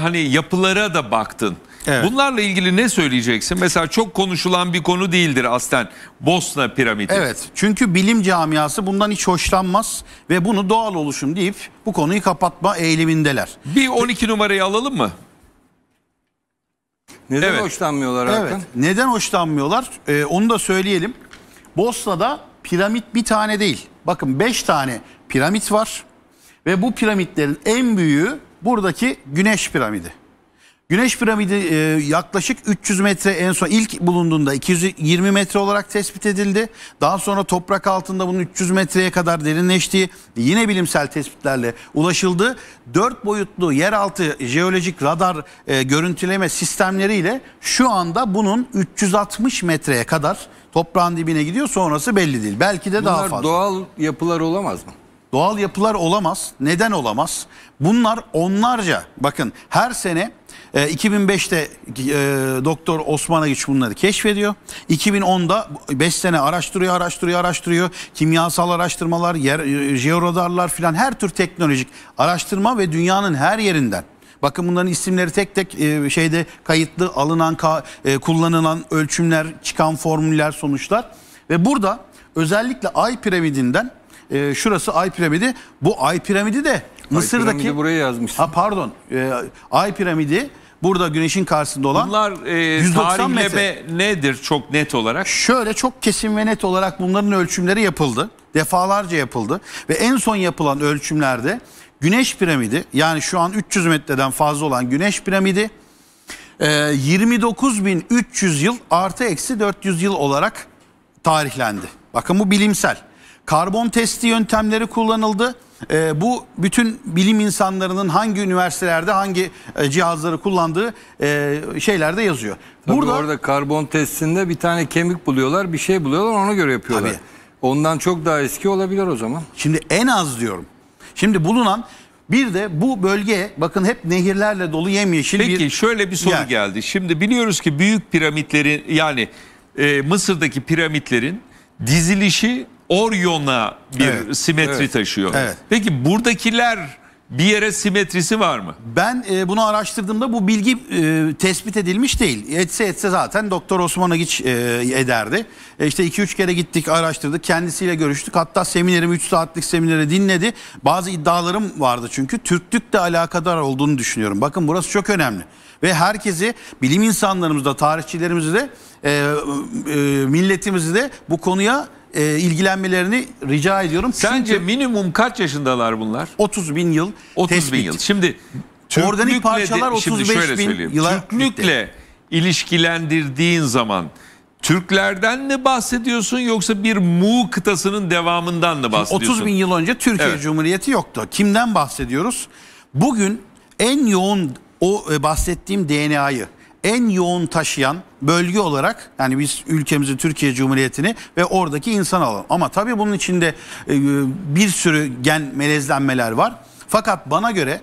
hani yapılara da baktın. Evet. Bunlarla ilgili ne söyleyeceksin? Mesela çok konuşulan bir konu değildir aslen Bosna piramidi. Evet çünkü bilim camiası bundan hiç hoşlanmaz ve bunu doğal oluşum deyip bu konuyu kapatma eğilimindeler. Bir 12 numarayı alalım mı? Neden evet. hoşlanmıyorlar Hakan? Evet. Neden hoşlanmıyorlar? Ee, onu da söyleyelim. Bosna'da piramit bir tane değil. Bakın 5 tane piramit var. Ve bu piramitlerin en büyüğü buradaki Güneş piramidi. Güneş piramidi e, yaklaşık 300 metre en son ilk bulunduğunda 220 metre olarak tespit edildi. Daha sonra toprak altında bunun 300 metreye kadar derinleştiği yine bilimsel tespitlerle ulaşıldı. Dört boyutlu yeraltı jeolojik radar e, görüntüleme sistemleriyle şu anda bunun 360 metreye kadar toprağın dibine gidiyor sonrası belli değil. Belki de Bunlar daha fazla. Bunlar doğal yapılar olamaz mı? Doğal yapılar olamaz. Neden olamaz? Bunlar onlarca bakın her sene e, ee, 2005'te e, Doktor Osman Agiç bunları keşfediyor. 2010'da 5 sene araştırıyor, araştırıyor, araştırıyor. Kimyasal araştırmalar, yer, e, jeoradarlar filan her tür teknolojik araştırma ve dünyanın her yerinden Bakın bunların isimleri tek tek e, şeyde kayıtlı alınan ka, e, kullanılan ölçümler çıkan formüller sonuçlar ve burada özellikle ay piramidinden e, şurası ay piramidi bu ay piramidi de Mısır'daki... buraya yazmışsın. Ha pardon. E, Ay piramidi burada güneşin karşısında olan Bunlar e, 190 metre. nedir çok net olarak? Şöyle çok kesin ve net olarak bunların ölçümleri yapıldı. Defalarca yapıldı. Ve en son yapılan ölçümlerde güneş piramidi yani şu an 300 metreden fazla olan güneş piramidi e, 29.300 yıl artı eksi 400 yıl olarak tarihlendi. Bakın bu bilimsel karbon testi yöntemleri kullanıldı. E, bu bütün bilim insanlarının hangi üniversitelerde hangi e, cihazları kullandığı e, şeylerde yazıyor. Tabii Burada orada karbon testinde bir tane kemik buluyorlar, bir şey buluyorlar, ona göre yapıyorlar. Tabii. Ondan çok daha eski olabilir o zaman. Şimdi en az diyorum. Şimdi bulunan bir de bu bölge bakın hep nehirlerle dolu yemyeşil Peki, bir Peki şöyle bir soru yer. geldi. Şimdi biliyoruz ki büyük piramitlerin yani e, Mısır'daki piramitlerin dizilişi Orion'a bir evet, simetri evet, taşıyor. Evet. Peki buradakiler bir yere simetrisi var mı? Ben e, bunu araştırdığımda bu bilgi e, tespit edilmiş değil. Etse etse zaten Doktor Osman'a Agiç e, ederdi. E, işte 2-3 kere gittik araştırdık kendisiyle görüştük. Hatta seminerimi 3 saatlik semineri dinledi. Bazı iddialarım vardı çünkü Türklükle alakadar olduğunu düşünüyorum. Bakın burası çok önemli. Ve herkesi bilim insanlarımızı da tarihçilerimizi de e, e, milletimizi de bu konuya e, ilgilenmelerini rica ediyorum. Sence Çünkü minimum kaç yaşındalar bunlar? 30 bin yıl 30 tespit. bin yıl. Şimdi Türklükle organik parçalar de, 35 şöyle bin söyleyeyim. yıla Türklükle bitti. ilişkilendirdiğin zaman Türklerden mi bahsediyorsun yoksa bir Mu kıtasının devamından mı bahsediyorsun? 30 bin yıl önce Türkiye evet. Cumhuriyeti yoktu. Kimden bahsediyoruz? Bugün en yoğun o e, bahsettiğim DNA'yı en yoğun taşıyan bölge olarak yani biz ülkemizi Türkiye Cumhuriyeti'ni ve oradaki insan alalım. Ama tabii bunun içinde e, bir sürü gen melezlenmeler var. Fakat bana göre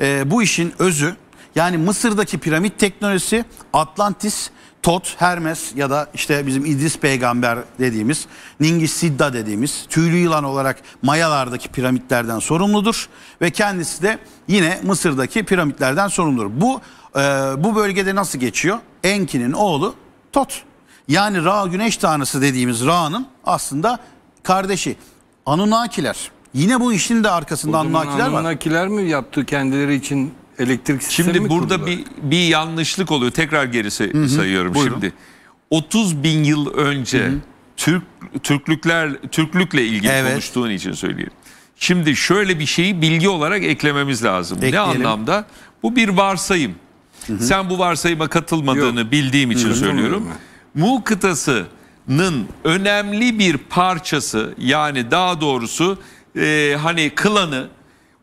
e, bu işin özü yani Mısır'daki piramit teknolojisi, Atlantis, Tot, Hermes ya da işte bizim İdris peygamber dediğimiz, Ningis Sidda dediğimiz tüylü yılan olarak Mayalardaki piramitlerden sorumludur. Ve kendisi de yine Mısır'daki piramitlerden sorumludur. Bu ee, bu bölgede nasıl geçiyor? Enki'nin oğlu Tot. Yani Ra güneş tanrısı dediğimiz Ra'nın aslında kardeşi. Anunnakiler. Yine bu işin de arkasında Anunnakiler var. Anunnakiler mi yaptı kendileri için elektrik sistemi Şimdi burada bir, bir yanlışlık oluyor. Tekrar geri Hı -hı. sayıyorum Buyurun. şimdi. 30 bin yıl önce Hı -hı. Türk Türklükler Türklükle ilgili evet. konuştuğun için söyleyeyim. Şimdi şöyle bir şeyi bilgi olarak eklememiz lazım. Ekleyelim. Ne anlamda? Bu bir varsayım hı Sen bu varsayıma katılmadığını Yok. bildiğim için hı söylüyorum. Mu kıtasının önemli bir parçası yani daha doğrusu e, hani klanı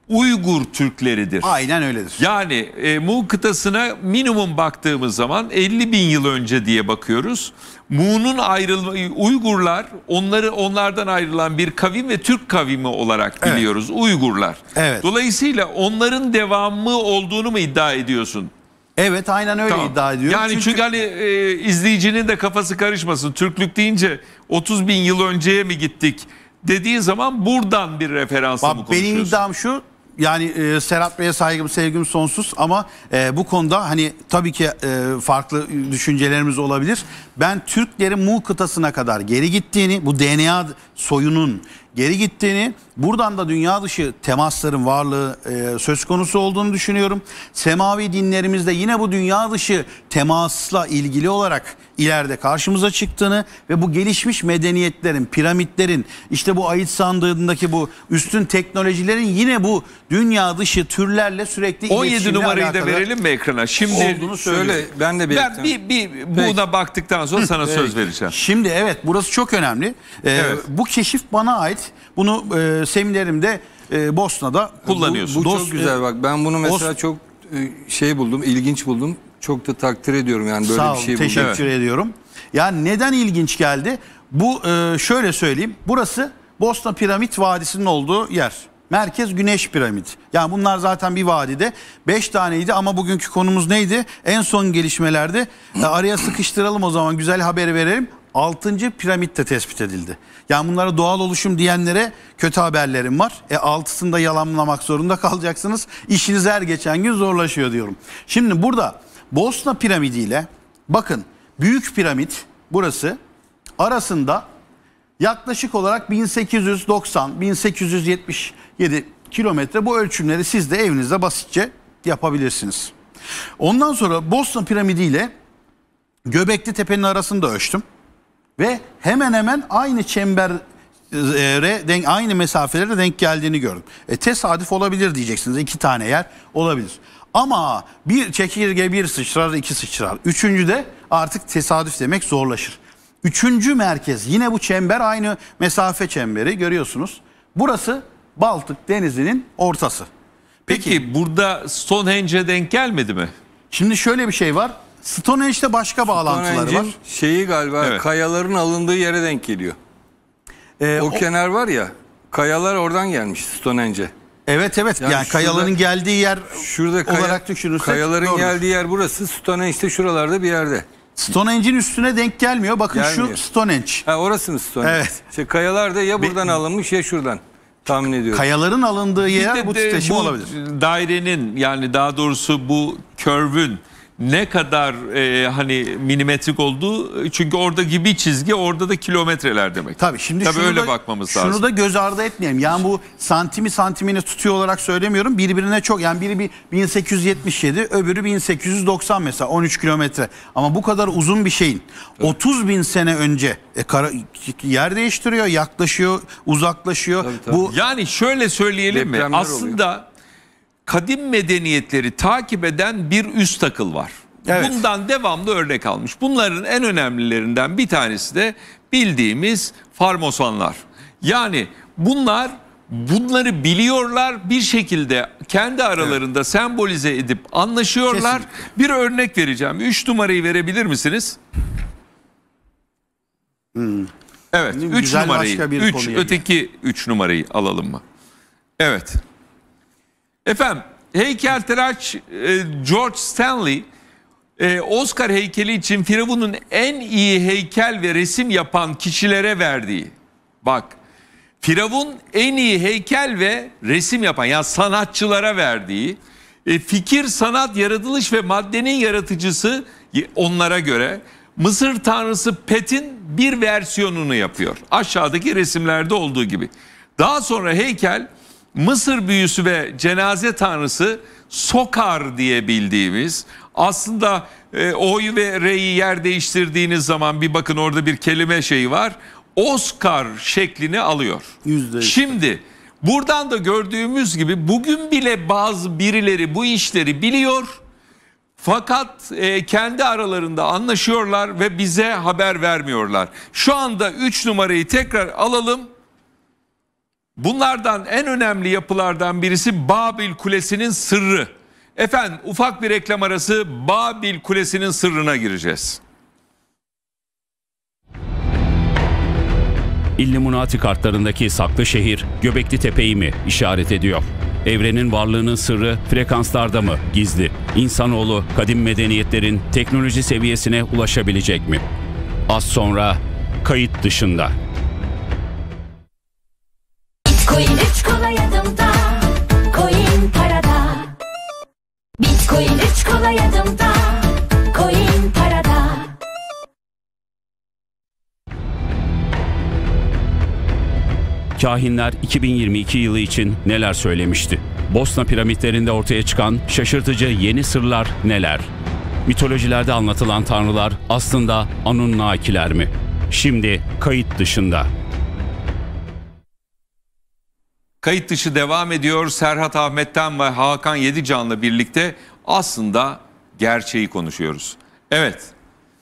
Uygur Türkleridir. Aynen öyledir. Yani e, Mu kıtasına minimum baktığımız zaman 50 bin yıl önce diye bakıyoruz. Mu'nun ayrılmayı Uygurlar onları onlardan ayrılan bir kavim ve Türk kavimi olarak biliyoruz evet. Uygurlar. Evet. Dolayısıyla onların devamı olduğunu mu iddia ediyorsun? Evet aynen öyle Tamam. iddia ediyor. Yani çünkü, hani e, izleyicinin de kafası karışmasın. Türklük deyince 30 bin yıl önceye mi gittik dediği zaman buradan bir referansla mı Bak, benim konuşuyorsun? iddiam şu yani e, Serhat Bey'e saygım sevgim sonsuz ama e, bu konuda hani tabii ki e, farklı düşüncelerimiz olabilir. Ben Türklerin Mu kıtasına kadar geri gittiğini bu DNA soyunun geri gittiğini, buradan da dünya dışı temasların varlığı e, söz konusu olduğunu düşünüyorum. Semavi dinlerimizde yine bu dünya dışı temasla ilgili olarak ileride karşımıza çıktığını ve bu gelişmiş medeniyetlerin, piramitlerin, işte bu ait sandığındaki bu üstün teknolojilerin yine bu dünya dışı türlerle sürekli 17 numarayı da verelim mi ekrana? Şimdi olduğunu söyle ben de belirttim. Ben bir, bir buna baktıktan sonra sana Peki. söz vereceğim. Şimdi evet burası çok önemli. Ee, evet. Bu bu keşif bana ait. Bunu e, seminerimde e, Bosna'da kullanıyorsun. Bu, bu Dost, çok güzel bak ben bunu mesela Dost, çok e, şey buldum, ilginç buldum. Çok da takdir ediyorum yani böyle sağ ol, bir şey buldum. teşekkür evet. ediyorum. Yani neden ilginç geldi? Bu e, şöyle söyleyeyim. Burası Bosna Piramit Vadisi'nin olduğu yer. Merkez Güneş Piramit. Yani bunlar zaten bir vadide. Beş taneydi ama bugünkü konumuz neydi? En son gelişmelerdi. E, araya sıkıştıralım o zaman güzel haberi verelim. 6. piramitte tespit edildi. Yani bunlara doğal oluşum diyenlere kötü haberlerim var. E 6'sını da yalanlamak zorunda kalacaksınız. İşiniz her geçen gün zorlaşıyor diyorum. Şimdi burada Bosna piramidiyle bakın Büyük piramit burası arasında yaklaşık olarak 1890-1877 kilometre bu ölçümleri siz de evinizde basitçe yapabilirsiniz. Ondan sonra Bosna piramidiyle Göbekli Tepe'nin arasında ölçtüm ve hemen hemen aynı çember e, denk, aynı mesafelere denk geldiğini gördüm. E, tesadüf olabilir diyeceksiniz. İki tane yer olabilir. Ama bir çekirge bir sıçrar, iki sıçrar. Üçüncü de artık tesadüf demek zorlaşır. Üçüncü merkez yine bu çember aynı mesafe çemberi görüyorsunuz. Burası Baltık Denizi'nin ortası. Peki, Peki burada Stonehenge'e denk gelmedi mi? Şimdi şöyle bir şey var. Stonehenge'de başka bağlantıları var. şeyi galiba evet. kayaların alındığı yere denk geliyor. Ee, o, o kenar var ya kayalar oradan gelmiş Stonehenge'e. Evet evet yani, yani şurada, kayaların geldiği yer şurada kaya, olarak düşünürsek. Kayaların doğrudur. geldiği yer burası Stonehenge'de şuralarda bir yerde. Stonehenge'in üstüne denk gelmiyor. Bakın Gelmiyor. şu Stonehenge. Ha orası mı Stonehenge? Evet. İşte kayalar da ya buradan Be alınmış ya şuradan. Tahmin ediyorum. Kayaların alındığı yer de, bu titreşim olabilir. Dairenin yani daha doğrusu bu körvün ne kadar e, hani milimetrik olduğu çünkü orada gibi çizgi orada da kilometreler demek. Tabii şimdi Tabii şunu öyle da, bakmamız şunu lazım. Şunu da göz ardı etmeyelim. Yani bu santimi santimini tutuyor olarak söylemiyorum. Birbirine çok yani biri bir 1877 öbürü 1890 mesela 13 kilometre. Ama bu kadar uzun bir şeyin Tabii. 30 bin sene önce e, kara, yer değiştiriyor, yaklaşıyor, uzaklaşıyor. Tabii, tabii. Bu Yani şöyle söyleyelim mi? Aslında oluyor kadim medeniyetleri takip eden bir üst akıl var. Evet. Bundan devamlı örnek almış. Bunların en önemlilerinden bir tanesi de bildiğimiz farmosanlar. Yani bunlar bunları biliyorlar bir şekilde kendi aralarında evet. sembolize edip anlaşıyorlar. Kesinlikle. Bir örnek vereceğim. Üç numarayı verebilir misiniz? Hmm. Evet. Benim üç numarayı. üç, öteki üç numarayı alalım mı? Evet. Efendim heykeltıraş e, George Stanley e, Oscar heykeli için Firavun'un en iyi heykel ve resim yapan kişilere verdiği bak Firavun en iyi heykel ve resim yapan yani sanatçılara verdiği e, fikir sanat yaratılış ve maddenin yaratıcısı onlara göre Mısır tanrısı Pet'in bir versiyonunu yapıyor. Aşağıdaki resimlerde olduğu gibi. Daha sonra heykel Mısır büyüsü ve cenaze tanrısı Sokar diye bildiğimiz aslında e, oy ve re'yi yer değiştirdiğiniz zaman bir bakın orada bir kelime şeyi var. Oscar şeklini alıyor. %100. Şimdi buradan da gördüğümüz gibi bugün bile bazı birileri bu işleri biliyor. Fakat e, kendi aralarında anlaşıyorlar ve bize haber vermiyorlar. Şu anda 3 numarayı tekrar alalım. Bunlardan en önemli yapılardan birisi Babil Kulesi'nin sırrı. Efendim ufak bir reklam arası Babil Kulesi'nin sırrına gireceğiz. İlluminati kartlarındaki saklı şehir Göbekli Tepe'yi mi işaret ediyor? Evrenin varlığının sırrı frekanslarda mı gizli? İnsanoğlu kadim medeniyetlerin teknoloji seviyesine ulaşabilecek mi? Az sonra kayıt dışında. Bitcoin üç kola yadımda, Coin parada Bitcoin üç kola yadımda, Coin parada Kahinler 2022 yılı için neler söylemişti? Bosna piramitlerinde ortaya çıkan şaşırtıcı yeni sırlar neler? Mitolojilerde anlatılan tanrılar aslında Anunnakiler mi? Şimdi kayıt dışında. Kayıt dışı devam ediyor. Serhat Ahmet'ten ve Hakan Yedican'la birlikte aslında gerçeği konuşuyoruz. Evet,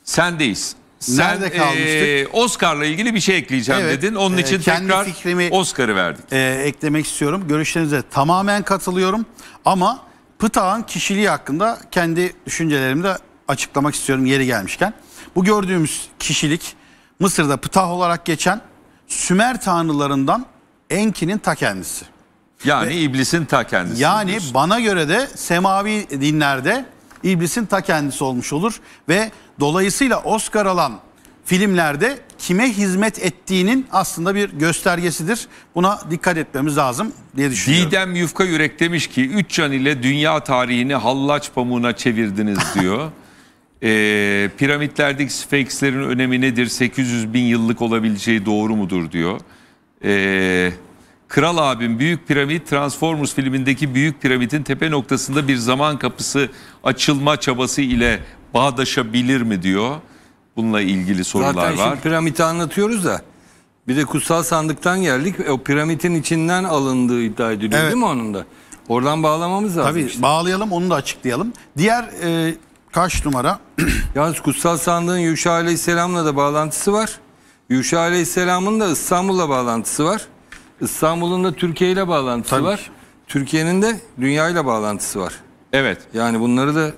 sendeyiz. Sen Nerede e, kalmıştık? E, Oscar'la ilgili bir şey ekleyeceğim Evet, dedin. Onun e, için kendi tekrar fikrimi- Oscar'ı verdik. Ee, eklemek istiyorum. Görüşlerinize tamamen katılıyorum ama Pıtağ'ın kişiliği hakkında kendi düşüncelerimi de açıklamak istiyorum yeri gelmişken. Bu gördüğümüz kişilik Mısır'da Pıtah olarak geçen Sümer tanrılarından Enki'nin ta kendisi. Yani Ve, iblisin ta kendisi. Yani diyorsun. bana göre de semavi dinlerde iblisin ta kendisi olmuş olur. Ve dolayısıyla Oscar alan filmlerde kime hizmet ettiğinin aslında bir göstergesidir. Buna dikkat etmemiz lazım diye düşünüyorum. Didem Yufka Yürek demiş ki 3 can ile dünya tarihini hallaç pamuğuna çevirdiniz diyor. ee, piramitlerdeki sfenkslerin önemi nedir? 800 bin yıllık olabileceği doğru mudur diyor. Ee, Kral abim Büyük Piramit Transformers filmindeki Büyük Piramit'in tepe noktasında bir zaman kapısı açılma çabası ile bağdaşabilir mi diyor. Bununla ilgili sorular Zaten var. Zaten şimdi piramiti anlatıyoruz da bir de kutsal sandıktan geldik. O piramitin içinden alındığı iddia ediliyor evet. değil mi onun da? Oradan bağlamamız lazım. Tabii işte. bağlayalım onu da açıklayalım. Diğer e, kaç numara? Yalnız kutsal sandığın Yuşa Aleyhisselam'la da bağlantısı var. Yuşa Aleyhisselam'ın da İstanbul'la bağlantısı var. İstanbul'un da Türkiye ile bağlantısı Tabii. var. Türkiye'nin de dünya ile bağlantısı var. Evet. Yani bunları da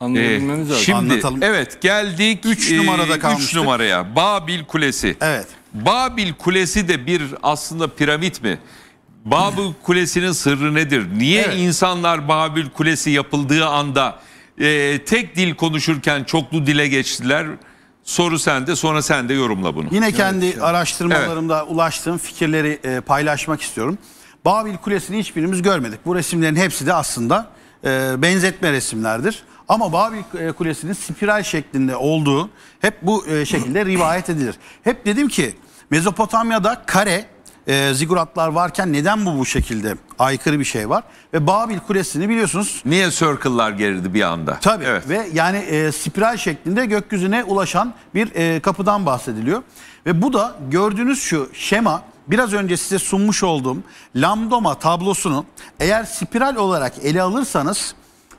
anlayabilmemiz ee, lazım. Şimdi Anlatalım. evet geldik 3 ee, numarada kalmıştık. 3 numaraya Babil Kulesi. Evet. Babil Kulesi de bir aslında piramit mi? Babil Kulesi'nin sırrı nedir? Niye evet. insanlar Babil Kulesi yapıldığı anda e, tek dil konuşurken çoklu dile geçtiler? Soru sende sonra sen de yorumla bunu. Yine kendi evet. araştırmalarımda evet. ulaştığım fikirleri e, paylaşmak istiyorum. Babil Kulesi'ni hiçbirimiz görmedik. Bu resimlerin hepsi de aslında e, benzetme resimlerdir. Ama Babil e, Kulesi'nin spiral şeklinde olduğu hep bu e, şekilde rivayet edilir. Hep dedim ki Mezopotamya'da kare e, ziguratlar varken neden bu bu şekilde aykırı bir şey var? Ve Babil Kulesi'ni biliyorsunuz. Niye circle'lar gerildi bir anda? Tabii evet. ve yani e, spiral şeklinde gökyüzüne ulaşan bir e, kapıdan bahsediliyor. Ve bu da gördüğünüz şu şema biraz önce size sunmuş olduğum lambdoma tablosunu eğer spiral olarak ele alırsanız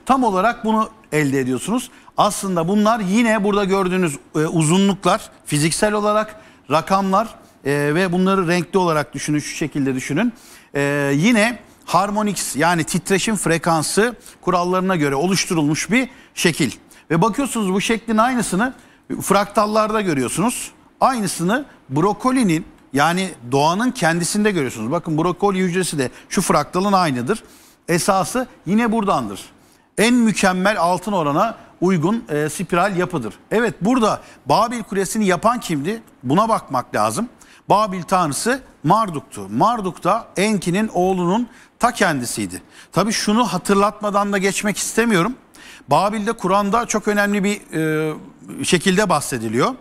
tam olarak bunu elde ediyorsunuz. Aslında bunlar yine burada gördüğünüz e, uzunluklar fiziksel olarak rakamlar e, ve bunları renkli olarak düşünün şu şekilde düşünün. E, yine harmonix yani titreşim frekansı kurallarına göre oluşturulmuş bir şekil. Ve bakıyorsunuz bu şeklin aynısını fraktallarda görüyorsunuz. Aynısını brokolinin yani doğanın kendisinde görüyorsunuz. Bakın brokoli hücresi de şu fraktalın aynıdır. Esası yine buradandır. En mükemmel altın orana uygun e, spiral yapıdır. Evet burada Babil Kulesi'ni yapan kimdi? Buna bakmak lazım. Babil tanrısı Marduk'tu. Marduk da Enki'nin oğlunun ta kendisiydi. Tabi şunu hatırlatmadan da geçmek istemiyorum. Babil'de Kur'an'da çok önemli bir e, şekilde bahsediliyor.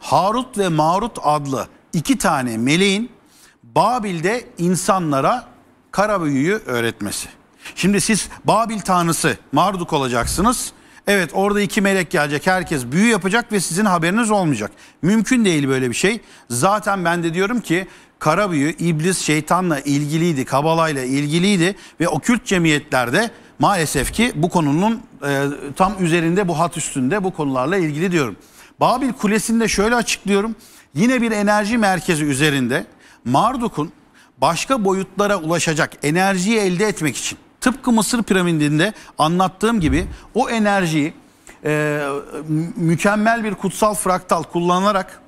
Harut ve Marut adlı iki tane meleğin Babil'de insanlara kara büyüyü öğretmesi. Şimdi siz Babil tanrısı Marduk olacaksınız. Evet orada iki melek gelecek herkes büyü yapacak ve sizin haberiniz olmayacak. Mümkün değil böyle bir şey. Zaten ben de diyorum ki kara büyü iblis şeytanla ilgiliydi, kabalayla ilgiliydi ve okült cemiyetlerde maalesef ki bu konunun e, tam üzerinde bu hat üstünde bu konularla ilgili diyorum. Babil Kulesi'nde şöyle açıklıyorum. Yine bir enerji merkezi üzerinde Marduk'un başka boyutlara ulaşacak enerjiyi elde etmek için Tıpkı Mısır piramidinde anlattığım gibi o enerjiyi e, mükemmel bir kutsal fraktal kullanarak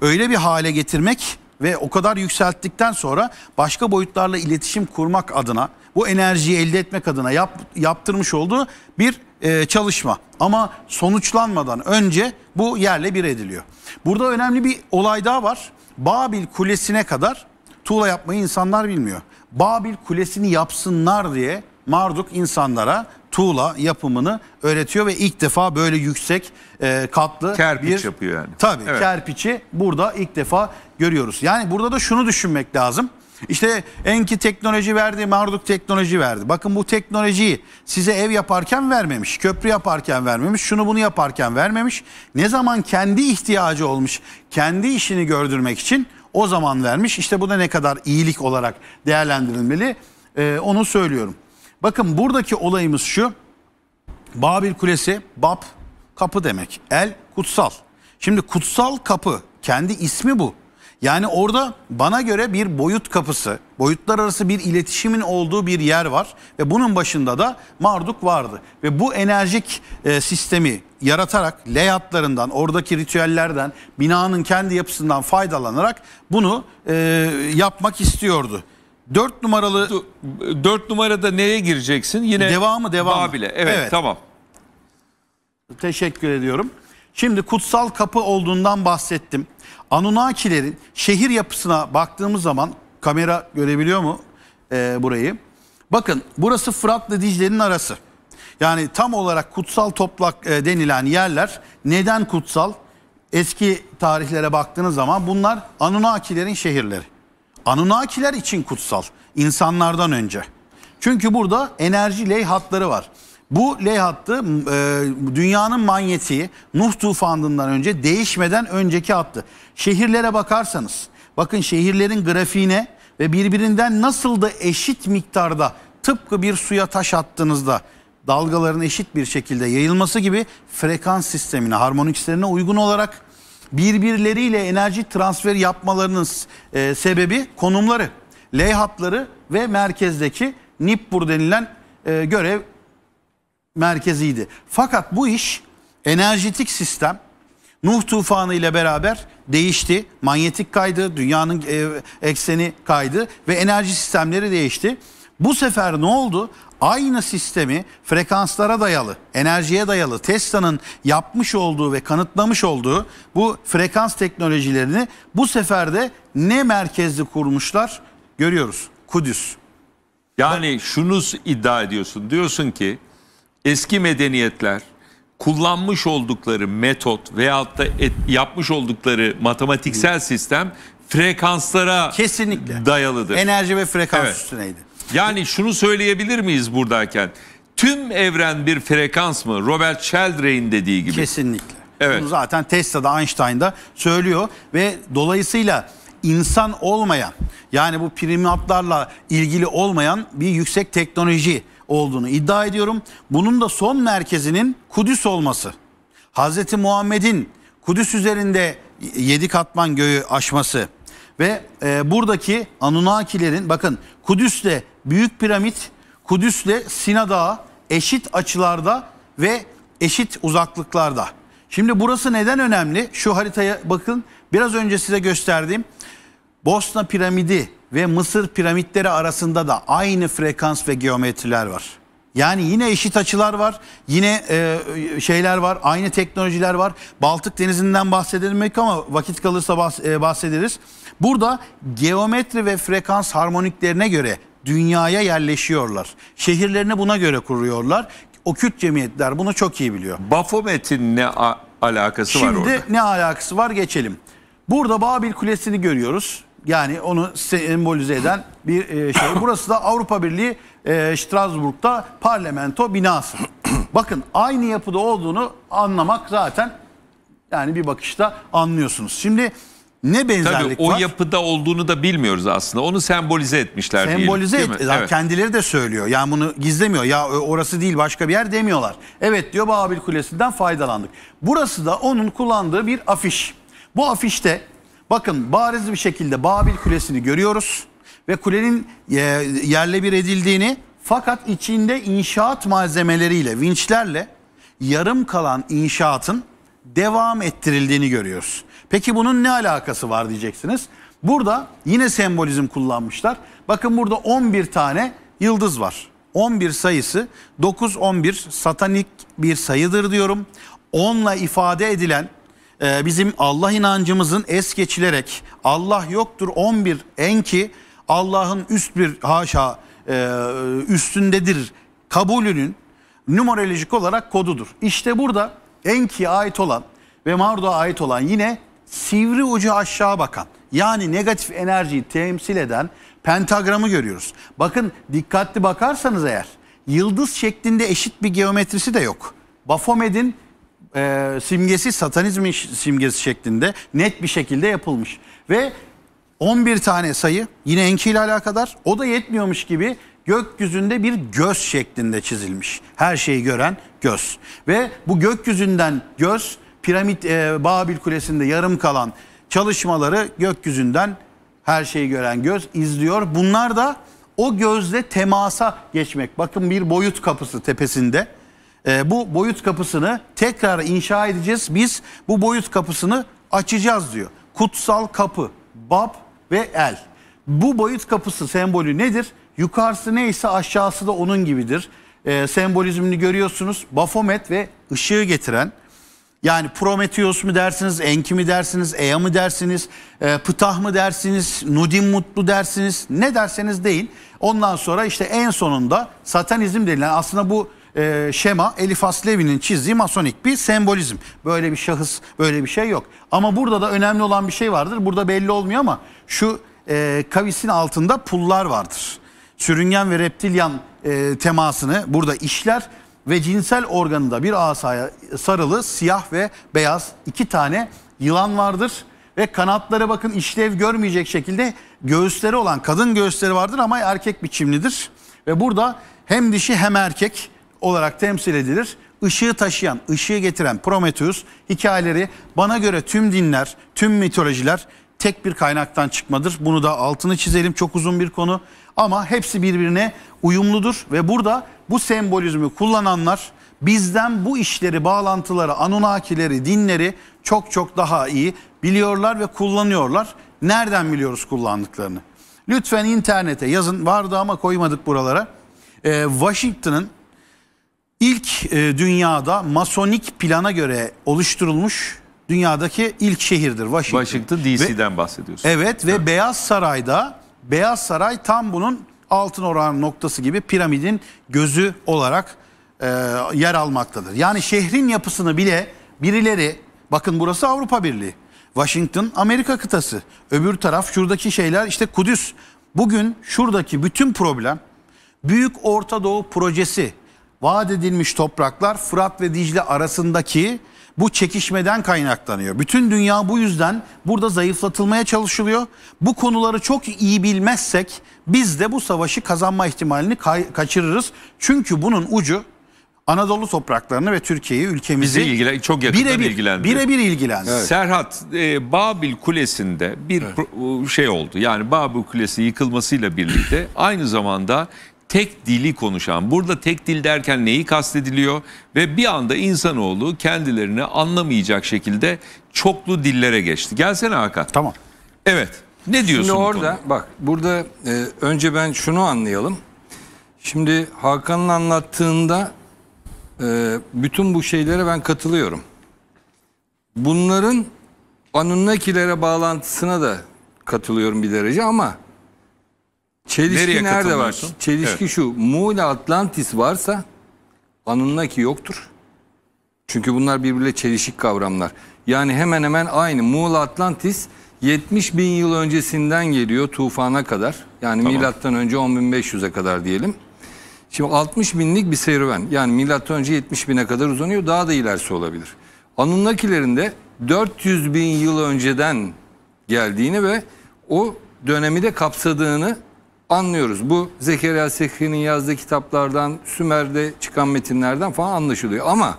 öyle bir hale getirmek ve o kadar yükselttikten sonra başka boyutlarla iletişim kurmak adına bu enerjiyi elde etmek adına yap, yaptırmış olduğu bir e, çalışma. Ama sonuçlanmadan önce bu yerle bir ediliyor. Burada önemli bir olay daha var. Babil Kulesi'ne kadar tuğla yapmayı insanlar bilmiyor. Babil Kulesi'ni yapsınlar diye Marduk insanlara tuğla yapımını öğretiyor ve ilk defa böyle yüksek e, katlı kerpiç bir, yapıyor yani. Tabii evet. kerpiçi burada ilk defa görüyoruz. Yani burada da şunu düşünmek lazım. İşte Enki teknoloji verdi, Marduk teknoloji verdi. Bakın bu teknolojiyi size ev yaparken vermemiş, köprü yaparken vermemiş, şunu bunu yaparken vermemiş. Ne zaman kendi ihtiyacı olmuş, kendi işini gördürmek için o zaman vermiş. İşte bu da ne kadar iyilik olarak değerlendirilmeli e, onu söylüyorum. Bakın buradaki olayımız şu. Babil Kulesi, Bab kapı demek. El kutsal. Şimdi kutsal kapı kendi ismi bu. Yani orada bana göre bir boyut kapısı, boyutlar arası bir iletişimin olduğu bir yer var ve bunun başında da Marduk vardı. Ve bu enerjik e, sistemi yaratarak leyatlarından, oradaki ritüellerden, binanın kendi yapısından faydalanarak bunu e, yapmak istiyordu. Dört numaralı... Dört numarada neye gireceksin? Yine devamı devamı. Babil'e. Evet, evet tamam. Teşekkür ediyorum. Şimdi kutsal kapı olduğundan bahsettim. Anunnakilerin şehir yapısına baktığımız zaman kamera görebiliyor mu ee, burayı? Bakın burası Fırat'la Dicle'nin arası. Yani tam olarak kutsal toplak e, denilen yerler neden kutsal? Eski tarihlere baktığınız zaman bunlar Anunnakilerin şehirleri. Anunnakiler için kutsal. insanlardan önce. Çünkü burada enerji hatları var. Bu leyhattı e, dünyanın manyetiği Nuh tufanından önce değişmeden önceki hattı. Şehirlere bakarsanız bakın şehirlerin grafiğine ve birbirinden nasıl da eşit miktarda tıpkı bir suya taş attığınızda dalgaların eşit bir şekilde yayılması gibi frekans sistemine, harmoniklerine uygun olarak birbirleriyle enerji transferi yapmalarının e, sebebi konumları, ley hatları ve merkezdeki Nippur denilen e, görev merkeziydi. Fakat bu iş enerjitik sistem Nuh tufanı ile beraber değişti. Manyetik kaydı, dünyanın e, ekseni kaydı ve enerji sistemleri değişti. Bu sefer ne oldu? Aynı sistemi frekanslara dayalı, enerjiye dayalı Tesla'nın yapmış olduğu ve kanıtlamış olduğu bu frekans teknolojilerini bu sefer de ne merkezli kurmuşlar görüyoruz. Kudüs. Yani Bak, şunu iddia ediyorsun. Diyorsun ki eski medeniyetler kullanmış oldukları metot veyahut da et, yapmış oldukları matematiksel sistem frekanslara kesinlikle dayalıdır. Enerji ve frekans evet. üstüneydi. Yani şunu söyleyebilir miyiz buradayken? Tüm evren bir frekans mı? Robert Sheldrake'in dediği gibi. Kesinlikle. Evet. Bunu zaten Tesla'da Einstein'da söylüyor ve dolayısıyla insan olmayan yani bu primatlarla ilgili olmayan bir yüksek teknoloji olduğunu iddia ediyorum. Bunun da son merkezinin Kudüs olması. Hazreti Muhammed'in Kudüs üzerinde yedi katman göğü aşması ve e, buradaki Anunnakilerin bakın Kudüs'te Büyük Piramit, Kudüs'te Sina Dağı eşit açılarda ve eşit uzaklıklarda. Şimdi burası neden önemli? Şu haritaya bakın. Biraz önce size gösterdiğim Bosna piramidi ve Mısır piramitleri arasında da aynı frekans ve geometriler var. Yani yine eşit açılar var, yine e, şeyler var, aynı teknolojiler var. Baltık Denizi'nden bahsedelim ama vakit kalırsa e, bahsederiz. Burada geometri ve frekans harmoniklerine göre dünyaya yerleşiyorlar. Şehirlerini buna göre kuruyorlar. O Kürt cemiyetler bunu çok iyi biliyor. Bafomet'in ne alakası Şimdi var orada? Şimdi ne alakası var geçelim. Burada Babil Kulesi'ni görüyoruz. Yani onu sembolize eden bir e, şey. Burası da Avrupa Birliği e, Strasbourg'da parlamento binası. Bakın aynı yapıda olduğunu anlamak zaten yani bir bakışta anlıyorsunuz. Şimdi ne benzerlik Tabii, o var? O yapıda olduğunu da bilmiyoruz aslında. Onu sembolize etmişler sembolize diyelim. Sembolize et. Evet. Kendileri de söylüyor. Yani bunu gizlemiyor. Ya e, orası değil başka bir yer demiyorlar. Evet diyor Babil Kulesi'nden faydalandık. Burası da onun kullandığı bir afiş. Bu afişte bakın bariz bir şekilde Babil Kulesi'ni görüyoruz. Ve kulenin e, yerle bir edildiğini fakat içinde inşaat malzemeleriyle, vinçlerle yarım kalan inşaatın devam ettirildiğini görüyoruz. Peki bunun ne alakası var diyeceksiniz. Burada yine sembolizm kullanmışlar. Bakın burada 11 tane yıldız var. 11 sayısı 9-11 satanik bir sayıdır diyorum. 10'la ifade edilen e, bizim Allah inancımızın es geçilerek Allah yoktur 11 enki Allah'ın üst bir haşa e, üstündedir kabulünün numerolojik olarak kodudur. İşte burada Enki'ye ait olan ve Marduk'a ait olan yine sivri ucu aşağı bakan yani negatif enerjiyi temsil eden pentagramı görüyoruz. Bakın dikkatli bakarsanız eğer yıldız şeklinde eşit bir geometrisi de yok. Baphomet'in e, simgesi satanizmin simgesi şeklinde net bir şekilde yapılmış. Ve 11 tane sayı yine Enki ile alakadar o da yetmiyormuş gibi gökyüzünde bir göz şeklinde çizilmiş. Her şeyi gören göz. Ve bu gökyüzünden göz piramit e, Babil Kulesi'nde yarım kalan çalışmaları gökyüzünden her şeyi gören göz izliyor. Bunlar da o gözle temasa geçmek. Bakın bir boyut kapısı tepesinde. E, bu boyut kapısını tekrar inşa edeceğiz. Biz bu boyut kapısını açacağız diyor. Kutsal kapı, bab ve el. Bu boyut kapısı sembolü nedir? Yukarısı neyse aşağısı da onun gibidir. E, sembolizmini görüyorsunuz. Bafomet ve ışığı getiren yani Prometheus mu dersiniz, Enki mi dersiniz, Ea mı dersiniz, e, Ptah mı dersiniz, Nudim Mutlu dersiniz ne derseniz deyin. Ondan sonra işte en sonunda satanizm denilen aslında bu e, şema Elif Aslevi'nin çizdiği masonik bir sembolizm. Böyle bir şahıs, böyle bir şey yok. Ama burada da önemli olan bir şey vardır. Burada belli olmuyor ama şu e, kavisin altında pullar vardır. Sürüngen ve reptilyan e, temasını burada işler ve cinsel organında bir asaya sarılı siyah ve beyaz iki tane yılan vardır. Ve kanatları bakın işlev görmeyecek şekilde göğüsleri olan kadın göğüsleri vardır ama erkek biçimlidir. Ve burada hem dişi hem erkek olarak temsil edilir. Işığı taşıyan, ışığı getiren Prometheus hikayeleri bana göre tüm dinler, tüm mitolojiler tek bir kaynaktan çıkmadır. Bunu da altını çizelim çok uzun bir konu ama hepsi birbirine uyumludur ve burada bu sembolizmi kullananlar bizden bu işleri, bağlantıları, anunakileri dinleri çok çok daha iyi biliyorlar ve kullanıyorlar. Nereden biliyoruz kullandıklarını? Lütfen internete yazın. Vardı ama koymadık buralara. Ee, Washington'ın ilk e, dünyada masonik plana göre oluşturulmuş dünyadaki ilk şehirdir Washington. Washington DC'den bahsediyorsun. Evet ve evet. Beyaz Saray'da Beyaz Saray tam bunun altın oran noktası gibi piramidin gözü olarak e, yer almaktadır. Yani şehrin yapısını bile birileri bakın burası Avrupa Birliği. Washington Amerika kıtası. Öbür taraf şuradaki şeyler işte Kudüs. Bugün şuradaki bütün problem Büyük Orta Doğu projesi vaat edilmiş topraklar Fırat ve Dicle arasındaki bu çekişmeden kaynaklanıyor. Bütün dünya bu yüzden burada zayıflatılmaya çalışılıyor. Bu konuları çok iyi bilmezsek biz de bu savaşı kazanma ihtimalini ka kaçırırız. Çünkü bunun ucu Anadolu topraklarını ve Türkiye'yi ülkemizi Bizi ilgilen çok yakından birebir, ilgilendiriyor. Birebir ilgilendi. Evet. Serhat e, Babil Kulesi'nde bir evet. şey oldu. Yani Babil Kulesi yıkılmasıyla birlikte aynı zamanda tek dili konuşan. Burada tek dil derken neyi kastediliyor? Ve bir anda insanoğlu kendilerini anlamayacak şekilde çoklu dillere geçti. Gelsene Hakan. Tamam. Evet. Ne diyorsun Şimdi orada bu bak burada e, önce ben şunu anlayalım. Şimdi Hakan'ın anlattığında e, bütün bu şeylere ben katılıyorum. Bunların Anunnakilere bağlantısına da katılıyorum bir derece ama Çelişki Nereye nerede var? Çelişki Evet. şu. Muğla Atlantis varsa Anunnaki yoktur. Çünkü bunlar birbirle çelişik kavramlar. Yani hemen hemen aynı. Muğla Atlantis 70 bin yıl öncesinden geliyor tufana kadar. Yani milattan önce 10.500'e kadar diyelim. Şimdi 60 binlik bir serüven. Yani milattan önce 70 bine kadar uzanıyor. Daha da ilerisi olabilir. Anunnakilerin de 400 bin yıl önceden geldiğini ve o dönemi de kapsadığını anlıyoruz. Bu Zekeriya Sekhi'nin yazdığı kitaplardan, Sümer'de çıkan metinlerden falan anlaşılıyor. Ama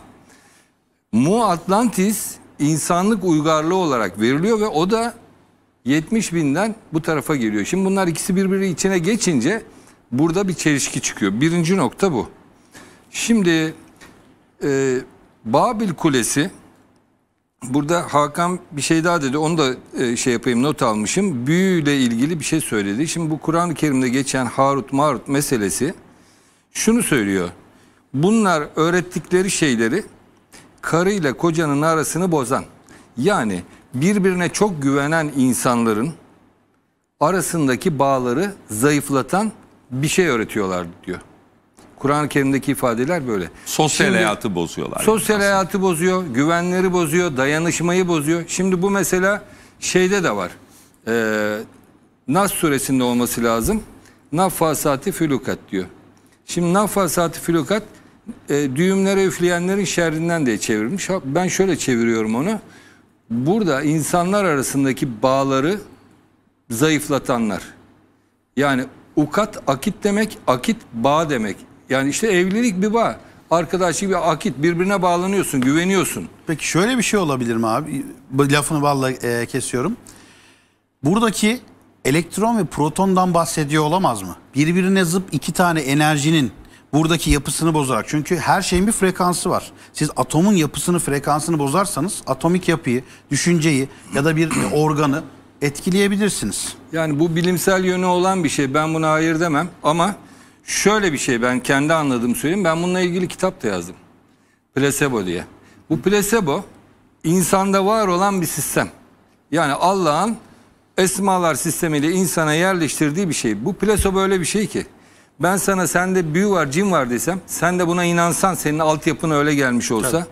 Mu Atlantis insanlık uygarlığı olarak veriliyor ve o da 70 binden bu tarafa geliyor. Şimdi bunlar ikisi birbiri içine geçince burada bir çelişki çıkıyor. Birinci nokta bu. Şimdi e, Babil Kulesi Burada Hakan bir şey daha dedi. Onu da e, şey yapayım not almışım. Büyüyle ilgili bir şey söyledi. Şimdi bu Kur'an-ı Kerim'de geçen Harut Marut meselesi şunu söylüyor. Bunlar öğrettikleri şeyleri karıyla kocanın arasını bozan. Yani birbirine çok güvenen insanların arasındaki bağları zayıflatan bir şey öğretiyorlar diyor. Kur'an-ı Kerim'deki ifadeler böyle. Sosyal Şimdi, hayatı bozuyorlar. Sosyal yani hayatı bozuyor, güvenleri bozuyor, dayanışmayı bozuyor. Şimdi bu mesela şeyde de var. Ee, Nas suresinde olması lazım. Nafasati fülukat diyor. Şimdi nafasati fülukat e, düğümlere üfleyenlerin şerrinden diye çevirmiş. Ben şöyle çeviriyorum onu. Burada insanlar arasındaki bağları zayıflatanlar. Yani ukat akit demek, akit bağ demek. Yani işte evlilik bir bağ. Arkadaşlık bir akit. Birbirine bağlanıyorsun, güveniyorsun. Peki şöyle bir şey olabilir mi abi? Lafını valla e, kesiyorum. Buradaki elektron ve protondan bahsediyor olamaz mı? Birbirine zıp iki tane enerjinin buradaki yapısını bozarak. Çünkü her şeyin bir frekansı var. Siz atomun yapısını, frekansını bozarsanız atomik yapıyı, düşünceyi ya da bir organı etkileyebilirsiniz. Yani bu bilimsel yönü olan bir şey. Ben buna hayır demem ama Şöyle bir şey ben kendi anladığım söyleyeyim. Ben bununla ilgili kitap da yazdım. Plasebo diye. Bu plasebo insanda var olan bir sistem. Yani Allah'ın esmalar sistemiyle insana yerleştirdiği bir şey. Bu plasebo öyle bir şey ki. Ben sana sende büyü var, cin var desem, sen de buna inansan, senin altyapına öyle gelmiş olsa, Tabii.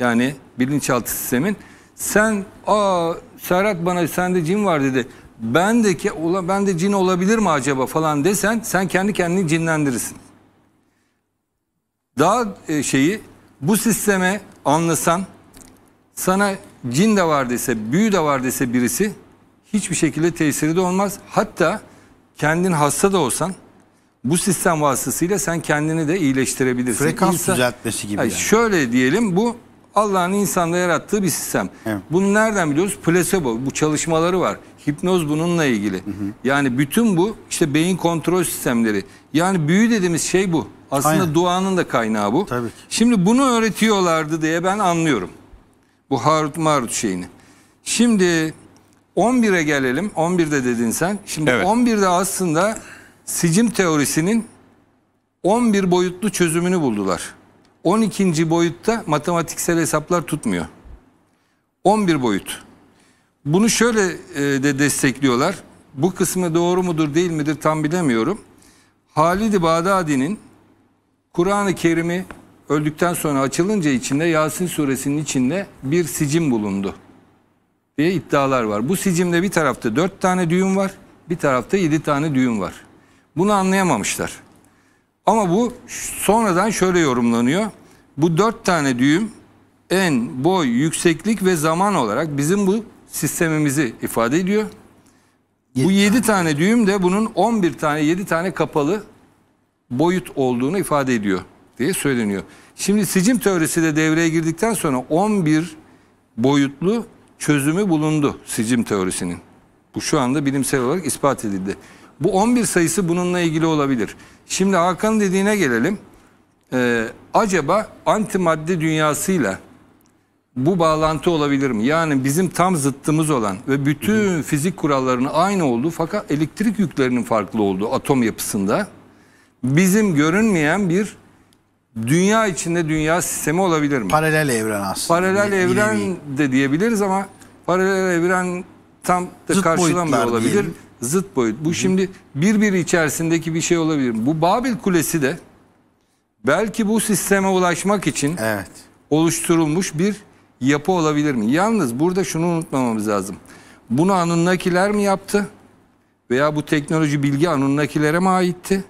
yani bilinçaltı sistemin, sen aa Serhat bana sende cin var dedi ben de ola, ben de cin olabilir mi acaba falan desen sen kendi kendini cinlendirirsin. Daha e, şeyi bu sisteme anlasan sana cin de var dese büyü de var dese birisi hiçbir şekilde tesiri de olmaz. Hatta kendin hasta da olsan bu sistem vasıtasıyla sen kendini de iyileştirebilirsin. Frekans İnsan, düzeltmesi gibi. Yani. yani. Şöyle diyelim bu Allah'ın insanda yarattığı bir sistem. Evet. Bunu nereden biliyoruz? Placebo bu çalışmaları var. Hipnoz bununla ilgili. Hı hı. Yani bütün bu işte beyin kontrol sistemleri. Yani büyü dediğimiz şey bu. Aslında Aynen. duanın da kaynağı bu. Tabii ki. Şimdi bunu öğretiyorlardı diye ben anlıyorum. Bu Harut Marut şeyini. Şimdi 11'e gelelim. 11'de dedin sen. Şimdi evet. 11'de aslında sicim teorisinin 11 boyutlu çözümünü buldular. 12. boyutta matematiksel hesaplar tutmuyor. 11 boyut. Bunu şöyle e, de destekliyorlar. Bu kısmı doğru mudur değil midir tam bilemiyorum. Halid-i Bağdadi'nin Kur'an-ı Kerim'i öldükten sonra açılınca içinde Yasin suresinin içinde bir sicim bulundu diye iddialar var. Bu sicimde bir tarafta dört tane düğüm var, bir tarafta yedi tane düğüm var. Bunu anlayamamışlar. Ama bu sonradan şöyle yorumlanıyor. Bu dört tane düğüm en boy, yükseklik ve zaman olarak bizim bu sistemimizi ifade ediyor. Yedi Bu 7 tane. tane düğüm de bunun 11 tane 7 tane kapalı boyut olduğunu ifade ediyor diye söyleniyor. Şimdi sicim teorisi de devreye girdikten sonra 11 boyutlu çözümü bulundu sicim teorisinin. Bu şu anda bilimsel olarak ispat edildi. Bu 11 sayısı bununla ilgili olabilir. Şimdi Hakan'ın dediğine gelelim. Ee, acaba antimadde dünyasıyla bu bağlantı olabilir mi? Yani bizim tam zıttımız olan ve bütün hı hı. fizik kurallarının aynı olduğu fakat elektrik yüklerinin farklı olduğu atom yapısında bizim görünmeyen bir dünya içinde dünya sistemi olabilir mi? Paralel evren aslında. Paralel bir, evren bir, de diyebiliriz ama paralel evren tam da karşılanmıyor olabilir. Diyelim. Zıt boyut. Bu hı hı. şimdi birbiri içerisindeki bir şey olabilir. Bu Babil Kulesi de belki bu sisteme ulaşmak için evet. oluşturulmuş bir yapı olabilir mi? Yalnız burada şunu unutmamamız lazım. Bunu Anunnakiler mi yaptı? Veya bu teknoloji bilgi Anunnakilere mi aitti?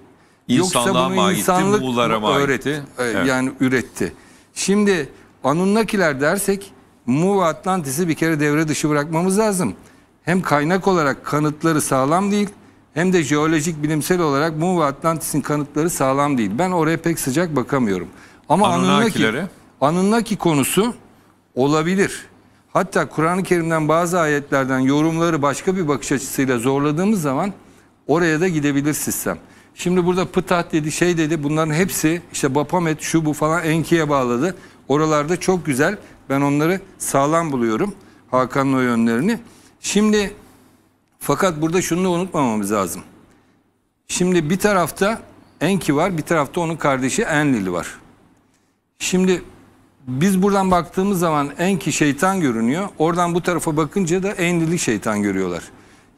İnsanlığa Yoksa bunu mı aitti, insanlık Muğlara mı öğretti? Aitti? Ee, evet. Yani üretti. Şimdi Anunnakiler dersek Mu Atlantis'i bir kere devre dışı bırakmamız lazım. Hem kaynak olarak kanıtları sağlam değil hem de jeolojik bilimsel olarak Mu Atlantis'in kanıtları sağlam değil. Ben oraya pek sıcak bakamıyorum. Ama Anunnaki, Anunnaki konusu olabilir. Hatta Kur'an-ı Kerim'den bazı ayetlerden yorumları başka bir bakış açısıyla zorladığımız zaman oraya da gidebilir sistem. Şimdi burada pıtah dedi, şey dedi bunların hepsi işte Bapamet şu bu falan Enki'ye bağladı. Oralarda çok güzel. Ben onları sağlam buluyorum. Hakan'ın o yönlerini. Şimdi fakat burada şunu da unutmamamız lazım. Şimdi bir tarafta Enki var, bir tarafta onun kardeşi Enlil var. Şimdi biz buradan baktığımız zaman enki şeytan görünüyor. Oradan bu tarafa bakınca da enlili şeytan görüyorlar.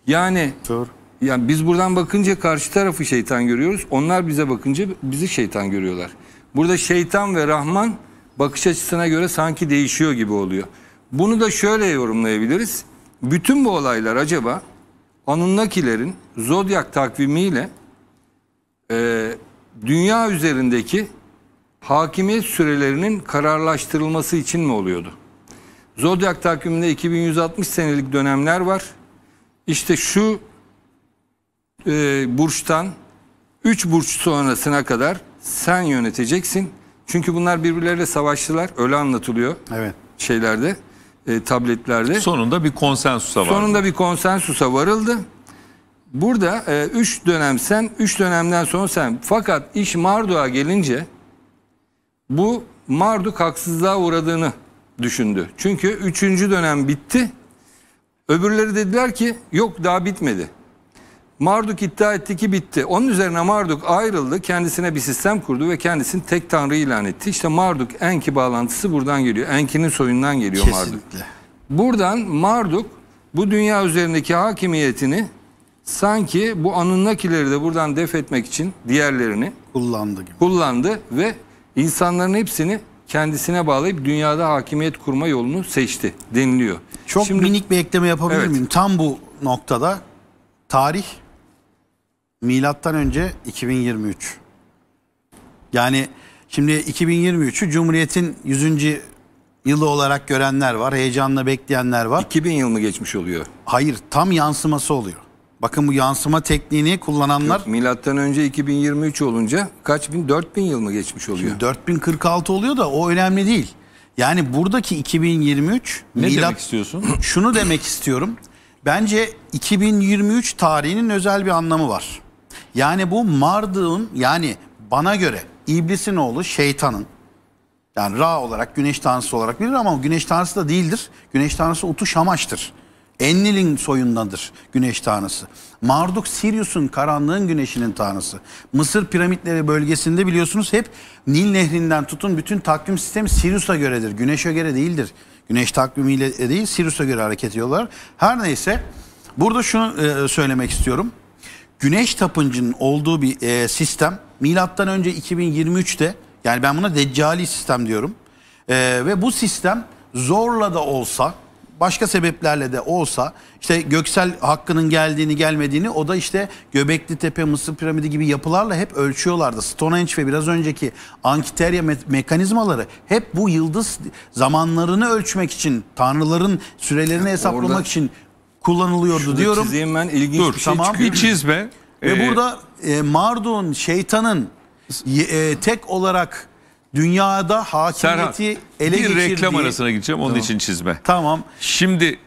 Yani Doğru. yani biz buradan bakınca karşı tarafı şeytan görüyoruz. Onlar bize bakınca bizi şeytan görüyorlar. Burada şeytan ve Rahman bakış açısına göre sanki değişiyor gibi oluyor. Bunu da şöyle yorumlayabiliriz. Bütün bu olaylar acaba Anunnakilerin zodyak takvimiyle e, dünya üzerindeki hakimiyet sürelerinin kararlaştırılması için mi oluyordu? Zodyak takviminde 2160 senelik dönemler var. İşte şu e, burçtan 3 burç sonrasına kadar sen yöneteceksin. Çünkü bunlar birbirleriyle savaştılar. Öyle anlatılıyor. Evet. Şeylerde, e, tabletlerde. Sonunda bir konsensusa varıldı. Sonunda bir konsensusa varıldı. Burada 3 e, üç dönem sen, 3 dönemden sonra sen. Fakat iş Mardu'a gelince bu Marduk haksızlığa uğradığını düşündü. Çünkü üçüncü dönem bitti. Öbürleri dediler ki yok daha bitmedi. Marduk iddia etti ki bitti. Onun üzerine Marduk ayrıldı. Kendisine bir sistem kurdu ve kendisini tek tanrı ilan etti. İşte Marduk Enki bağlantısı buradan geliyor. Enki'nin soyundan geliyor Kesinlikle. Marduk. Buradan Marduk bu dünya üzerindeki hakimiyetini sanki bu Anunnakileri de buradan def etmek için diğerlerini kullandı gibi. Kullandı ve İnsanların hepsini kendisine bağlayıp dünyada hakimiyet kurma yolunu seçti deniliyor. Çok Şimdi, minik bir ekleme yapabilir evet. miyim? Tam bu noktada tarih milattan önce 2023. Yani şimdi 2023'ü Cumhuriyet'in 100. yılı olarak görenler var, heyecanla bekleyenler var. 2000 yıl mı geçmiş oluyor? Hayır, tam yansıması oluyor. Bakın bu yansıma tekniğini kullananlar... Yok, milattan önce 2023 olunca kaç bin? 4000 yıl mı geçmiş oluyor? Şimdi 4046 oluyor da o önemli değil. Yani buradaki 2023... Ne milat, demek istiyorsun? Şunu demek istiyorum. Bence 2023 tarihinin özel bir anlamı var. Yani bu Marduk'un yani bana göre iblisin oğlu şeytanın yani Ra olarak güneş tanrısı olarak bilir ama güneş tanrısı da değildir. Güneş tanrısı Utu Şamaş'tır. Enlil'in soyundandır güneş tanrısı. Marduk Sirius'un karanlığın güneşinin tanrısı. Mısır piramitleri bölgesinde biliyorsunuz hep Nil nehrinden tutun bütün takvim sistemi Sirius'a göredir. Güneş'e göre değildir. Güneş takvimiyle değil Sirius'a göre hareket ediyorlar. Her neyse burada şunu e, söylemek istiyorum. Güneş tapıncının olduğu bir e, sistem milattan önce 2023'te yani ben buna deccali sistem diyorum. E, ve bu sistem zorla da olsa başka sebeplerle de olsa işte Göksel hakkının geldiğini gelmediğini o da işte Göbekli Tepe, Mısır Piramidi gibi yapılarla hep ölçüyorlardı. Stonehenge ve biraz önceki Ankiterya me mekanizmaları hep bu yıldız zamanlarını ölçmek için, tanrıların sürelerini hesaplamak Orada, için kullanılıyordu diyorum. Çizeyim ben ilginç Dur, bir şey tamam. Bir çizme. Ve ee, burada e, Marduk'un, şeytanın e, tek olarak dünyada hakimiyeti Serhat, ele geçirdiği... Bir reklam arasına gideceğim onun tamam. için çizme. Tamam. Şimdi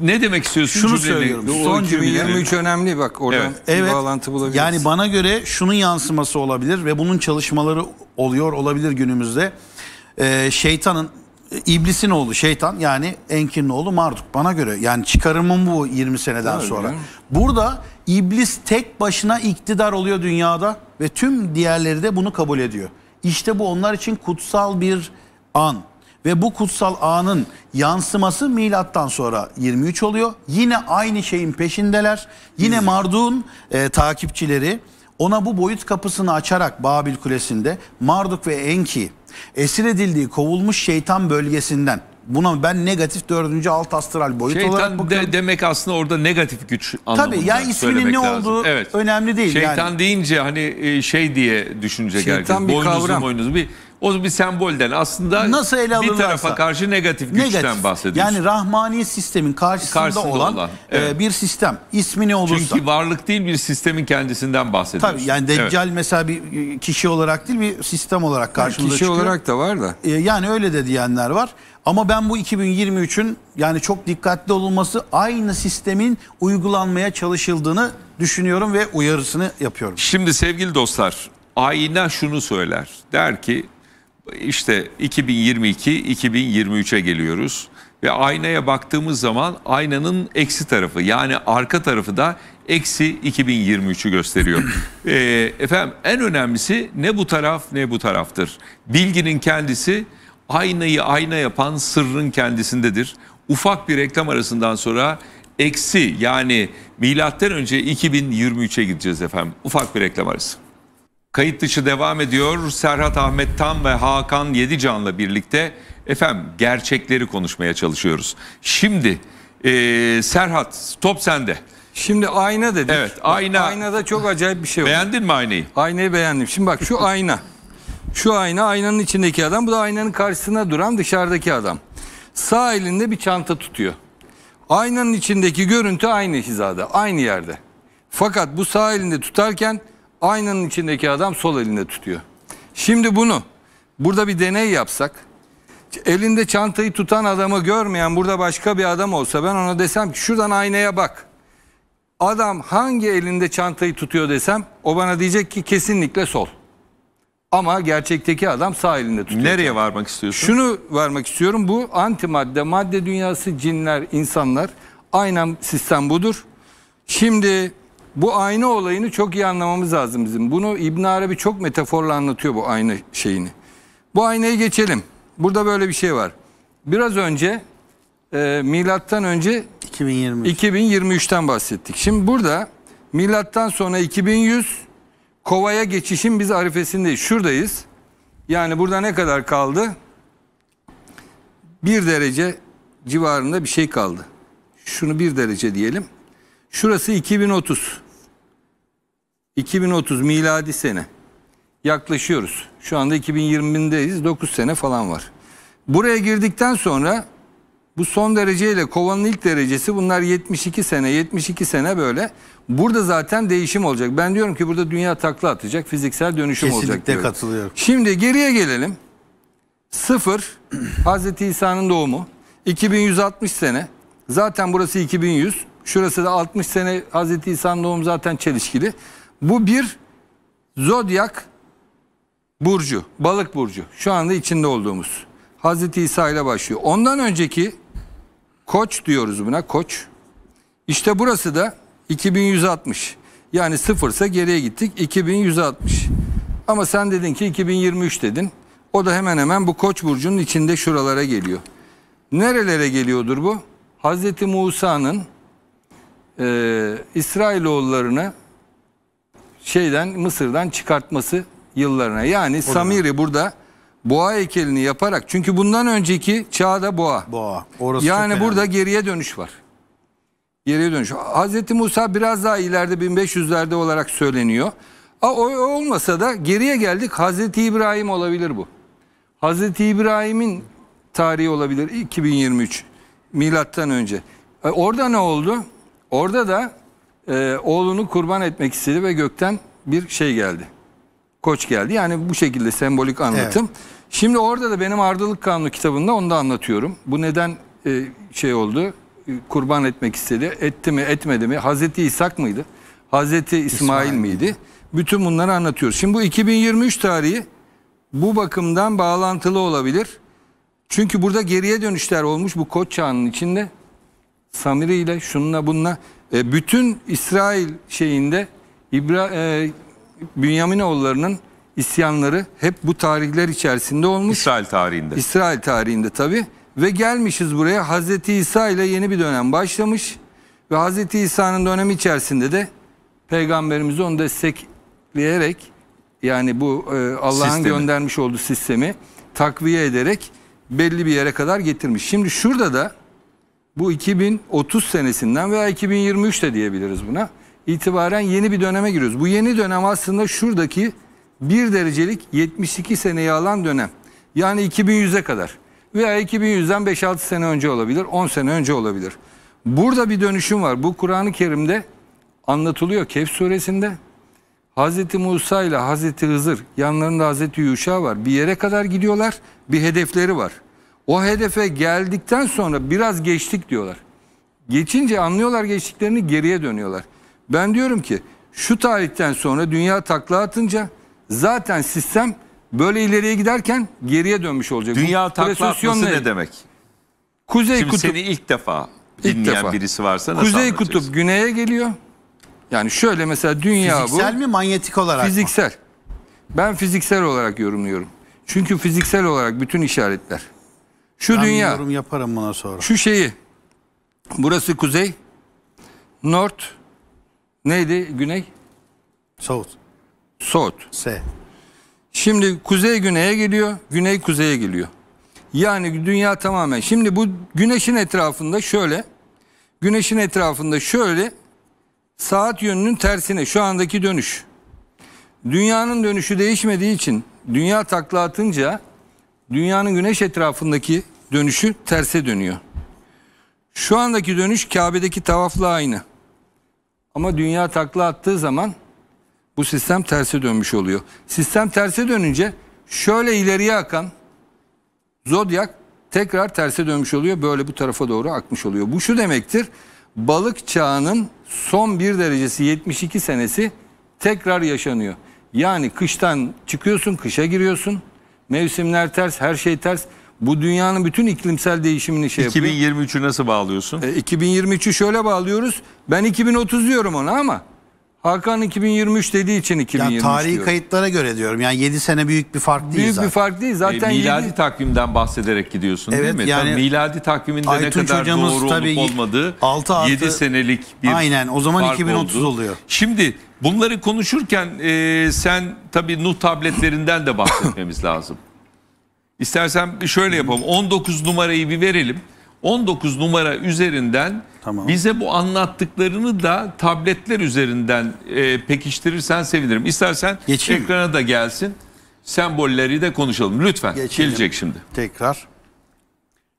ne demek istiyorsun? Şunu söylüyorum. Son son 23 önemli bak oradan evet. evet. bağlantı bulabiliriz. Yani bana göre şunun yansıması olabilir ve bunun çalışmaları oluyor olabilir günümüzde. Ee, şeytanın İblisin oğlu şeytan yani Enkin'in oğlu Marduk bana göre. Yani çıkarımım bu 20 seneden Öyle sonra. Mi? Burada iblis tek başına iktidar oluyor dünyada ve tüm diğerleri de bunu kabul ediyor. İşte bu onlar için kutsal bir an. Ve bu kutsal anın yansıması milattan sonra 23 oluyor. Yine aynı şeyin peşindeler. Yine Marduk'un e, takipçileri ona bu boyut kapısını açarak Babil Kulesi'nde Marduk ve Enki esir edildiği kovulmuş şeytan bölgesinden Buna ben negatif dördüncü alt astral boyut Şeytan olarak bakıyorum. De, demek aslında orada negatif güç anlamında Tabii ya isminin ne lazım. olduğu evet. önemli değil. Şeytan yani. deyince hani e, şey diye düşünecek Şeytan herkes. Bir boynuzu kavram. boynuzu bir o bir sembolden aslında Nasıl ele bir tarafa karşı negatif güçten Negatif. bahsediyorsun. Yani rahmani sistemin karşısında, Karşısında olan, olan, e, evet. bir sistem. İsmi ne olursa. Çünkü varlık değil bir sistemin kendisinden bahsediyorsun. Tabii yani Deccal mesela bir e, kişi olarak değil bir sistem olarak karşımıza Kişi çıkıyor. olarak da var da. E, yani öyle de diyenler var. Ama ben bu 2023'ün yani çok dikkatli olunması aynı sistemin uygulanmaya çalışıldığını düşünüyorum ve uyarısını yapıyorum. Şimdi sevgili dostlar ayna şunu söyler. Der ki işte 2022-2023'e geliyoruz ve aynaya baktığımız zaman aynanın eksi tarafı yani arka tarafı da eksi 2023'ü gösteriyor. e, efendim en önemlisi ne bu taraf ne bu taraftır. Bilginin kendisi aynayı ayna yapan sırrın kendisindedir. Ufak bir reklam arasından sonra eksi yani milattan önce 2023'e gideceğiz efendim. Ufak bir reklam arası. Kayıt dışı devam ediyor. Serhat Ahmet Tan ve Hakan Yedican'la birlikte efendim gerçekleri konuşmaya çalışıyoruz. Şimdi e, Serhat top sende. Şimdi ayna dedik. Evet ayna. Aynada çok acayip bir şey var. Beğendin mi aynayı? Aynayı beğendim. Şimdi bak şu ayna. Şu ayna aynanın içindeki adam bu da aynanın karşısına duran dışarıdaki adam. Sağ elinde bir çanta tutuyor. Aynanın içindeki görüntü aynı hizada aynı yerde. Fakat bu sağ elinde tutarken aynanın içindeki adam sol elinde tutuyor. Şimdi bunu burada bir deney yapsak elinde çantayı tutan adamı görmeyen burada başka bir adam olsa ben ona desem ki şuradan aynaya bak. Adam hangi elinde çantayı tutuyor desem o bana diyecek ki kesinlikle sol. Ama gerçekteki adam sağ elinde tutuyor. Nereye varmak istiyorsun? Şunu varmak istiyorum. Bu antimadde, madde dünyası, cinler, insanlar. Aynen sistem budur. Şimdi bu ayna olayını çok iyi anlamamız lazım bizim. Bunu İbn Arabi çok metaforla anlatıyor bu ayna şeyini. Bu aynayı geçelim. Burada böyle bir şey var. Biraz önce e, milattan önce 2023. 2023'ten bahsettik. Şimdi burada milattan sonra 2100 kovaya geçişin biz arifesindeyiz. Şuradayız. Yani burada ne kadar kaldı? Bir derece civarında bir şey kaldı. Şunu bir derece diyelim. Şurası 2030. 2030 miladi sene yaklaşıyoruz. Şu anda 2020'deyiz. 9 sene falan var. Buraya girdikten sonra bu son dereceyle kovanın ilk derecesi bunlar 72 sene 72 sene böyle. Burada zaten değişim olacak. Ben diyorum ki burada dünya takla atacak fiziksel dönüşüm Kesinlikle olacak. Kesinlikle katılıyorum. Şimdi geriye gelelim. Sıfır Hazreti İsa'nın doğumu 2160 sene zaten burası 2100 şurası da 60 sene Hazreti İsa'nın doğumu zaten çelişkili. Bu bir zodyak burcu, balık burcu. Şu anda içinde olduğumuz. Hazreti İsa ile başlıyor. Ondan önceki koç diyoruz buna, koç. İşte burası da 2160. Yani sıfırsa geriye gittik 2160. Ama sen dedin ki 2023 dedin. O da hemen hemen bu koç burcunun içinde şuralara geliyor. Nerelere geliyordur bu? Hazreti Musa'nın e, İsrailoğullarına şeyden Mısır'dan çıkartması yıllarına. Yani Olur. Samiri burada boğa heykelini yaparak çünkü bundan önceki çağda boğa. Boğa. Orası yani burada önemli. geriye dönüş var. Geriye dönüş. Hazreti Musa biraz daha ileride 1500'lerde olarak söyleniyor. A, o olmasa da geriye geldik. Hazreti İbrahim olabilir bu. Hazreti İbrahim'in tarihi olabilir 2023 milattan önce. E, orada ne oldu? Orada da e, oğlunu kurban etmek istedi ve gökten bir şey geldi. Koç geldi. Yani bu şekilde sembolik anlatım. Evet. Şimdi orada da benim Ardılık Kanunu kitabında onu da anlatıyorum. Bu neden e, şey oldu? E, kurban etmek istedi. Etti mi etmedi mi? Hazreti İshak mıydı? Hazreti İsmail, İsmail miydi? Bütün bunları anlatıyoruz. Şimdi bu 2023 tarihi bu bakımdan bağlantılı olabilir. Çünkü burada geriye dönüşler olmuş bu koç çağının içinde. Samiri ile şununla bununla e, bütün İsrail şeyinde İbra, e, Bünyaminoğullarının isyanları hep bu tarihler içerisinde olmuş. İsrail tarihinde. İsrail tarihinde tabi. Ve gelmişiz buraya Hazreti İsa ile yeni bir dönem başlamış. Ve Hazreti İsa'nın dönemi içerisinde de peygamberimizi onu destekleyerek yani bu e, Allah'ın göndermiş olduğu sistemi takviye ederek belli bir yere kadar getirmiş. Şimdi şurada da bu 2030 senesinden veya 2023 de diyebiliriz buna. itibaren yeni bir döneme giriyoruz. Bu yeni dönem aslında şuradaki 1 derecelik 72 seneyi alan dönem. Yani 2100'e kadar veya 2100'den 5-6 sene önce olabilir, 10 sene önce olabilir. Burada bir dönüşüm var. Bu Kur'an-ı Kerim'de anlatılıyor Kehf suresinde. Hz. Musa ile Hz. Hızır yanlarında Hz. Yuşa var. Bir yere kadar gidiyorlar, bir hedefleri var. O hedefe geldikten sonra biraz geçtik diyorlar. Geçince anlıyorlar geçtiklerini geriye dönüyorlar. Ben diyorum ki şu tarihten sonra dünya takla atınca zaten sistem böyle ileriye giderken geriye dönmüş olacak. Dünya Bu, takla atması ne, demek? Kuzey Şimdi kutup, seni ilk defa dinleyen ilk defa. birisi varsa nasıl Kuzey kutup güneye geliyor. Yani şöyle mesela dünya fiziksel bu. Fiziksel mi manyetik olarak Fiziksel. Mı? Ben fiziksel olarak yorumluyorum. Çünkü fiziksel olarak bütün işaretler şu ben dünya. yorum yaparım buna sonra. Şu şeyi. Burası kuzey. North. Neydi güney? South. South. S. Şimdi kuzey güneye geliyor, güney kuzeye geliyor. Yani dünya tamamen. Şimdi bu güneşin etrafında şöyle, güneşin etrafında şöyle saat yönünün tersine şu andaki dönüş. Dünyanın dönüşü değişmediği için dünya takla atınca dünyanın güneş etrafındaki dönüşü terse dönüyor. Şu andaki dönüş Kabe'deki tavafla aynı. Ama dünya takla attığı zaman bu sistem terse dönmüş oluyor. Sistem terse dönünce şöyle ileriye akan zodyak tekrar terse dönmüş oluyor. Böyle bu tarafa doğru akmış oluyor. Bu şu demektir. Balık çağının son bir derecesi 72 senesi tekrar yaşanıyor. Yani kıştan çıkıyorsun, kışa giriyorsun. Mevsimler ters, her şey ters. Bu dünyanın bütün iklimsel değişimini şey yapıyor. 2023'ü nasıl bağlıyorsun? E, 2023'ü şöyle bağlıyoruz. Ben 2030 diyorum ona ama Hakan 2023 dediği için 2023 yani tarihi diyorum. kayıtlara göre diyorum. Yani 7 sene büyük bir fark değil büyük zaten. bir fark değil. Zaten e, miladi 7... takvimden bahsederek gidiyorsun evet, değil mi? Yani, Tam miladi takviminde Aytun ne kadar doğru olup olmadığı 6 artı, 7 senelik bir Aynen o zaman 2030 oldu. oluyor. Şimdi Bunları konuşurken e, sen tabii Nuh tabletlerinden de bahsetmemiz lazım. İstersen şöyle yapalım. 19 numarayı bir verelim. 19 numara üzerinden tamam. bize bu anlattıklarını da tabletler üzerinden e, pekiştirirsen sevinirim. İstersen Geçeyim. ekrana da gelsin. Sembolleri de konuşalım. Lütfen. Geçelim. Gelecek şimdi. Tekrar.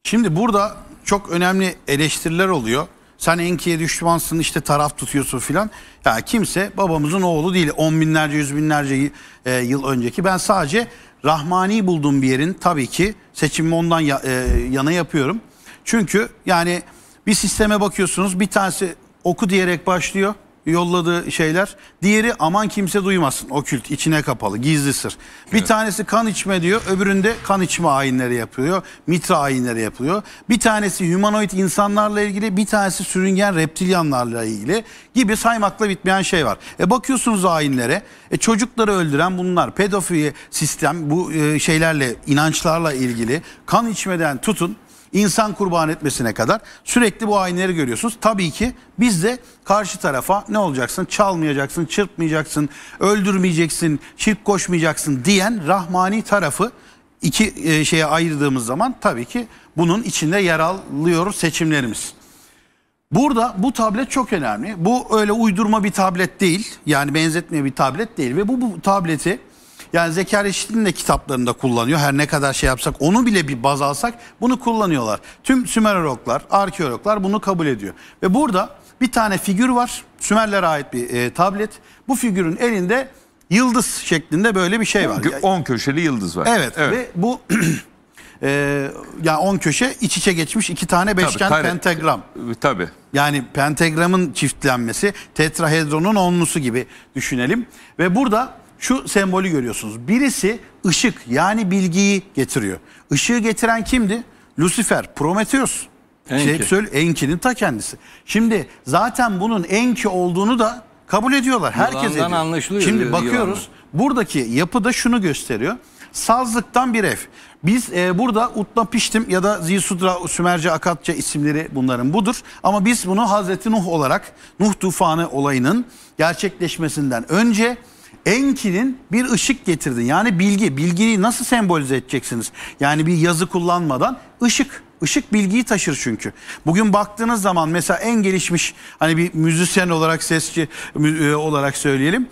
Şimdi burada çok önemli eleştiriler oluyor. Sen Enki'ye düşmansın işte taraf tutuyorsun filan. Ya kimse babamızın oğlu değil. On binlerce yüz binlerce e, yıl önceki. Ben sadece Rahmani bulduğum bir yerin tabii ki seçimimi ondan e, yana yapıyorum. Çünkü yani bir sisteme bakıyorsunuz bir tanesi oku diyerek başlıyor yolladığı şeyler. Diğeri aman kimse duymasın. Okült içine kapalı gizli sır. Bir evet. tanesi kan içme diyor öbüründe kan içme ayinleri yapıyor, Mitra ayinleri yapıyor. Bir tanesi humanoid insanlarla ilgili bir tanesi sürüngen reptilyanlarla ilgili gibi saymakla bitmeyen şey var. E bakıyorsunuz ayinlere e çocukları öldüren bunlar. Pedofili sistem bu e, şeylerle inançlarla ilgili kan içmeden tutun insan kurban etmesine kadar sürekli bu ayinleri görüyorsunuz. Tabii ki biz de karşı tarafa ne olacaksın? Çalmayacaksın, çırpmayacaksın, öldürmeyeceksin, şirk koşmayacaksın diyen rahmani tarafı iki e, şeye ayırdığımız zaman tabii ki bunun içinde yer alıyor seçimlerimiz. Burada bu tablet çok önemli. Bu öyle uydurma bir tablet değil. Yani benzetme bir tablet değil ve bu, bu tableti yani Zekar Eşit'in de kitaplarında kullanıyor. Her ne kadar şey yapsak onu bile bir baz alsak bunu kullanıyorlar. Tüm Sümerologlar, arkeologlar bunu kabul ediyor. Ve burada bir tane figür var. Sümerlere ait bir e, tablet. Bu figürün elinde yıldız şeklinde böyle bir şey var. 10 köşeli yıldız var. Evet, evet. ve bu e, ya yani 10 köşe iç içe geçmiş iki tane beşgen tabii, pentagram. E, e, tabii. Yani pentagramın çiftlenmesi tetrahedronun onlusu gibi düşünelim. Ve burada şu sembolü görüyorsunuz. Birisi ışık yani bilgiyi getiriyor. Işığı getiren kimdi? Lucifer, Prometheus. Şey, Enki. Şey, söyle, Enki'nin ta kendisi. Şimdi zaten bunun Enki olduğunu da kabul ediyorlar. Herkes Yılandan ediyor. anlaşılıyor. Şimdi bakıyoruz. Yılanı. Buradaki yapı da şunu gösteriyor. Sazlıktan bir ev. Biz e, burada Utna Piştim ya da Zisudra, Sümerce, Akatça isimleri bunların budur. Ama biz bunu Hazreti Nuh olarak Nuh tufanı olayının gerçekleşmesinden önce Enki'nin bir ışık getirdin. Yani bilgi. Bilgiyi nasıl sembolize edeceksiniz? Yani bir yazı kullanmadan ışık. Işık bilgiyi taşır çünkü. Bugün baktığınız zaman mesela en gelişmiş hani bir müzisyen olarak sesçi e, olarak söyleyelim.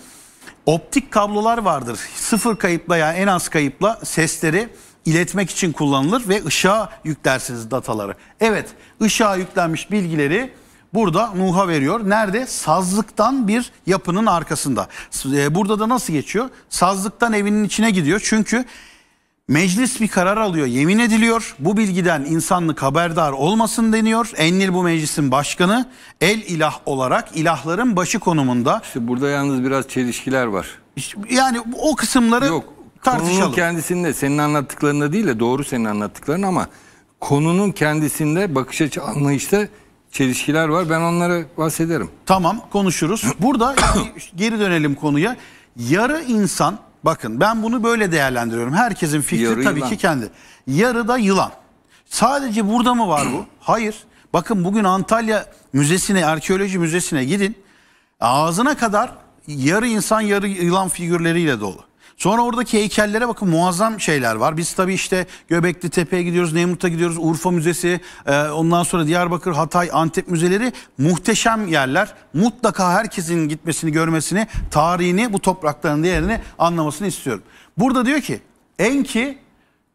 Optik kablolar vardır. Sıfır kayıpla yani en az kayıpla sesleri iletmek için kullanılır ve ışığa yüklersiniz dataları. Evet ışığa yüklenmiş bilgileri burada Nuh'a veriyor. Nerede? Sazlıktan bir yapının arkasında. E, burada da nasıl geçiyor? Sazlıktan evinin içine gidiyor. Çünkü Meclis bir karar alıyor, yemin ediliyor. Bu bilgiden insanlık haberdar olmasın deniyor. Ennil bu meclisin başkanı, el ilah olarak ilahların başı konumunda. İşte burada yalnız biraz çelişkiler var. Yani o kısımları Yok, tartışalım. Konunun kendisinde, senin anlattıklarında değil de doğru senin anlattıkların ama konunun kendisinde bakış açı anlayışta çelişkiler var. Ben onları bahsederim. Tamam konuşuruz. Burada geri dönelim konuya. Yarı insan bakın ben bunu böyle değerlendiriyorum. Herkesin fikri Yarı tabii yılan. ki kendi. Yarı da yılan. Sadece burada mı var bu? Hayır. Bakın bugün Antalya Müzesi'ne, Arkeoloji Müzesi'ne gidin. Ağzına kadar yarı insan yarı yılan figürleriyle dolu. Sonra oradaki heykellere bakın muazzam şeyler var. Biz tabii işte Göbekli Tepe'ye gidiyoruz, Nemrut'a gidiyoruz, Urfa Müzesi, e, ondan sonra Diyarbakır, Hatay, Antep müzeleri muhteşem yerler. Mutlaka herkesin gitmesini, görmesini, tarihini, bu toprakların değerini anlamasını istiyorum. Burada diyor ki Enki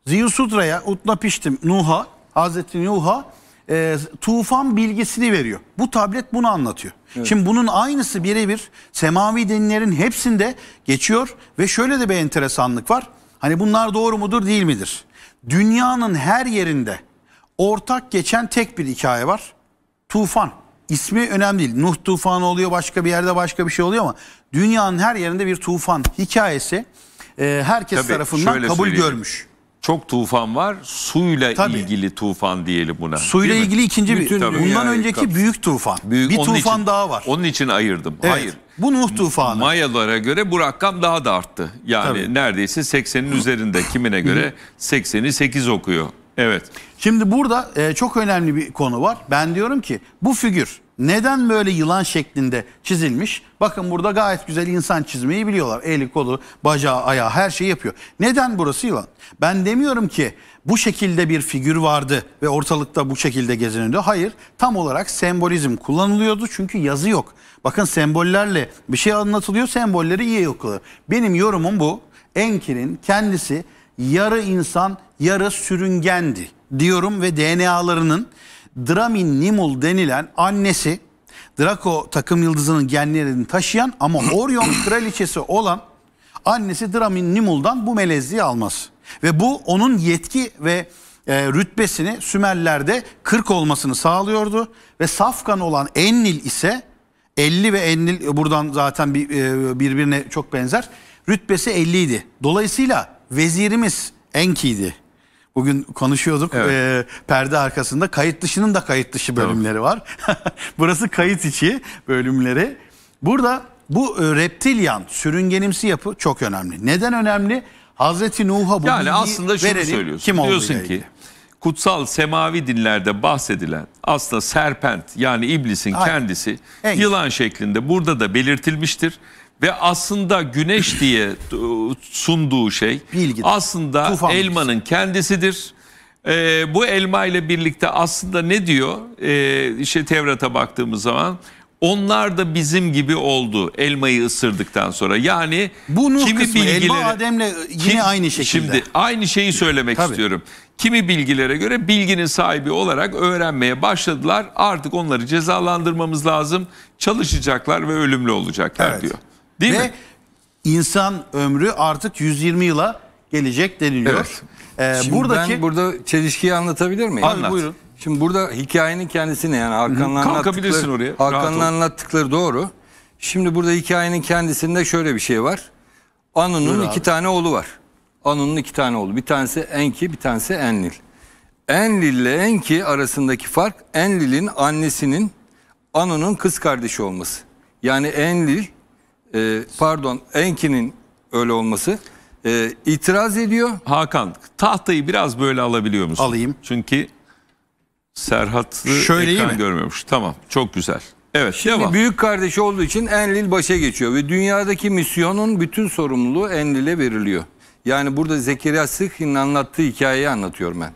Ziyusudra'ya, Utnapiştim, Nuh'a, Hazreti Nuh'a e, tufan bilgisini veriyor. Bu tablet bunu anlatıyor. Evet. Şimdi bunun aynısı birebir semavi dinlerin hepsinde geçiyor ve şöyle de bir enteresanlık var. Hani bunlar doğru mudur değil midir? Dünyanın her yerinde ortak geçen tek bir hikaye var. Tufan. İsmi önemli değil. Nuh tufanı oluyor başka bir yerde başka bir şey oluyor ama dünyanın her yerinde bir tufan hikayesi e, herkes Tabii, tarafından kabul söyleyeyim. görmüş çok tufan var. Suyla Tabii. ilgili tufan diyelim buna. Suyla ilgili mi? ikinci Bütün bir. Bundan yani, önceki kapsın. büyük tufan. Büyük, bir tufan için, daha var. Onun için ayırdım. Evet, Hayır. Bu Nuh tufanı. Mayalara göre bu rakam daha da arttı. Yani Tabii. neredeyse 80'in üzerinde. Kimine göre 80'i 8 okuyor. Evet. Şimdi burada e, çok önemli bir konu var. Ben diyorum ki bu figür neden böyle yılan şeklinde çizilmiş? Bakın burada gayet güzel insan çizmeyi biliyorlar. Eli, kolu, bacağı, ayağı her şeyi yapıyor. Neden burası yılan? Ben demiyorum ki bu şekilde bir figür vardı ve ortalıkta bu şekilde geziniyordu. Hayır tam olarak sembolizm kullanılıyordu çünkü yazı yok. Bakın sembollerle bir şey anlatılıyor sembolleri iyi okuyor. Benim yorumum bu. Enki'nin kendisi yarı insan yarı sürüngendi diyorum ve DNA'larının Dramin Nimul denilen annesi Draco takım yıldızının genlerini taşıyan ama Orion kraliçesi olan annesi Dramin Nimul'dan bu melezliği almaz. Ve bu onun yetki ve e, rütbesini Sümerler'de 40 olmasını sağlıyordu. Ve Safkan olan Ennil ise 50 ve Ennil e, buradan zaten bir, e, birbirine çok benzer. Rütbesi 50 idi. Dolayısıyla vezirimiz Enki idi. Bugün konuşuyorduk. Evet. E, perde arkasında kayıt dışının da kayıt dışı bölümleri evet. var. Burası kayıt içi bölümleri. Burada bu e, reptilyan, sürüngenimsi yapı çok önemli. Neden önemli? Hazreti Nuh'a bu yani aslında şunu verelim, söylüyorsun. Kim Diyorsun ki kutsal semavi dinlerde bahsedilen aslında serpent yani iblisin Hayır. kendisi Engin. yılan şeklinde burada da belirtilmiştir. Ve aslında güneş diye e, sunduğu şey Bilgidir. aslında Tufan elmanın bilgisi. kendisidir. Ee, bu elma ile birlikte aslında ne diyor? Ee, işte Tevrat'a baktığımız zaman onlar da bizim gibi oldu elmayı ısırdıktan sonra. Yani bunu kimi kısmı, elma Adem'le yine kim, aynı şekilde. Şimdi aynı şeyi söylemek Tabii. istiyorum. Kimi bilgilere göre bilginin sahibi olarak öğrenmeye başladılar. Artık onları cezalandırmamız lazım. Çalışacaklar ve ölümlü olacaklar evet. diyor. Değil Ve mi? insan ömrü artık 120 yıla gelecek deniliyor. Evet. Ee, Şimdi buradaki... ben burada çelişkiyi anlatabilir miyim? Anlat. Buyurun. Şimdi burada hikayenin kendisi ne yani Hakan'la anlattıkları, oraya. Hakan'la anlattıkları doğru. Şimdi burada hikayenin kendisinde şöyle bir şey var. Anu'nun iki tane oğlu var. Anu'nun iki tane oğlu. Bir tanesi Enki, bir tanesi Enlil. Enlil ile Enki arasındaki fark Enlil'in annesinin Anu'nun kız kardeşi olması. Yani Enlil e, pardon Enki'nin öyle olması e, itiraz ediyor. Hakan tahtayı biraz böyle alabiliyor musun? Alayım. Çünkü Serhat'ı Şöyle ekran görmemiş. Tamam çok güzel. Evet Şimdi devam. büyük kardeşi olduğu için Enlil başa geçiyor ve dünyadaki misyonun bütün sorumluluğu Enlil'e veriliyor. Yani burada Zekeriya Sıhhin'in anlattığı hikayeyi anlatıyorum ben.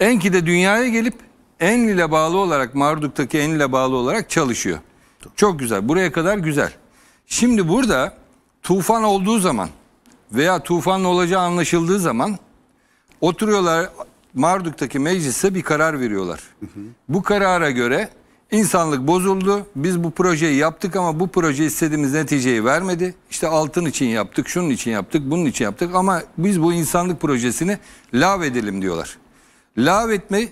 Enki de dünyaya gelip Enlil'e bağlı olarak Marduk'taki Enlil'e bağlı olarak çalışıyor. Çok güzel. Buraya kadar güzel. Şimdi burada tufan olduğu zaman veya tufanın olacağı anlaşıldığı zaman oturuyorlar Marduk'taki meclise bir karar veriyorlar. Hı hı. Bu karara göre insanlık bozuldu. Biz bu projeyi yaptık ama bu proje istediğimiz neticeyi vermedi. İşte altın için yaptık, şunun için yaptık, bunun için yaptık ama biz bu insanlık projesini lav edelim diyorlar. Lav etme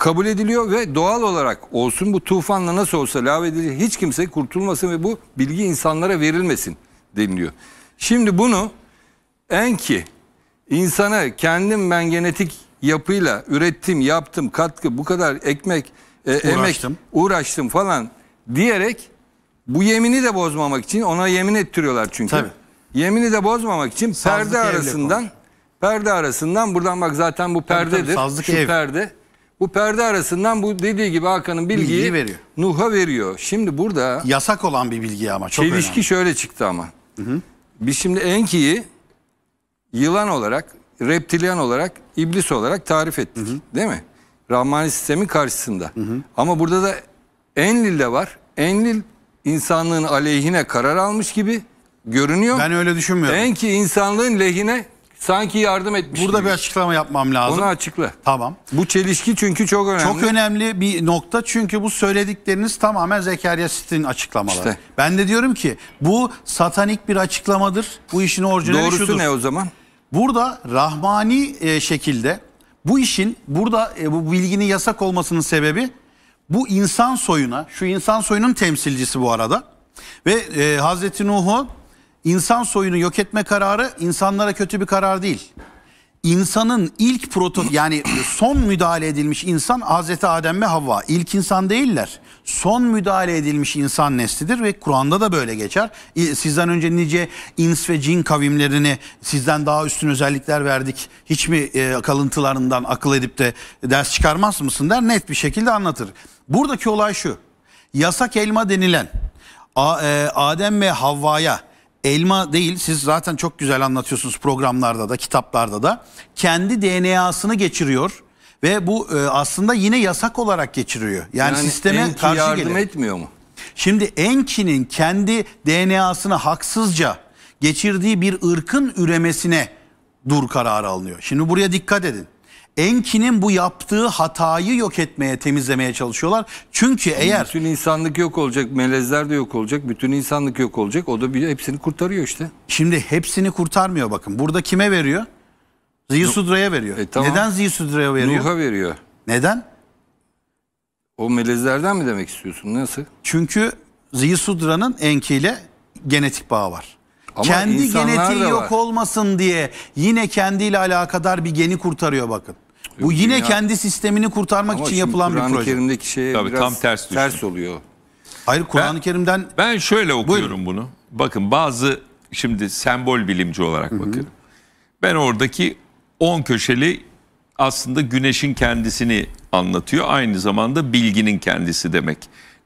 kabul ediliyor ve doğal olarak olsun bu tufanla nasıl olsa lağvedilecek hiç kimse kurtulmasın ve bu bilgi insanlara verilmesin deniliyor. Şimdi bunu Enki insana kendim ben genetik yapıyla ürettim, yaptım, katkı bu kadar ekmek, e, uğraştım. emek, uğraştım falan diyerek bu yemini de bozmamak için ona yemin ettiriyorlar çünkü. Tabii. Yemini de bozmamak için Sazlık perde arasından konuş. perde arasından buradan bak zaten bu perdedir. Tabii, tabii, Şu ev. perde bu perde arasından bu dediği gibi Hakan'ın bilgiyi, veriyor. Nuh'a veriyor. Şimdi burada... Yasak olan bir bilgi ama çok çelişki önemli. şöyle çıktı ama. Hı hı. Biz şimdi Enki'yi yılan olarak, reptilyan olarak, iblis olarak tarif ettik. Hı hı. Değil mi? Rahmani sistemin karşısında. Hı hı. Ama burada da Enlil de var. Enlil insanlığın aleyhine karar almış gibi görünüyor. Ben öyle düşünmüyorum. Enki insanlığın lehine sanki yardım etmiş Burada gibi. bir açıklama yapmam lazım. Onu açıkla. Tamam. Bu çelişki çünkü çok önemli. Çok önemli bir nokta çünkü bu söyledikleriniz tamamen Zekeriya Sit'in açıklamaları. İşte. Ben de diyorum ki bu satanik bir açıklamadır. Bu işin orijinali Doğrusu şudur. Doğrusu ne o zaman? Burada rahmani e, şekilde bu işin burada e, bu bilginin yasak olmasının sebebi bu insan soyuna, şu insan soyunun temsilcisi bu arada ve e, Hazreti Nuh'u İnsan soyunu yok etme kararı insanlara kötü bir karar değil. İnsanın ilk proto yani son müdahale edilmiş insan Hazreti Adem ve Havva. İlk insan değiller. Son müdahale edilmiş insan neslidir ve Kur'an'da da böyle geçer. Sizden önce nice ins ve cin kavimlerini sizden daha üstün özellikler verdik. Hiç mi e, kalıntılarından akıl edip de ders çıkarmaz mısın der net bir şekilde anlatır. Buradaki olay şu. Yasak elma denilen e, Adem ve Havva'ya elma değil siz zaten çok güzel anlatıyorsunuz programlarda da kitaplarda da kendi DNA'sını geçiriyor ve bu e, aslında yine yasak olarak geçiriyor. Yani, yani sisteme karşı yardım gelir. etmiyor mu? Şimdi Enki'nin kendi DNA'sını haksızca geçirdiği bir ırkın üremesine dur kararı alınıyor. Şimdi buraya dikkat edin. Enki'nin bu yaptığı hatayı yok etmeye, temizlemeye çalışıyorlar. Çünkü eğer... Bütün insanlık yok olacak, melezler de yok olacak, bütün insanlık yok olacak. O da bir, hepsini kurtarıyor işte. Şimdi hepsini kurtarmıyor bakın. Burada kime veriyor? Ziyusudra'ya veriyor. E, tamam. Neden Ziyusudra'ya veriyor? Nuh'a veriyor. Neden? O melezlerden mi demek istiyorsun? Nasıl? Çünkü Ziyusudra'nın Enki ile genetik bağı var. Ama kendi genetiği yok olmasın diye yine kendiyle alakadar bir geni kurtarıyor bakın. Bu yine dünya... kendi sistemini kurtarmak Ama için yapılan bir proje. Kur'an-ı Kerim'deki şeye Tabii, biraz tam ters, ters oluyor. Hayır Kur'an-ı Kerim'den... Ben şöyle okuyorum Buyurun. bunu. Bakın bazı şimdi sembol bilimci olarak bakıyorum. Ben oradaki on köşeli aslında güneşin kendisini anlatıyor. Aynı zamanda bilginin kendisi demek.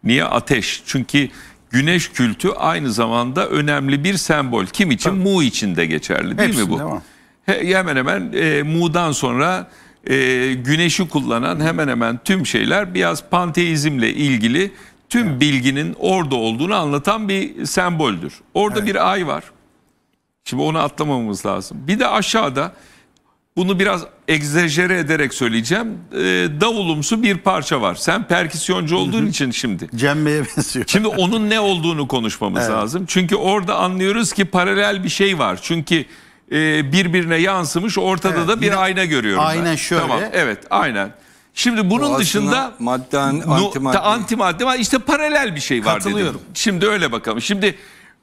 Niye ateş? Çünkü güneş kültü aynı zamanda önemli bir sembol. Kim için? Tabii. Mu için de geçerli değil Hepsinde mi bu? Var. He, hemen hemen e, Mu'dan sonra e, güneşi kullanan hemen hemen tüm şeyler biraz panteizmle ilgili tüm evet. bilginin orada olduğunu anlatan bir semboldür. Orada evet. bir ay var. Şimdi onu atlamamamız lazım. Bir de aşağıda bunu biraz egzajere ederek söyleyeceğim. E, davulumsu bir parça var. Sen perküsyoncu olduğun için şimdi. Cembeye benziyor. Şimdi onun ne olduğunu konuşmamız evet. lazım. Çünkü orada anlıyoruz ki paralel bir şey var. Çünkü e, birbirine yansımış ortada evet, da bir yine, ayna görüyorum. Aynen ben. şöyle. Tamam evet aynen. Şimdi bunun dışında madde antimadde. antimadde işte paralel bir şey var dedim. Şimdi öyle bakalım. Şimdi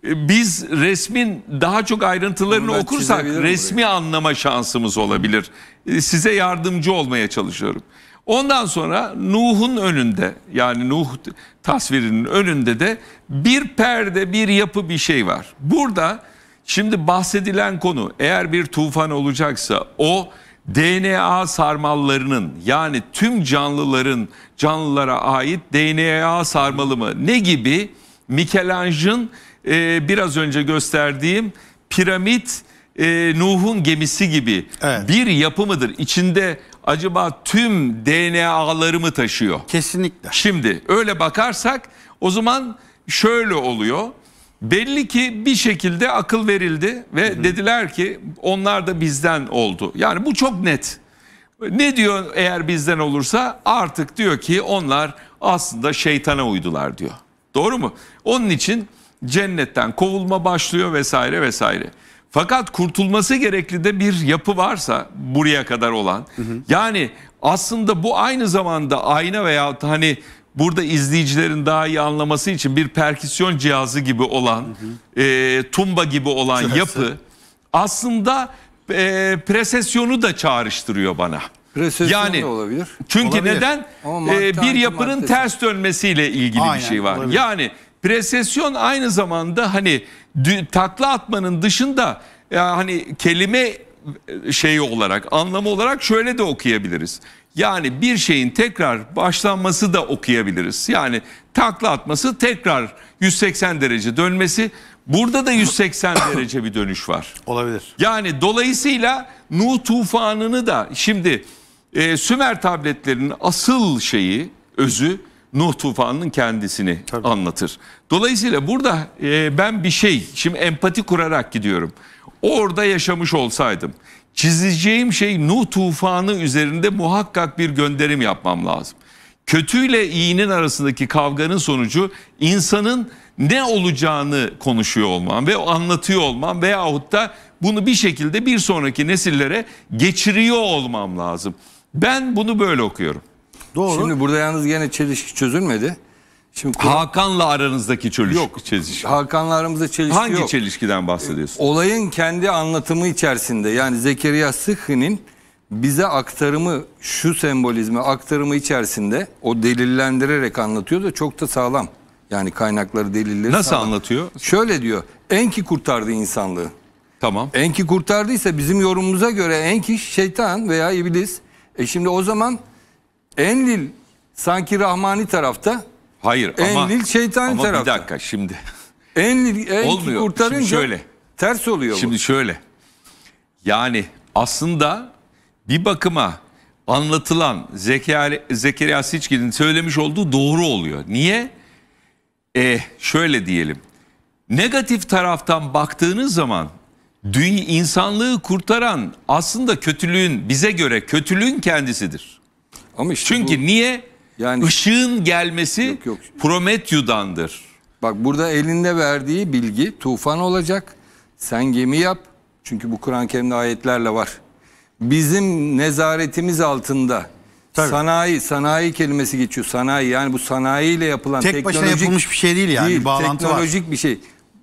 e, biz resmin daha çok ayrıntılarını okursak resmi buraya. anlama şansımız olabilir. E, size yardımcı olmaya çalışıyorum. Ondan sonra Nuh'un önünde yani Nuh tasvirinin önünde de bir perde bir yapı bir şey var. Burada Şimdi bahsedilen konu eğer bir tufan olacaksa o DNA sarmallarının yani tüm canlıların canlılara ait DNA sarmalı mı? Ne gibi? Michelangelo'nun e, biraz önce gösterdiğim piramit e, Nuh'un gemisi gibi evet. bir yapı mıdır? İçinde acaba tüm DNA'ları mı taşıyor? Kesinlikle. Şimdi öyle bakarsak o zaman şöyle oluyor. Belli ki bir şekilde akıl verildi ve hı hı. dediler ki onlar da bizden oldu. Yani bu çok net. Ne diyor eğer bizden olursa artık diyor ki onlar aslında şeytana uydular diyor. Doğru mu? Onun için cennetten kovulma başlıyor vesaire vesaire. Fakat kurtulması gerekli de bir yapı varsa buraya kadar olan. Hı hı. Yani aslında bu aynı zamanda ayna veya hani burada izleyicilerin daha iyi anlaması için bir perküsyon cihazı gibi olan, E, tumba gibi olan Cihazı. yapı aslında e, presesyonu da çağrıştırıyor bana. Resesyon yani, olabilir. Çünkü Olabilir. neden? madde Ee, bir yapının maddesi? ters dönmesiyle ilgili Aynen, bir şey var. olabilir. Yani presesyon aynı zamanda hani takla atmanın dışında ya e, hani kelime e, şeyi olarak, anlamı olarak şöyle de okuyabiliriz. Yani bir şeyin tekrar başlanması da okuyabiliriz. Yani takla atması tekrar 180 derece dönmesi. Burada da 180 derece bir dönüş var. Olabilir. Yani dolayısıyla Nuh tufanını da şimdi e, Sümer tabletlerinin asıl şeyi, özü Nuh tufanının kendisini Tabii. anlatır. Dolayısıyla burada e, ben bir şey, şimdi empati kurarak gidiyorum. Orada yaşamış olsaydım Çizeceğim şey Nuh tufanı üzerinde muhakkak bir gönderim yapmam lazım. Kötü ile iyinin arasındaki kavganın sonucu insanın ne olacağını konuşuyor olmam ve anlatıyor olmam veyahut da bunu bir şekilde bir sonraki nesillere geçiriyor olmam lazım. Ben bunu böyle okuyorum. Doğru. Şimdi burada yalnız gene çelişki çözülmedi. Şimdi Kur'an- Hakan'la aranızdaki çelişki. Yok. Çelişki. Hakan'la aramızda çelişki Hangi yok. çelişkiden bahsediyorsun? E, olayın kendi anlatımı içerisinde yani Zekeriya Sıhhi'nin bize aktarımı şu sembolizmi aktarımı içerisinde o delillendirerek anlatıyor da çok da sağlam. Yani kaynakları delilleri Nasıl sağlam. anlatıyor? Şöyle diyor Enki kurtardı insanlığı. Tamam. Enki kurtardıysa bizim yorumumuza göre Enki şeytan veya iblis. E şimdi o zaman Enlil sanki Rahmani tarafta Hayır enlil ama... şeytani ama bir dakika şimdi. Enlil, enlil Olmuyor. kurtarınca şimdi şöyle, ters oluyor şimdi bu. Şimdi şöyle. Yani aslında bir bakıma anlatılan Zekeriya, Zekeriya Siçkin'in söylemiş olduğu doğru oluyor. Niye? E, şöyle diyelim. Negatif taraftan baktığınız zaman dünya, insanlığı kurtaran aslında kötülüğün bize göre kötülüğün kendisidir. Ama işte Çünkü bu... niye? Yani ışığın gelmesi yok, yok. Prometheus'dandır. Bak burada elinde verdiği bilgi tufan olacak. Sen gemi yap. Çünkü bu Kur'an-ı Kerim'de ayetlerle var. Bizim nezaretimiz altında Tabii. Sanayi, sanayi kelimesi geçiyor. Sanayi yani bu sanayiyle yapılan Tek teknolojik... başına yapılmış bir şey değil yani. Değil, bağlantı teknolojik var. bir şey.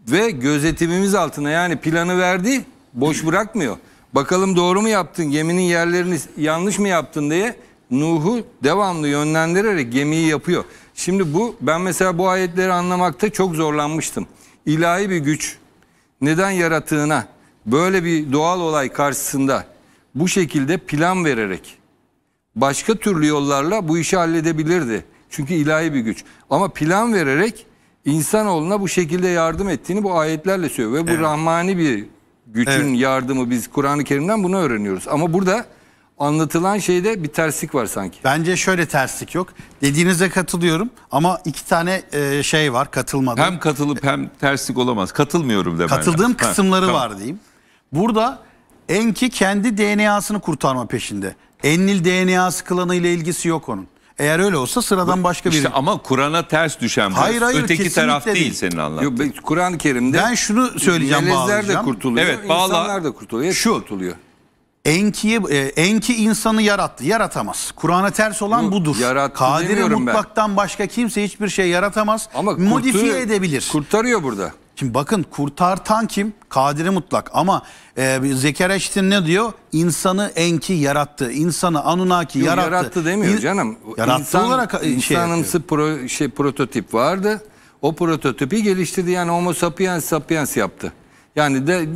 Ve gözetimimiz altına yani planı verdi, boş bırakmıyor. Bakalım doğru mu yaptın, geminin yerlerini yanlış mı yaptın diye Nuh'u devamlı yönlendirerek gemiyi yapıyor. Şimdi bu ben mesela bu ayetleri anlamakta çok zorlanmıştım. İlahi bir güç neden yaratığına böyle bir doğal olay karşısında bu şekilde plan vererek başka türlü yollarla bu işi halledebilirdi. Çünkü ilahi bir güç. Ama plan vererek insanoğluna bu şekilde yardım ettiğini bu ayetlerle söylüyor. Ve bu evet. rahmani bir gücün evet. yardımı biz Kur'an-ı Kerim'den bunu öğreniyoruz. Ama burada anlatılan şeyde bir terslik var sanki. Bence şöyle terslik yok. Dediğinize katılıyorum ama iki tane e, şey var katılmadım. Hem katılıp hem terslik olamaz. Katılmıyorum demem. Katıldığım lazım. kısımları ha, tamam. var diyeyim. Burada Enki kendi DNA'sını kurtarma peşinde. Ennil DNA'sı ile ilgisi yok onun. Eğer öyle olsa sıradan başka işte biri. İşte ama Kur'an'a ters düşen bu. Hayır hayır Öteki taraf değil, değil senin anlattığın. Kur'an-ı Kerim'de ben şunu söyleyeceğim melezler bağlayacağım. de kurtuluyor, evet, bağla. insanlar da kurtuluyor. Şu, kurtuluyor. Enki'yi e, Enki insanı yarattı. Yaratamaz. Kur'an'a ters olan Bu, budur. Kadiri mutlaktan ben. başka kimse hiçbir şey yaratamaz. Ama modifiye kurtu, edebilir. Kurtarıyor burada. Şimdi bakın kurtartan kim? Kadiri mutlak ama e, Zekereştin ne diyor? İnsanı Enki yarattı. İnsanı Anunnaki yarattı. Yarattı demiyor canım. Yarattı İnsan, olarak e, şey insanımsı pro, şey, prototip vardı. O prototipi geliştirdi yani homo sapiens sapiens yaptı. Yani de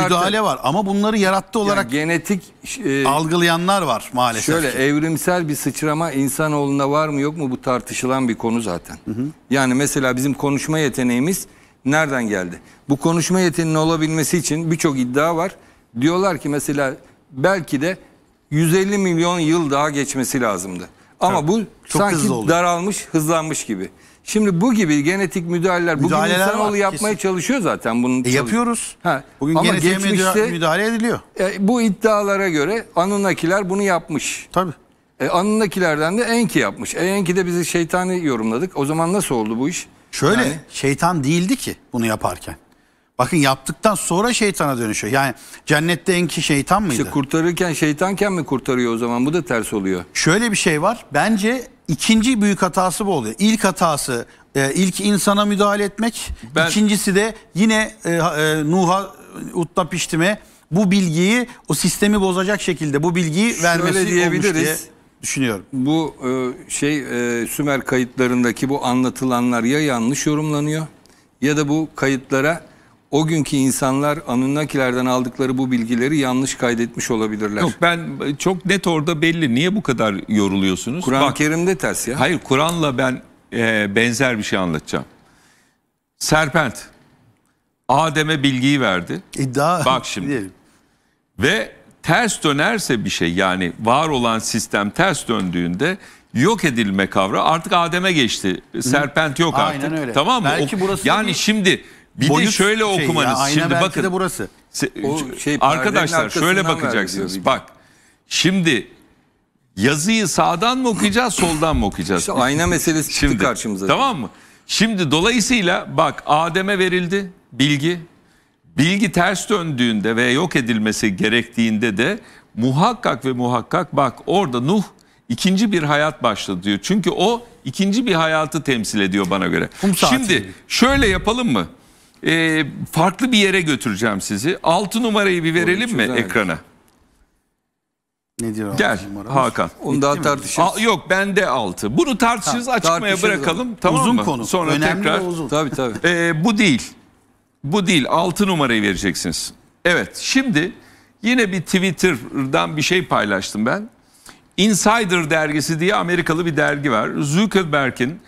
müdahale var ama bunları yarattı olarak yani genetik e, algılayanlar var maalesef. Şöyle ki. evrimsel bir sıçrama insanoğlunda var mı yok mu bu tartışılan bir konu zaten. Hı hı. Yani mesela bizim konuşma yeteneğimiz nereden geldi? Bu konuşma yeteneğinin olabilmesi için birçok iddia var. Diyorlar ki mesela belki de 150 milyon yıl daha geçmesi lazımdı. Ama evet. bu Çok sanki hızlı oluyor. daralmış, hızlanmış gibi. Şimdi bu gibi genetik müdahaleler, Müdahaleler bugün insanoğlu var, yapmaya kesin. çalışıyor zaten bunun. E, yapıyoruz. Ha, Bugün ama genetiğe geçmişte müdahale ediliyor. e, bu iddialara göre Anunnakiler bunu yapmış. Tabii. E, Anunnakilerden de Enki yapmış. E, Enki de bizi şeytani yorumladık. O zaman nasıl oldu bu iş? Şöyle Yani- şeytan değildi ki bunu yaparken. Bakın yaptıktan sonra şeytana dönüşüyor. Yani cennette enki şeytan mıydı? İşte kurtarırken şeytanken mi kurtarıyor o zaman? Bu da ters oluyor. Şöyle bir şey var. Bence İkinci büyük hatası bu oluyor. İlk hatası e, ilk insana müdahale etmek. Ben... İkincisi de yine e, e, Nuh'a Utna Piştim'e bu bilgiyi o sistemi bozacak şekilde bu bilgiyi Şöyle vermesi diyebiliriz. diye düşünüyorum. Bu e, şey e, Sümer kayıtlarındaki bu anlatılanlar ya yanlış yorumlanıyor ya da bu kayıtlara o günkü insanlar Anunnakilerden aldıkları bu bilgileri yanlış kaydetmiş olabilirler. Yok ben çok net orada belli. Niye bu kadar yoruluyorsunuz? Kur'an-ı Kerim'de ters ya. Hayır Kur'an'la ben e, benzer bir şey anlatacağım. Serpent Adem'e bilgiyi verdi. İddia. Bak şimdi. Diyelim. Ve ters dönerse bir şey yani var olan sistem ters döndüğünde yok edilme kavramı artık Adem'e geçti. Serpent yok Aynen artık. Öyle. Tamam mı? Belki o, burası yani bir... şimdi bir Boyut de şöyle şey okumanız. Ya, şimdi bakın. De burası. O şey, arkadaşlar şöyle bakacaksınız. Bak. Şimdi yazıyı sağdan mı okuyacağız, soldan mı okuyacağız? İşte ayna meselesi çıktı şimdi, karşımıza. Tamam mı? Şimdi dolayısıyla bak Adem'e verildi bilgi. Bilgi ters döndüğünde ve yok edilmesi gerektiğinde de muhakkak ve muhakkak bak orada Nuh ikinci bir hayat başladı diyor. Çünkü o ikinci bir hayatı temsil ediyor bana göre. Şimdi şöyle yapalım mı? e, farklı bir yere götüreceğim sizi. 6 numarayı bir verelim mi ekrana? Ne diyor Gel Hakan. Onu daha tartışırız. A, yok bende 6. Bunu tartışırız ha, açıkmaya tartışırız bırakalım. Tamam uzun mı? konu. Sonra Önemli tekrar. Uzun. Tabii tabii. E, bu değil. Bu değil. 6 numarayı vereceksiniz. Evet şimdi yine bir Twitter'dan bir şey paylaştım ben. Insider dergisi diye Amerikalı bir dergi var. Zuckerberg'in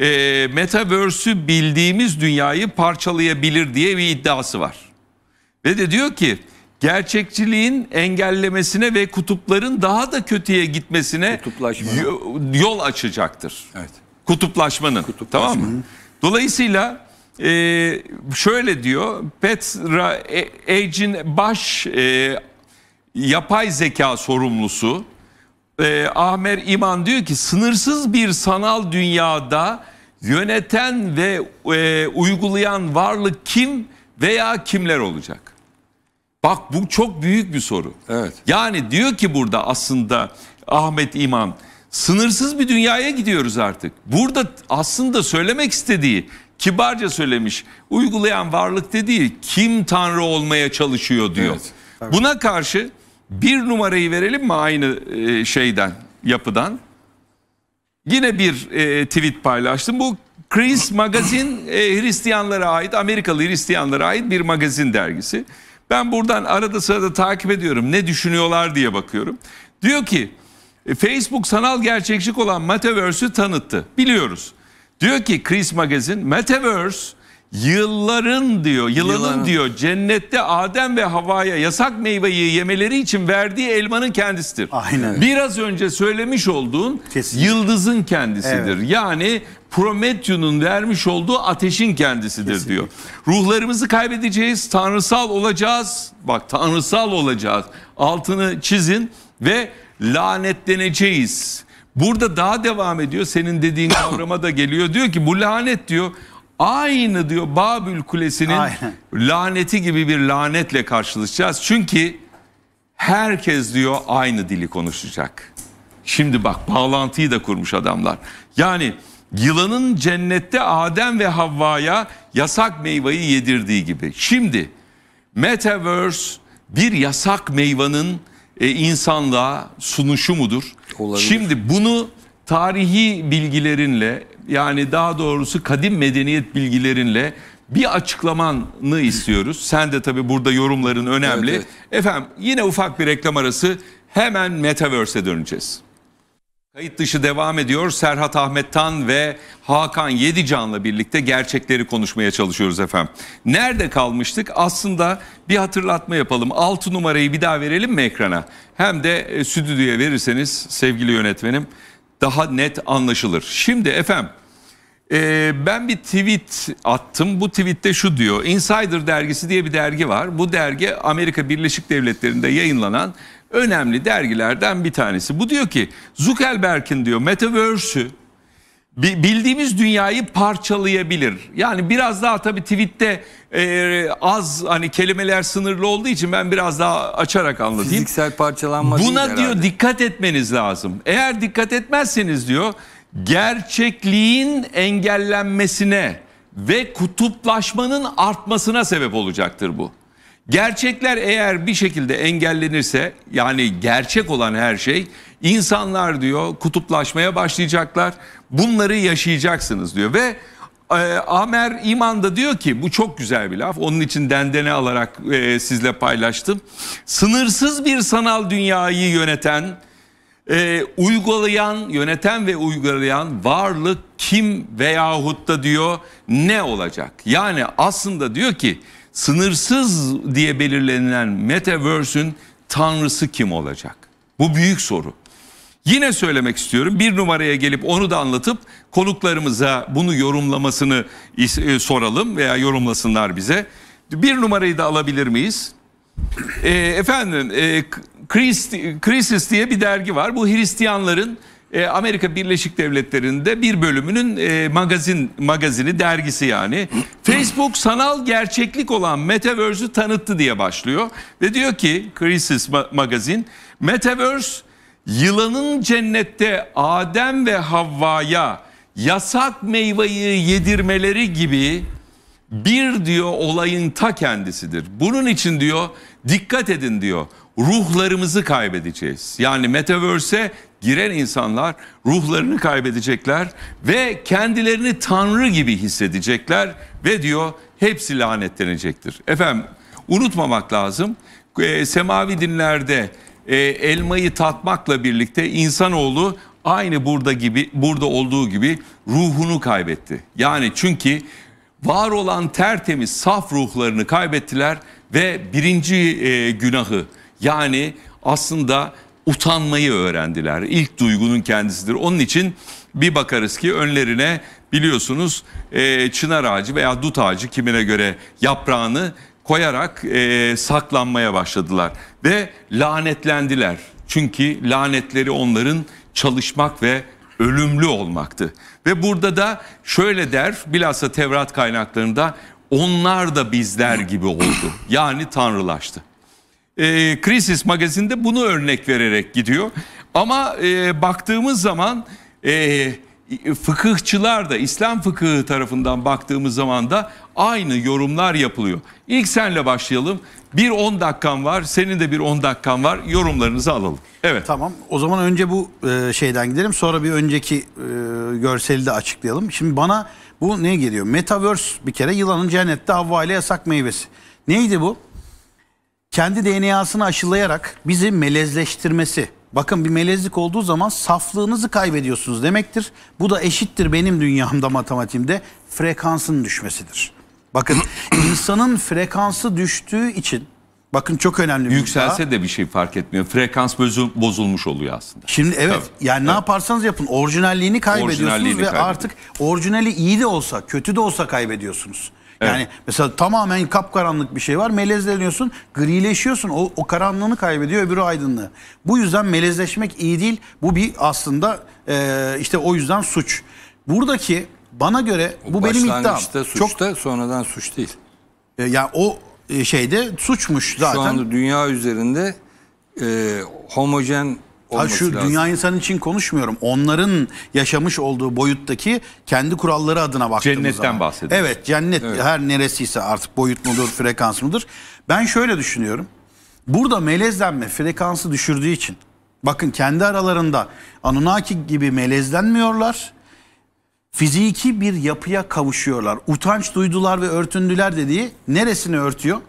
e, metaverse'ü bildiğimiz dünyayı parçalayabilir diye bir iddiası var. Ve de diyor ki gerçekçiliğin engellemesine ve kutupların daha da kötüye gitmesine yol açacaktır. Evet. Kutuplaşmanın. Kutuplaşma. Tamam mı? Dolayısıyla e, şöyle diyor Petra e, Age'in baş e, yapay zeka sorumlusu e, ee, Ahmer İman diyor ki sınırsız bir sanal dünyada yöneten ve e, uygulayan varlık kim veya kimler olacak? Bak bu çok büyük bir soru. Evet. Yani diyor ki burada aslında Ahmet İman sınırsız bir dünyaya gidiyoruz artık. Burada aslında söylemek istediği kibarca söylemiş uygulayan varlık dediği kim tanrı olmaya çalışıyor diyor. Evet, Buna karşı bir numarayı verelim mi aynı e, şeyden, yapıdan? Yine bir e, tweet paylaştım. Bu Chris Magazine e, Hristiyanlara ait, Amerikalı Hristiyanlara ait bir magazin dergisi. Ben buradan arada sırada takip ediyorum. Ne düşünüyorlar diye bakıyorum. Diyor ki Facebook sanal gerçeklik olan Metaverse'ü tanıttı. Biliyoruz. Diyor ki Chris Magazine Metaverse yılların diyor, yılanın, yılanın diyor cennette Adem ve Havaya yasak meyveyi yemeleri için verdiği elmanın kendisidir. Aynen. Biraz önce söylemiş olduğun Kesinlikle. yıldızın kendisidir. Evet. Yani Prometheus'un vermiş olduğu ateşin kendisidir Kesinlikle. diyor. Ruhlarımızı kaybedeceğiz, tanrısal olacağız. Bak tanrısal olacağız. Altını çizin ve lanetleneceğiz. Burada daha devam ediyor. Senin dediğin kavrama da geliyor. Diyor ki bu lanet diyor Aynı diyor Babül Kulesi'nin laneti gibi bir lanetle karşılaşacağız. Çünkü herkes diyor aynı dili konuşacak. Şimdi bak bağlantıyı da kurmuş adamlar. Yani yılanın cennette Adem ve Havva'ya yasak meyveyi yedirdiği gibi. Şimdi Metaverse bir yasak meyvanın e, insanlığa sunuşu mudur? Olabilir. Şimdi bunu tarihi bilgilerinle, yani daha doğrusu kadim medeniyet bilgilerinle bir açıklamanı istiyoruz. Sen de tabii burada yorumların önemli. Evet, evet. Efendim yine ufak bir reklam arası hemen Metaverse'e döneceğiz. Kayıt dışı devam ediyor. Serhat Ahmet Tan ve Hakan Yedican'la birlikte gerçekleri konuşmaya çalışıyoruz efendim. Nerede kalmıştık? Aslında bir hatırlatma yapalım. 6 numarayı bir daha verelim mi ekrana? Hem de e, stüdyoya verirseniz sevgili yönetmenim daha net anlaşılır. Şimdi efendim e, ben bir tweet attım. Bu tweette şu diyor. Insider dergisi diye bir dergi var. Bu dergi Amerika Birleşik Devletleri'nde yayınlanan önemli dergilerden bir tanesi. Bu diyor ki Zuckerberg'in diyor Metaverse'ü bildiğimiz dünyayı parçalayabilir. Yani biraz daha tabii tweette e, az hani kelimeler sınırlı olduğu için ben biraz daha açarak anlatayım. Fiziksel parçalanma Buna değil diyor dikkat etmeniz lazım. Eğer dikkat etmezseniz diyor gerçekliğin engellenmesine ve kutuplaşmanın artmasına sebep olacaktır bu. Gerçekler eğer bir şekilde engellenirse yani gerçek olan her şey İnsanlar diyor kutuplaşmaya başlayacaklar. Bunları yaşayacaksınız diyor ve e, Amer İman da diyor ki bu çok güzel bir laf. Onun için dendene alarak e, sizle paylaştım. Sınırsız bir sanal dünyayı yöneten, e, uygulayan, yöneten ve uygulayan varlık kim veyahut da diyor ne olacak? Yani aslında diyor ki sınırsız diye belirlenen metaverse'ün tanrısı kim olacak? Bu büyük soru. Yine söylemek istiyorum bir numaraya gelip onu da anlatıp konuklarımıza bunu yorumlamasını e, soralım veya yorumlasınlar bize. Bir numarayı da alabilir miyiz? E, efendim e, Christ, Crisis diye bir dergi var. Bu Hristiyanların e, Amerika Birleşik Devletleri'nde bir bölümünün e, magazin magazini dergisi yani. Facebook sanal gerçeklik olan Metaverse'ü tanıttı diye başlıyor. Ve diyor ki Crisis ma magazin Metaverse yılanın cennette Adem ve Havva'ya yasak meyveyi yedirmeleri gibi bir diyor olayın ta kendisidir. Bunun için diyor dikkat edin diyor ruhlarımızı kaybedeceğiz. Yani metaverse'e giren insanlar ruhlarını kaybedecekler ve kendilerini tanrı gibi hissedecekler ve diyor hepsi lanetlenecektir. Efendim unutmamak lazım. E, semavi dinlerde e, elmayı tatmakla birlikte insanoğlu aynı burada gibi burada olduğu gibi ruhunu kaybetti. Yani çünkü var olan tertemiz saf ruhlarını kaybettiler ve birinci e, günahı yani aslında utanmayı öğrendiler. İlk duygunun kendisidir. Onun için bir bakarız ki önlerine biliyorsunuz e, çınar ağacı veya dut ağacı kimine göre yaprağını koyarak e, saklanmaya başladılar ve lanetlendiler. Çünkü lanetleri onların çalışmak ve ölümlü olmaktı. Ve burada da şöyle der bilhassa Tevrat kaynaklarında onlar da bizler gibi oldu. Yani tanrılaştı. E, Krisis magazinde bunu örnek vererek gidiyor. Ama e, baktığımız zaman e, fıkıhçılar da İslam fıkıhı tarafından baktığımız zaman da aynı yorumlar yapılıyor. İlk senle başlayalım. Bir 10 dakikan var. Senin de bir 10 dakikan var. Yorumlarınızı alalım. Evet. Tamam. O zaman önce bu e, şeyden gidelim. Sonra bir önceki e, görseli de açıklayalım. Şimdi bana bu ne geliyor? Metaverse bir kere yılanın cennette Havva ile yasak meyvesi. Neydi bu? Kendi DNA'sını aşılayarak bizi melezleştirmesi. Bakın bir melezlik olduğu zaman saflığınızı kaybediyorsunuz demektir. Bu da eşittir benim dünyamda matematiğimde frekansın düşmesidir. Bakın insanın frekansı düştüğü için bakın çok önemli bir Yükselse de bir şey fark etmiyor. Frekans bozulmuş oluyor aslında. Şimdi evet Tabii. yani ne yaparsanız yapın orijinalliğini kaybediyorsunuz Orijinalliğini ve kaybediyor. artık orijinali iyi de olsa kötü de olsa kaybediyorsunuz. Evet. Yani mesela tamamen kapkaranlık bir şey var. Melezleniyorsun, grileşiyorsun. O, o karanlığını kaybediyor, öbürü aydınlığı. Bu yüzden melezleşmek iyi değil. Bu bir aslında e, işte o yüzden suç. Buradaki bana göre bu o benim iddiam. Başlangıçta suçta çok, sonradan suç değil. E, ya o e, şeyde suçmuş zaten. Şu anda dünya üzerinde e, homojen Ha şu lazım. dünya insanı için konuşmuyorum. Onların yaşamış olduğu boyuttaki kendi kuralları adına baktığımız Cennetten zaman. Cennetten bahsediyoruz. Evet cennet evet. her neresiyse artık boyut mudur frekans mıdır. Ben şöyle düşünüyorum. Burada melezlenme frekansı düşürdüğü için. Bakın kendi aralarında Anunnaki gibi melezlenmiyorlar fiziki bir yapıya kavuşuyorlar. Utanç duydular ve örtündüler dediği neresini örtüyor?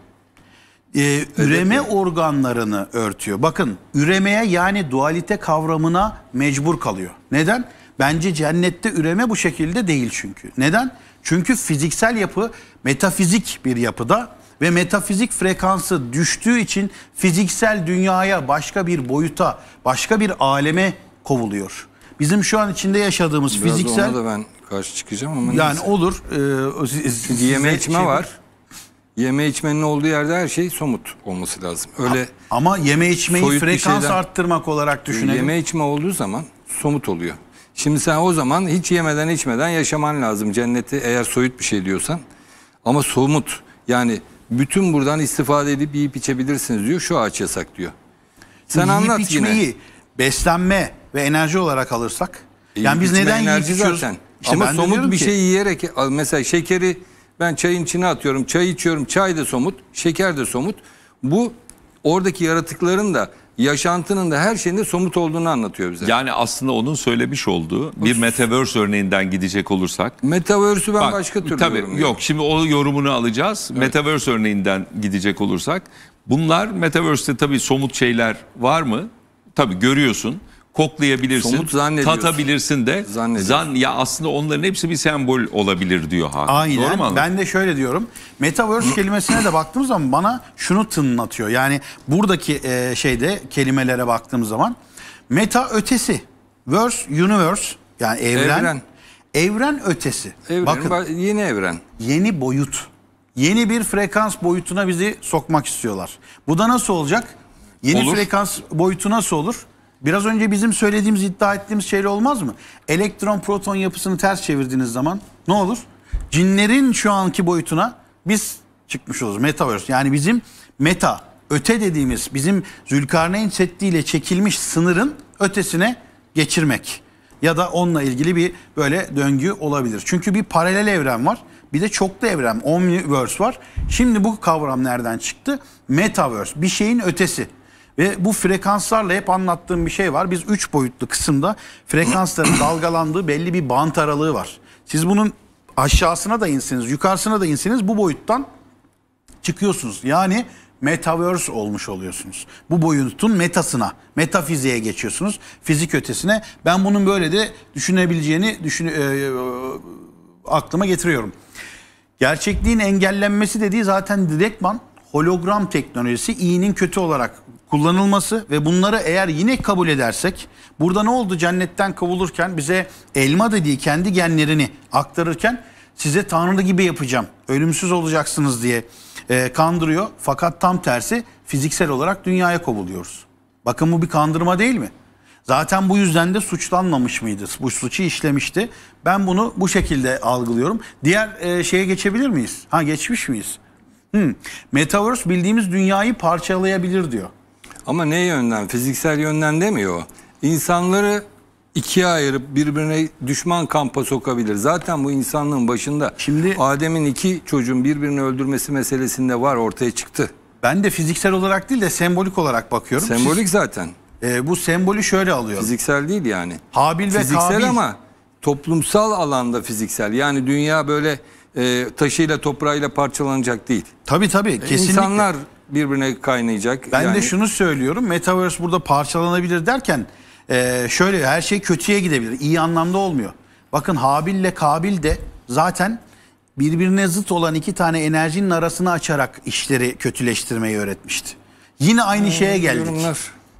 Ee, üreme evet. organlarını örtüyor. Bakın üremeye yani dualite kavramına mecbur kalıyor. Neden? Bence cennette üreme bu şekilde değil çünkü. Neden? Çünkü fiziksel yapı metafizik bir yapıda ve metafizik frekansı düştüğü için fiziksel dünyaya başka bir boyuta, başka bir aleme kovuluyor. Bizim şu an içinde yaşadığımız Biraz fiziksel... ona da ben karşı çıkacağım ama... Yani neyse. olur. E, Çünkü yeme şey içme şey, var. Yeme içmenin olduğu yerde her şey somut olması lazım. Öyle Ama yeme içmeyi soyut frekans şeyden- arttırmak olarak e, düşünelim. Yeme içme olduğu zaman somut oluyor. Şimdi sen o zaman hiç yemeden içmeden yaşaman lazım cenneti eğer soyut bir şey diyorsan. Ama somut yani bütün buradan istifade edip yiyip içebilirsiniz diyor. Şu ağaç yasak diyor. Sen Yiyip anlat yine. içmeyi, beslenme, ve enerji olarak alırsak. E, yani biz neden yiyip Zaten. İşte Ama somut bir ki, şey yiyerek mesela şekeri ben çayın içine atıyorum. Çay içiyorum. Çay da somut. Şeker de somut. Bu oradaki yaratıkların da yaşantının da her şeyin de somut olduğunu anlatıyor bize. Yani aslında onun söylemiş olduğu bir metaverse örneğinden gidecek olursak. Metaverse'ü ben bak, başka türlü tabii, yorumluyorum. Yok şimdi o yorumunu alacağız. Evet. Metaverse örneğinden gidecek olursak. Bunlar metaverse'te tabii somut şeyler var mı? Tabii görüyorsun koklayabilirsin, Somut zannediyorsun. tatabilirsin de. Zan ya aslında onların hepsi bir sembol olabilir diyor Hakan. Aynen. Doğru mu Ben de şöyle diyorum. Metaverse kelimesine de baktığım zaman bana şunu tınlatıyor. Yani buradaki e, şeyde kelimelere baktığım zaman meta ötesi, verse universe yani evren. Evren, evren ötesi. Evren, Bakın yeni evren. Yeni boyut. Yeni bir frekans boyutuna bizi sokmak istiyorlar. Bu da nasıl olacak? Yeni olur. frekans boyutu nasıl olur? Biraz önce bizim söylediğimiz iddia ettiğimiz şeyle olmaz mı? Elektron proton yapısını ters çevirdiğiniz zaman ne olur? Cinlerin şu anki boyutuna biz çıkmış oluruz. Metaverse yani bizim meta öte dediğimiz bizim Zülkarneyn Seddi çekilmiş sınırın ötesine geçirmek. Ya da onunla ilgili bir böyle döngü olabilir. Çünkü bir paralel evren var. Bir de çoklu evren, omniverse var. Şimdi bu kavram nereden çıktı? Metaverse, bir şeyin ötesi. Ve bu frekanslarla hep anlattığım bir şey var. Biz üç boyutlu kısımda frekansların dalgalandığı belli bir bant aralığı var. Siz bunun aşağısına da insiniz, yukarısına da insiniz. bu boyuttan çıkıyorsunuz. Yani metaverse olmuş oluyorsunuz. Bu boyutun metasına, metafiziğe geçiyorsunuz. Fizik ötesine. Ben bunun böyle de düşünebileceğini düşün, e, e, aklıma getiriyorum. Gerçekliğin engellenmesi dediği zaten direktman hologram teknolojisi iyinin kötü olarak kullanılması ve bunları eğer yine kabul edersek burada ne oldu cennetten kovulurken bize elma dediği kendi genlerini aktarırken size tanrı gibi yapacağım ölümsüz olacaksınız diye e, kandırıyor fakat tam tersi fiziksel olarak dünyaya kovuluyoruz. Bakın bu bir kandırma değil mi? Zaten bu yüzden de suçlanmamış mıydı? Bu suçu işlemişti. Ben bunu bu şekilde algılıyorum. Diğer e, şeye geçebilir miyiz? Ha geçmiş miyiz? Hmm. Metaverse bildiğimiz dünyayı parçalayabilir diyor. Ama ne yönden? Fiziksel yönden demiyor. İnsanları ikiye ayırıp birbirine düşman kampa sokabilir. Zaten bu insanlığın başında. Şimdi Adem'in iki çocuğun birbirini öldürmesi meselesinde var ortaya çıktı. Ben de fiziksel olarak değil de sembolik olarak bakıyorum. Sembolik Siz, zaten. E, bu sembolü şöyle alıyor. Fiziksel değil yani. Habil fiziksel ve fiziksel Kabil. ama toplumsal alanda fiziksel. Yani dünya böyle e, taşıyla toprağıyla parçalanacak değil. Tabii tabii e, kesinlikle. İnsanlar birbirine kaynayacak. Ben yani... de şunu söylüyorum. Metaverse burada parçalanabilir derken e, şöyle her şey kötüye gidebilir. İyi anlamda olmuyor. Bakın Habil ile Kabil de zaten birbirine zıt olan iki tane enerjinin arasını açarak işleri kötüleştirmeyi öğretmişti. Yine aynı hmm, şeye geldik. Yorumlar.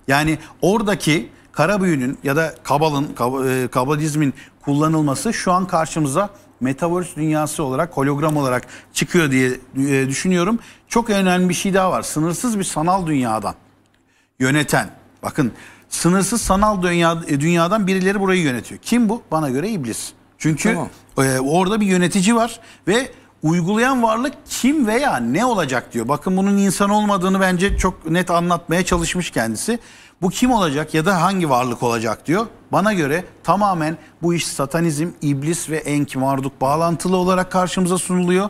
Yani oradaki kara büyünün ya da kabalın kab, e, kabalizmin kullanılması şu an karşımıza Metaverse dünyası olarak hologram olarak çıkıyor diye e, düşünüyorum. Çok önemli bir şey daha var. Sınırsız bir sanal dünyadan yöneten bakın sınırsız sanal dünya, e, dünyadan birileri burayı yönetiyor. Kim bu? Bana göre iblis. Çünkü tamam. e, orada bir yönetici var ve uygulayan varlık kim veya ne olacak diyor. Bakın bunun insan olmadığını bence çok net anlatmaya çalışmış kendisi. Bu kim olacak ya da hangi varlık olacak diyor. Bana göre tamamen bu iş satanizm, iblis ve enki marduk bağlantılı olarak karşımıza sunuluyor.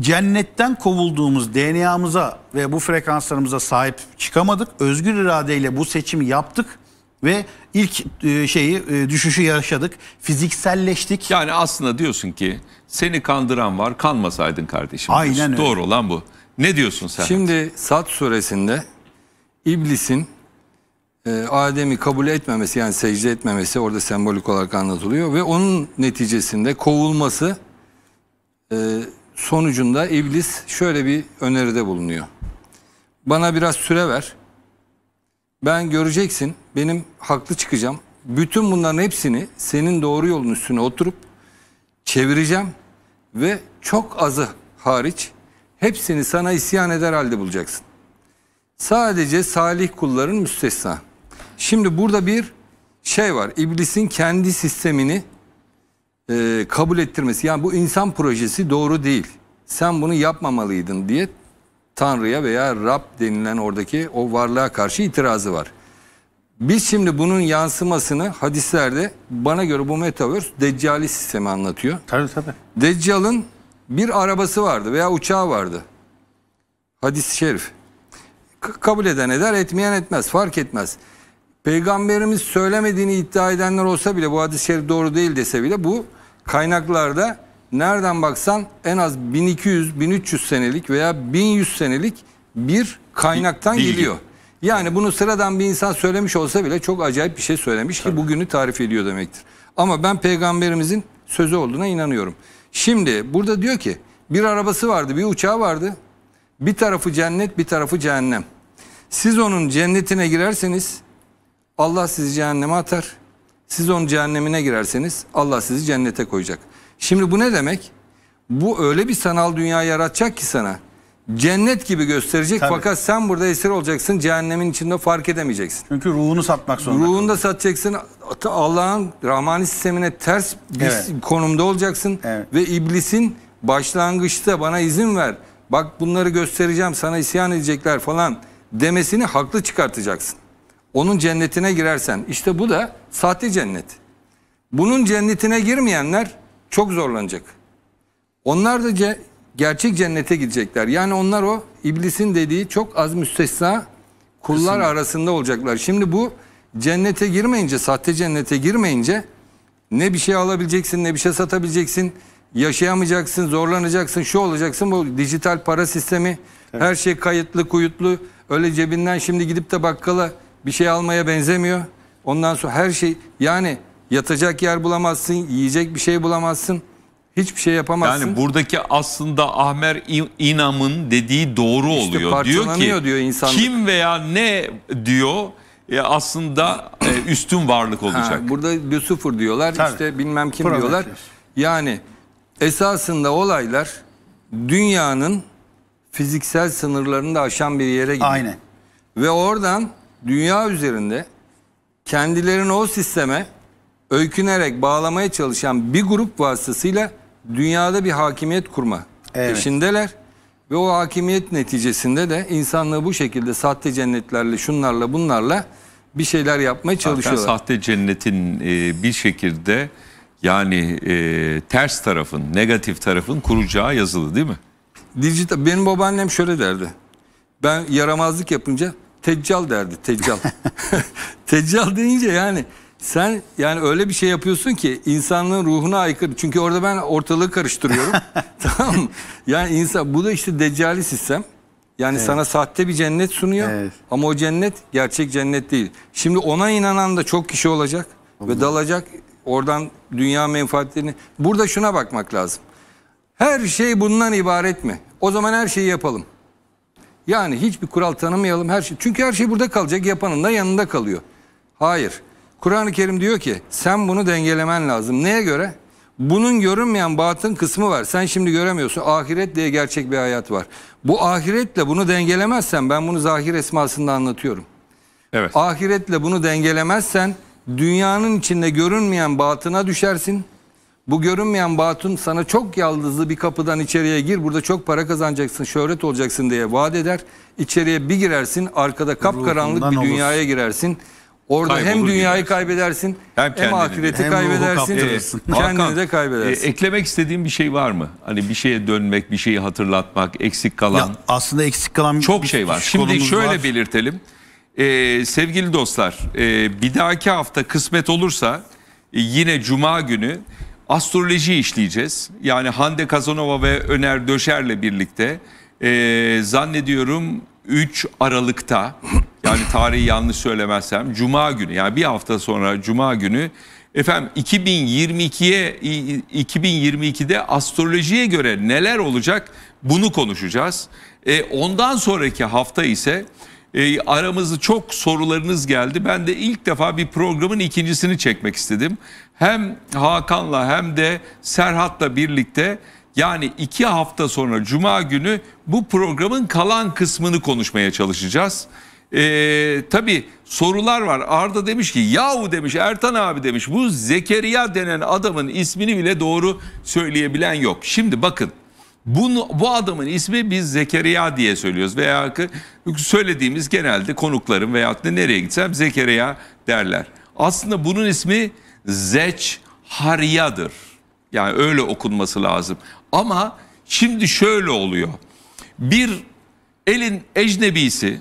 Cennetten kovulduğumuz DNA'mıza ve bu frekanslarımıza sahip çıkamadık. Özgür iradeyle bu seçimi yaptık ve ilk e, şeyi e, düşüşü yaşadık. Fizikselleştik. Yani aslında diyorsun ki seni kandıran var, kanmasaydın kardeşim. Aynen öyle. Doğru olan bu. Ne diyorsun sen? Şimdi Sad suresinde iblisin e, Adem'i kabul etmemesi yani secde etmemesi orada sembolik olarak anlatılıyor ve onun neticesinde kovulması e, sonucunda iblis şöyle bir öneride bulunuyor. Bana biraz süre ver. Ben göreceksin benim haklı çıkacağım. Bütün bunların hepsini senin doğru yolun üstüne oturup çevireceğim ve çok azı hariç hepsini sana isyan eder halde bulacaksın. Sadece salih kulların müstesna. Şimdi burada bir şey var. İblisin kendi sistemini e, kabul ettirmesi. Yani bu insan projesi doğru değil. Sen bunu yapmamalıydın diye Tanrı'ya veya Rab denilen oradaki o varlığa karşı itirazı var. Biz şimdi bunun yansımasını hadislerde bana göre bu metaverse Deccali sistemi anlatıyor. Tabii tabii. Deccal'ın bir arabası vardı veya uçağı vardı. Hadis-i şerif. Kabul eden eder, etmeyen etmez, fark etmez. Peygamberimiz söylemediğini iddia edenler olsa bile bu hadis-i şerif doğru değil dese bile bu kaynaklarda nereden baksan en az 1200-1300 senelik veya 1100 senelik bir kaynaktan Bilgi. geliyor. Yani bunu sıradan bir insan söylemiş olsa bile çok acayip bir şey söylemiş Tabii. ki bugünü tarif ediyor demektir. Ama ben peygamberimizin sözü olduğuna inanıyorum. Şimdi burada diyor ki bir arabası vardı, bir uçağı vardı. Bir tarafı cennet, bir tarafı cehennem. Siz onun cennetine girerseniz Allah sizi cehenneme atar. Siz onun cehennemine girerseniz Allah sizi cennete koyacak. Şimdi bu ne demek? Bu öyle bir sanal dünya yaratacak ki sana. Cennet gibi gösterecek Tabii. fakat sen burada esir olacaksın. Cehennemin içinde fark edemeyeceksin. Çünkü ruhunu satmak zorunda. Ruhunu da satacaksın. Allah'ın rahmani sistemine ters bir evet. konumda olacaksın. Evet. Ve iblisin başlangıçta bana izin ver. Bak bunları göstereceğim sana isyan edecekler falan demesini haklı çıkartacaksın. Onun cennetine girersen işte bu da sahte cennet. Bunun cennetine girmeyenler çok zorlanacak. Onlar da ce gerçek cennete gidecekler. Yani onlar o iblisin dediği çok az müstesna kullar Kesinlikle. arasında olacaklar. Şimdi bu cennete girmeyince, sahte cennete girmeyince ne bir şey alabileceksin, ne bir şey satabileceksin, yaşayamayacaksın, zorlanacaksın, şu olacaksın. Bu dijital para sistemi, evet. her şey kayıtlı, kuyutlu. Öyle cebinden şimdi gidip de bakkala bir şey almaya benzemiyor. Ondan sonra her şey yani yatacak yer bulamazsın, yiyecek bir şey bulamazsın. Hiçbir şey yapamazsın. Yani buradaki aslında Ahmer İnam'ın dediği doğru işte oluyor. Diyor ki diyor kim veya ne diyor e, aslında e, üstün varlık olacak. Ha, burada Lucifer diyorlar Tabii. işte bilmem kim Prometheus. diyorlar. Yani esasında olaylar dünyanın fiziksel sınırlarını da aşan bir yere gidiyor. Aynen. Ve oradan dünya üzerinde kendilerini o sisteme öykünerek bağlamaya çalışan bir grup vasıtasıyla dünyada bir hakimiyet kurma evet. peşindeler. Ve o hakimiyet neticesinde de insanlığı bu şekilde sahte cennetlerle şunlarla bunlarla bir şeyler yapmaya çalışıyorlar. Zaten sahte cennetin e, bir şekilde yani e, ters tarafın, negatif tarafın kuracağı yazılı değil mi? benim babaannem şöyle derdi. Ben yaramazlık yapınca teccal derdi teccal. teccal deyince yani sen yani öyle bir şey yapıyorsun ki insanlığın ruhuna aykırı. Çünkü orada ben ortalığı karıştırıyorum. tamam mı? Yani insan bu da işte deccali sistem. Yani evet. sana sahte bir cennet sunuyor evet. ama o cennet gerçek cennet değil. Şimdi ona inanan da çok kişi olacak Olmaz. ve dalacak oradan dünya menfaatlerini. Burada şuna bakmak lazım. Her şey bundan ibaret mi? O zaman her şeyi yapalım. Yani hiçbir kural tanımayalım her şey. Çünkü her şey burada kalacak yapanın da yanında kalıyor. Hayır. Kur'an-ı Kerim diyor ki sen bunu dengelemen lazım. Neye göre? Bunun görünmeyen batın kısmı var. Sen şimdi göremiyorsun. Ahiret diye gerçek bir hayat var. Bu ahiretle bunu dengelemezsen ben bunu zahir esmasında anlatıyorum. Evet. Ahiretle bunu dengelemezsen dünyanın içinde görünmeyen batına düşersin. Bu görünmeyen Batun sana çok yaldızlı bir kapıdan içeriye gir burada çok para kazanacaksın şöhret olacaksın diye vaat eder. İçeriye bir girersin arkada kapkaranlık Ruhundan bir dünyaya olursun. girersin. Orada Kaybolur hem dünyayı gidersin. kaybedersin hem, hem ahireti hem kaybedersin e, kendini Hakan, de kaybedersin. E, eklemek istediğim bir şey var mı? Hani bir şeye dönmek bir şeyi hatırlatmak eksik kalan. Ya, aslında eksik kalan çok bir, şey var. Şimdi şöyle var. belirtelim. Ee, sevgili dostlar e, bir dahaki hafta kısmet olursa e, yine cuma günü astroloji işleyeceğiz. Yani Hande Kazanova ve Öner Döşer'le birlikte e, zannediyorum 3 Aralık'ta yani tarihi yanlış söylemezsem Cuma günü yani bir hafta sonra Cuma günü efendim 2022'ye 2022'de astrolojiye göre neler olacak bunu konuşacağız. E, ondan sonraki hafta ise e, aramızda çok sorularınız geldi. Ben de ilk defa bir programın ikincisini çekmek istedim. Hem Hakan'la hem de Serhat'la birlikte yani iki hafta sonra Cuma günü bu programın kalan kısmını konuşmaya çalışacağız. Ee, tabii sorular var. Arda demiş ki yahu demiş Ertan abi demiş bu Zekeriya denen adamın ismini bile doğru söyleyebilen yok. Şimdi bakın bunu, bu adamın ismi biz Zekeriya diye söylüyoruz veya söylediğimiz genelde konukların veya da nereye gitsem Zekeriya derler. Aslında bunun ismi Zeç Harya'dır. Yani öyle okunması lazım. Ama şimdi şöyle oluyor. Bir elin ecnebisi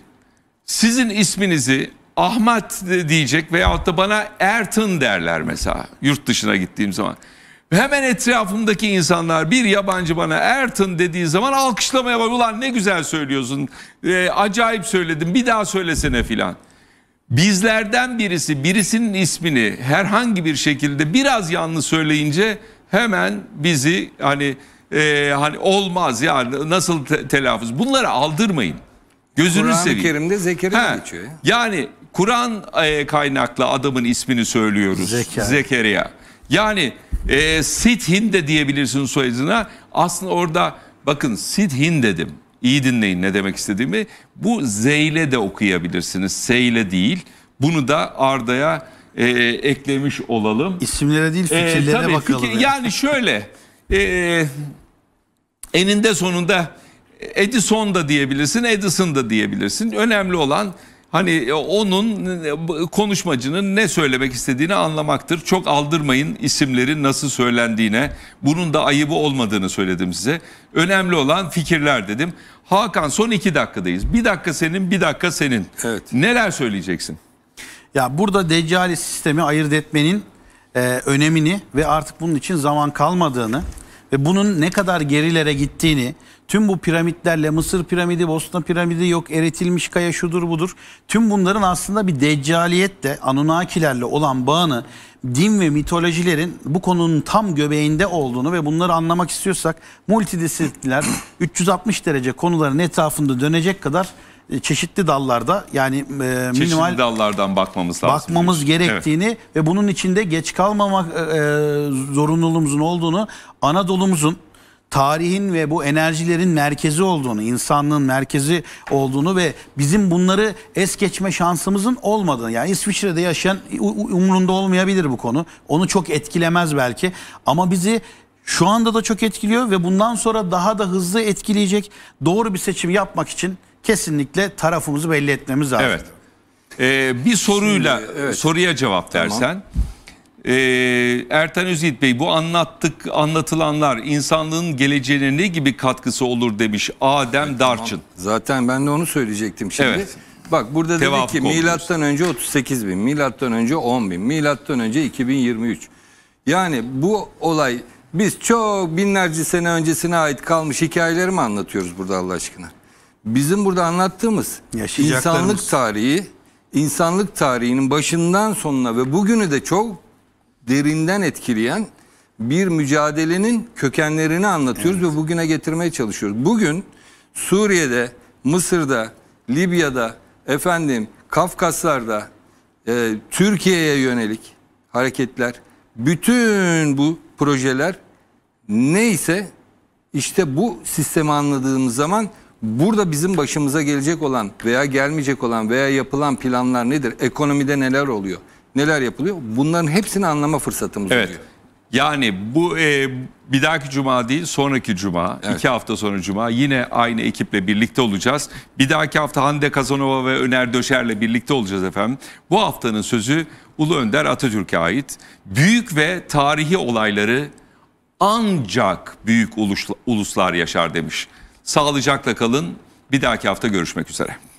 sizin isminizi Ahmet diyecek veyahut da bana Ertin derler mesela yurt dışına gittiğim zaman. Hemen etrafımdaki insanlar bir yabancı bana Erton dediği zaman alkışlamaya var. Ulan ne güzel söylüyorsun. E, acayip söyledin. Bir daha söylesene filan. Bizlerden birisi birisinin ismini herhangi bir şekilde biraz yanlış söyleyince hemen bizi hani e, hani olmaz ya nasıl te telaffuz. Bunları aldırmayın. Gözünü Kur'an seveyim. Kur'an-ı Kerim'de Zekeriya geçiyor. Yani Kur'an e, kaynaklı adamın ismini söylüyoruz. Zekeriya. Zekeriya. Yani e, ee, Sithinde diyebilirsin soyadına. Aslında orada bakın Sithin dedim. İyi dinleyin ne demek istediğimi. Bu zeyle de okuyabilirsiniz. Seyle değil. Bunu da Arda'ya e, eklemiş olalım. İsimlere değil ee, fikirlere e, tabii, bakalım. Fikir, yani. yani şöyle e, eninde sonunda Edison da diyebilirsin, Edison da diyebilirsin. Önemli olan Hani e, onun e, konuşmacının ne söylemek istediğini anlamaktır. Çok aldırmayın isimlerin nasıl söylendiğine. Bunun da ayıbı olmadığını söyledim size. Önemli olan fikirler dedim. Hakan son iki dakikadayız. Bir dakika senin, bir dakika senin. Evet. Neler söyleyeceksin? Ya burada Deccali sistemi ayırt etmenin e, önemini ve artık bunun için zaman kalmadığını ve bunun ne kadar gerilere gittiğini Tüm bu piramitlerle Mısır piramidi, Bosna piramidi yok, eritilmiş kaya şudur budur. Tüm bunların aslında bir deccaliyetle, Anunnakilerle olan bağını din ve mitolojilerin bu konunun tam göbeğinde olduğunu ve bunları anlamak istiyorsak multidisipliner 360 derece konuların etrafında dönecek kadar e, çeşitli dallarda yani e, çeşitli dallardan bakmamız lazım. Bakmamız diyorsun. gerektiğini evet. ve bunun içinde geç kalmamak e, e zorunluluğumuzun olduğunu Anadolu'muzun tarihin ve bu enerjilerin merkezi olduğunu, insanlığın merkezi olduğunu ve bizim bunları es geçme şansımızın olmadığını. Yani İsviçre'de yaşayan umurunda olmayabilir bu konu. Onu çok etkilemez belki ama bizi şu anda da çok etkiliyor ve bundan sonra daha da hızlı etkileyecek doğru bir seçim yapmak için kesinlikle tarafımızı belli etmemiz lazım. Evet. Ee, bir soruyla Şimdi, evet. soruya cevap dersen. Tamam. Ee, Ertan Özyiğit Bey bu anlattık anlatılanlar insanlığın geleceğine ne gibi katkısı olur demiş Adem evet, Darçın. Tamam. Zaten ben de onu söyleyecektim şimdi. Evet. Bak burada Tevafuk dedi ki olmuş. milattan önce 38 bin, milattan önce 10 bin, milattan önce 2023. Yani bu olay biz çok binlerce sene öncesine ait kalmış hikayeleri mi anlatıyoruz burada Allah aşkına? Bizim burada anlattığımız insanlık tarihi, insanlık tarihinin başından sonuna ve bugünü de çok derinden etkileyen bir mücadelenin kökenlerini anlatıyoruz evet. ve bugüne getirmeye çalışıyoruz. Bugün Suriye'de, Mısır'da, Libya'da, efendim Kafkaslar'da e, Türkiye'ye yönelik hareketler, bütün bu projeler neyse işte bu sistemi anladığımız zaman burada bizim başımıza gelecek olan veya gelmeyecek olan veya yapılan planlar nedir? Ekonomide neler oluyor? neler yapılıyor? Bunların hepsini anlama fırsatımız evet. oluyor. Yani bu e, bir dahaki cuma değil sonraki cuma evet. iki hafta sonra cuma yine aynı ekiple birlikte olacağız. Bir dahaki hafta Hande Kazanova ve Öner Döşer'le birlikte olacağız efendim. Bu haftanın sözü Ulu Önder Atatürk'e ait. Büyük ve tarihi olayları ancak büyük uluslar yaşar demiş. Sağlıcakla kalın bir dahaki hafta görüşmek üzere.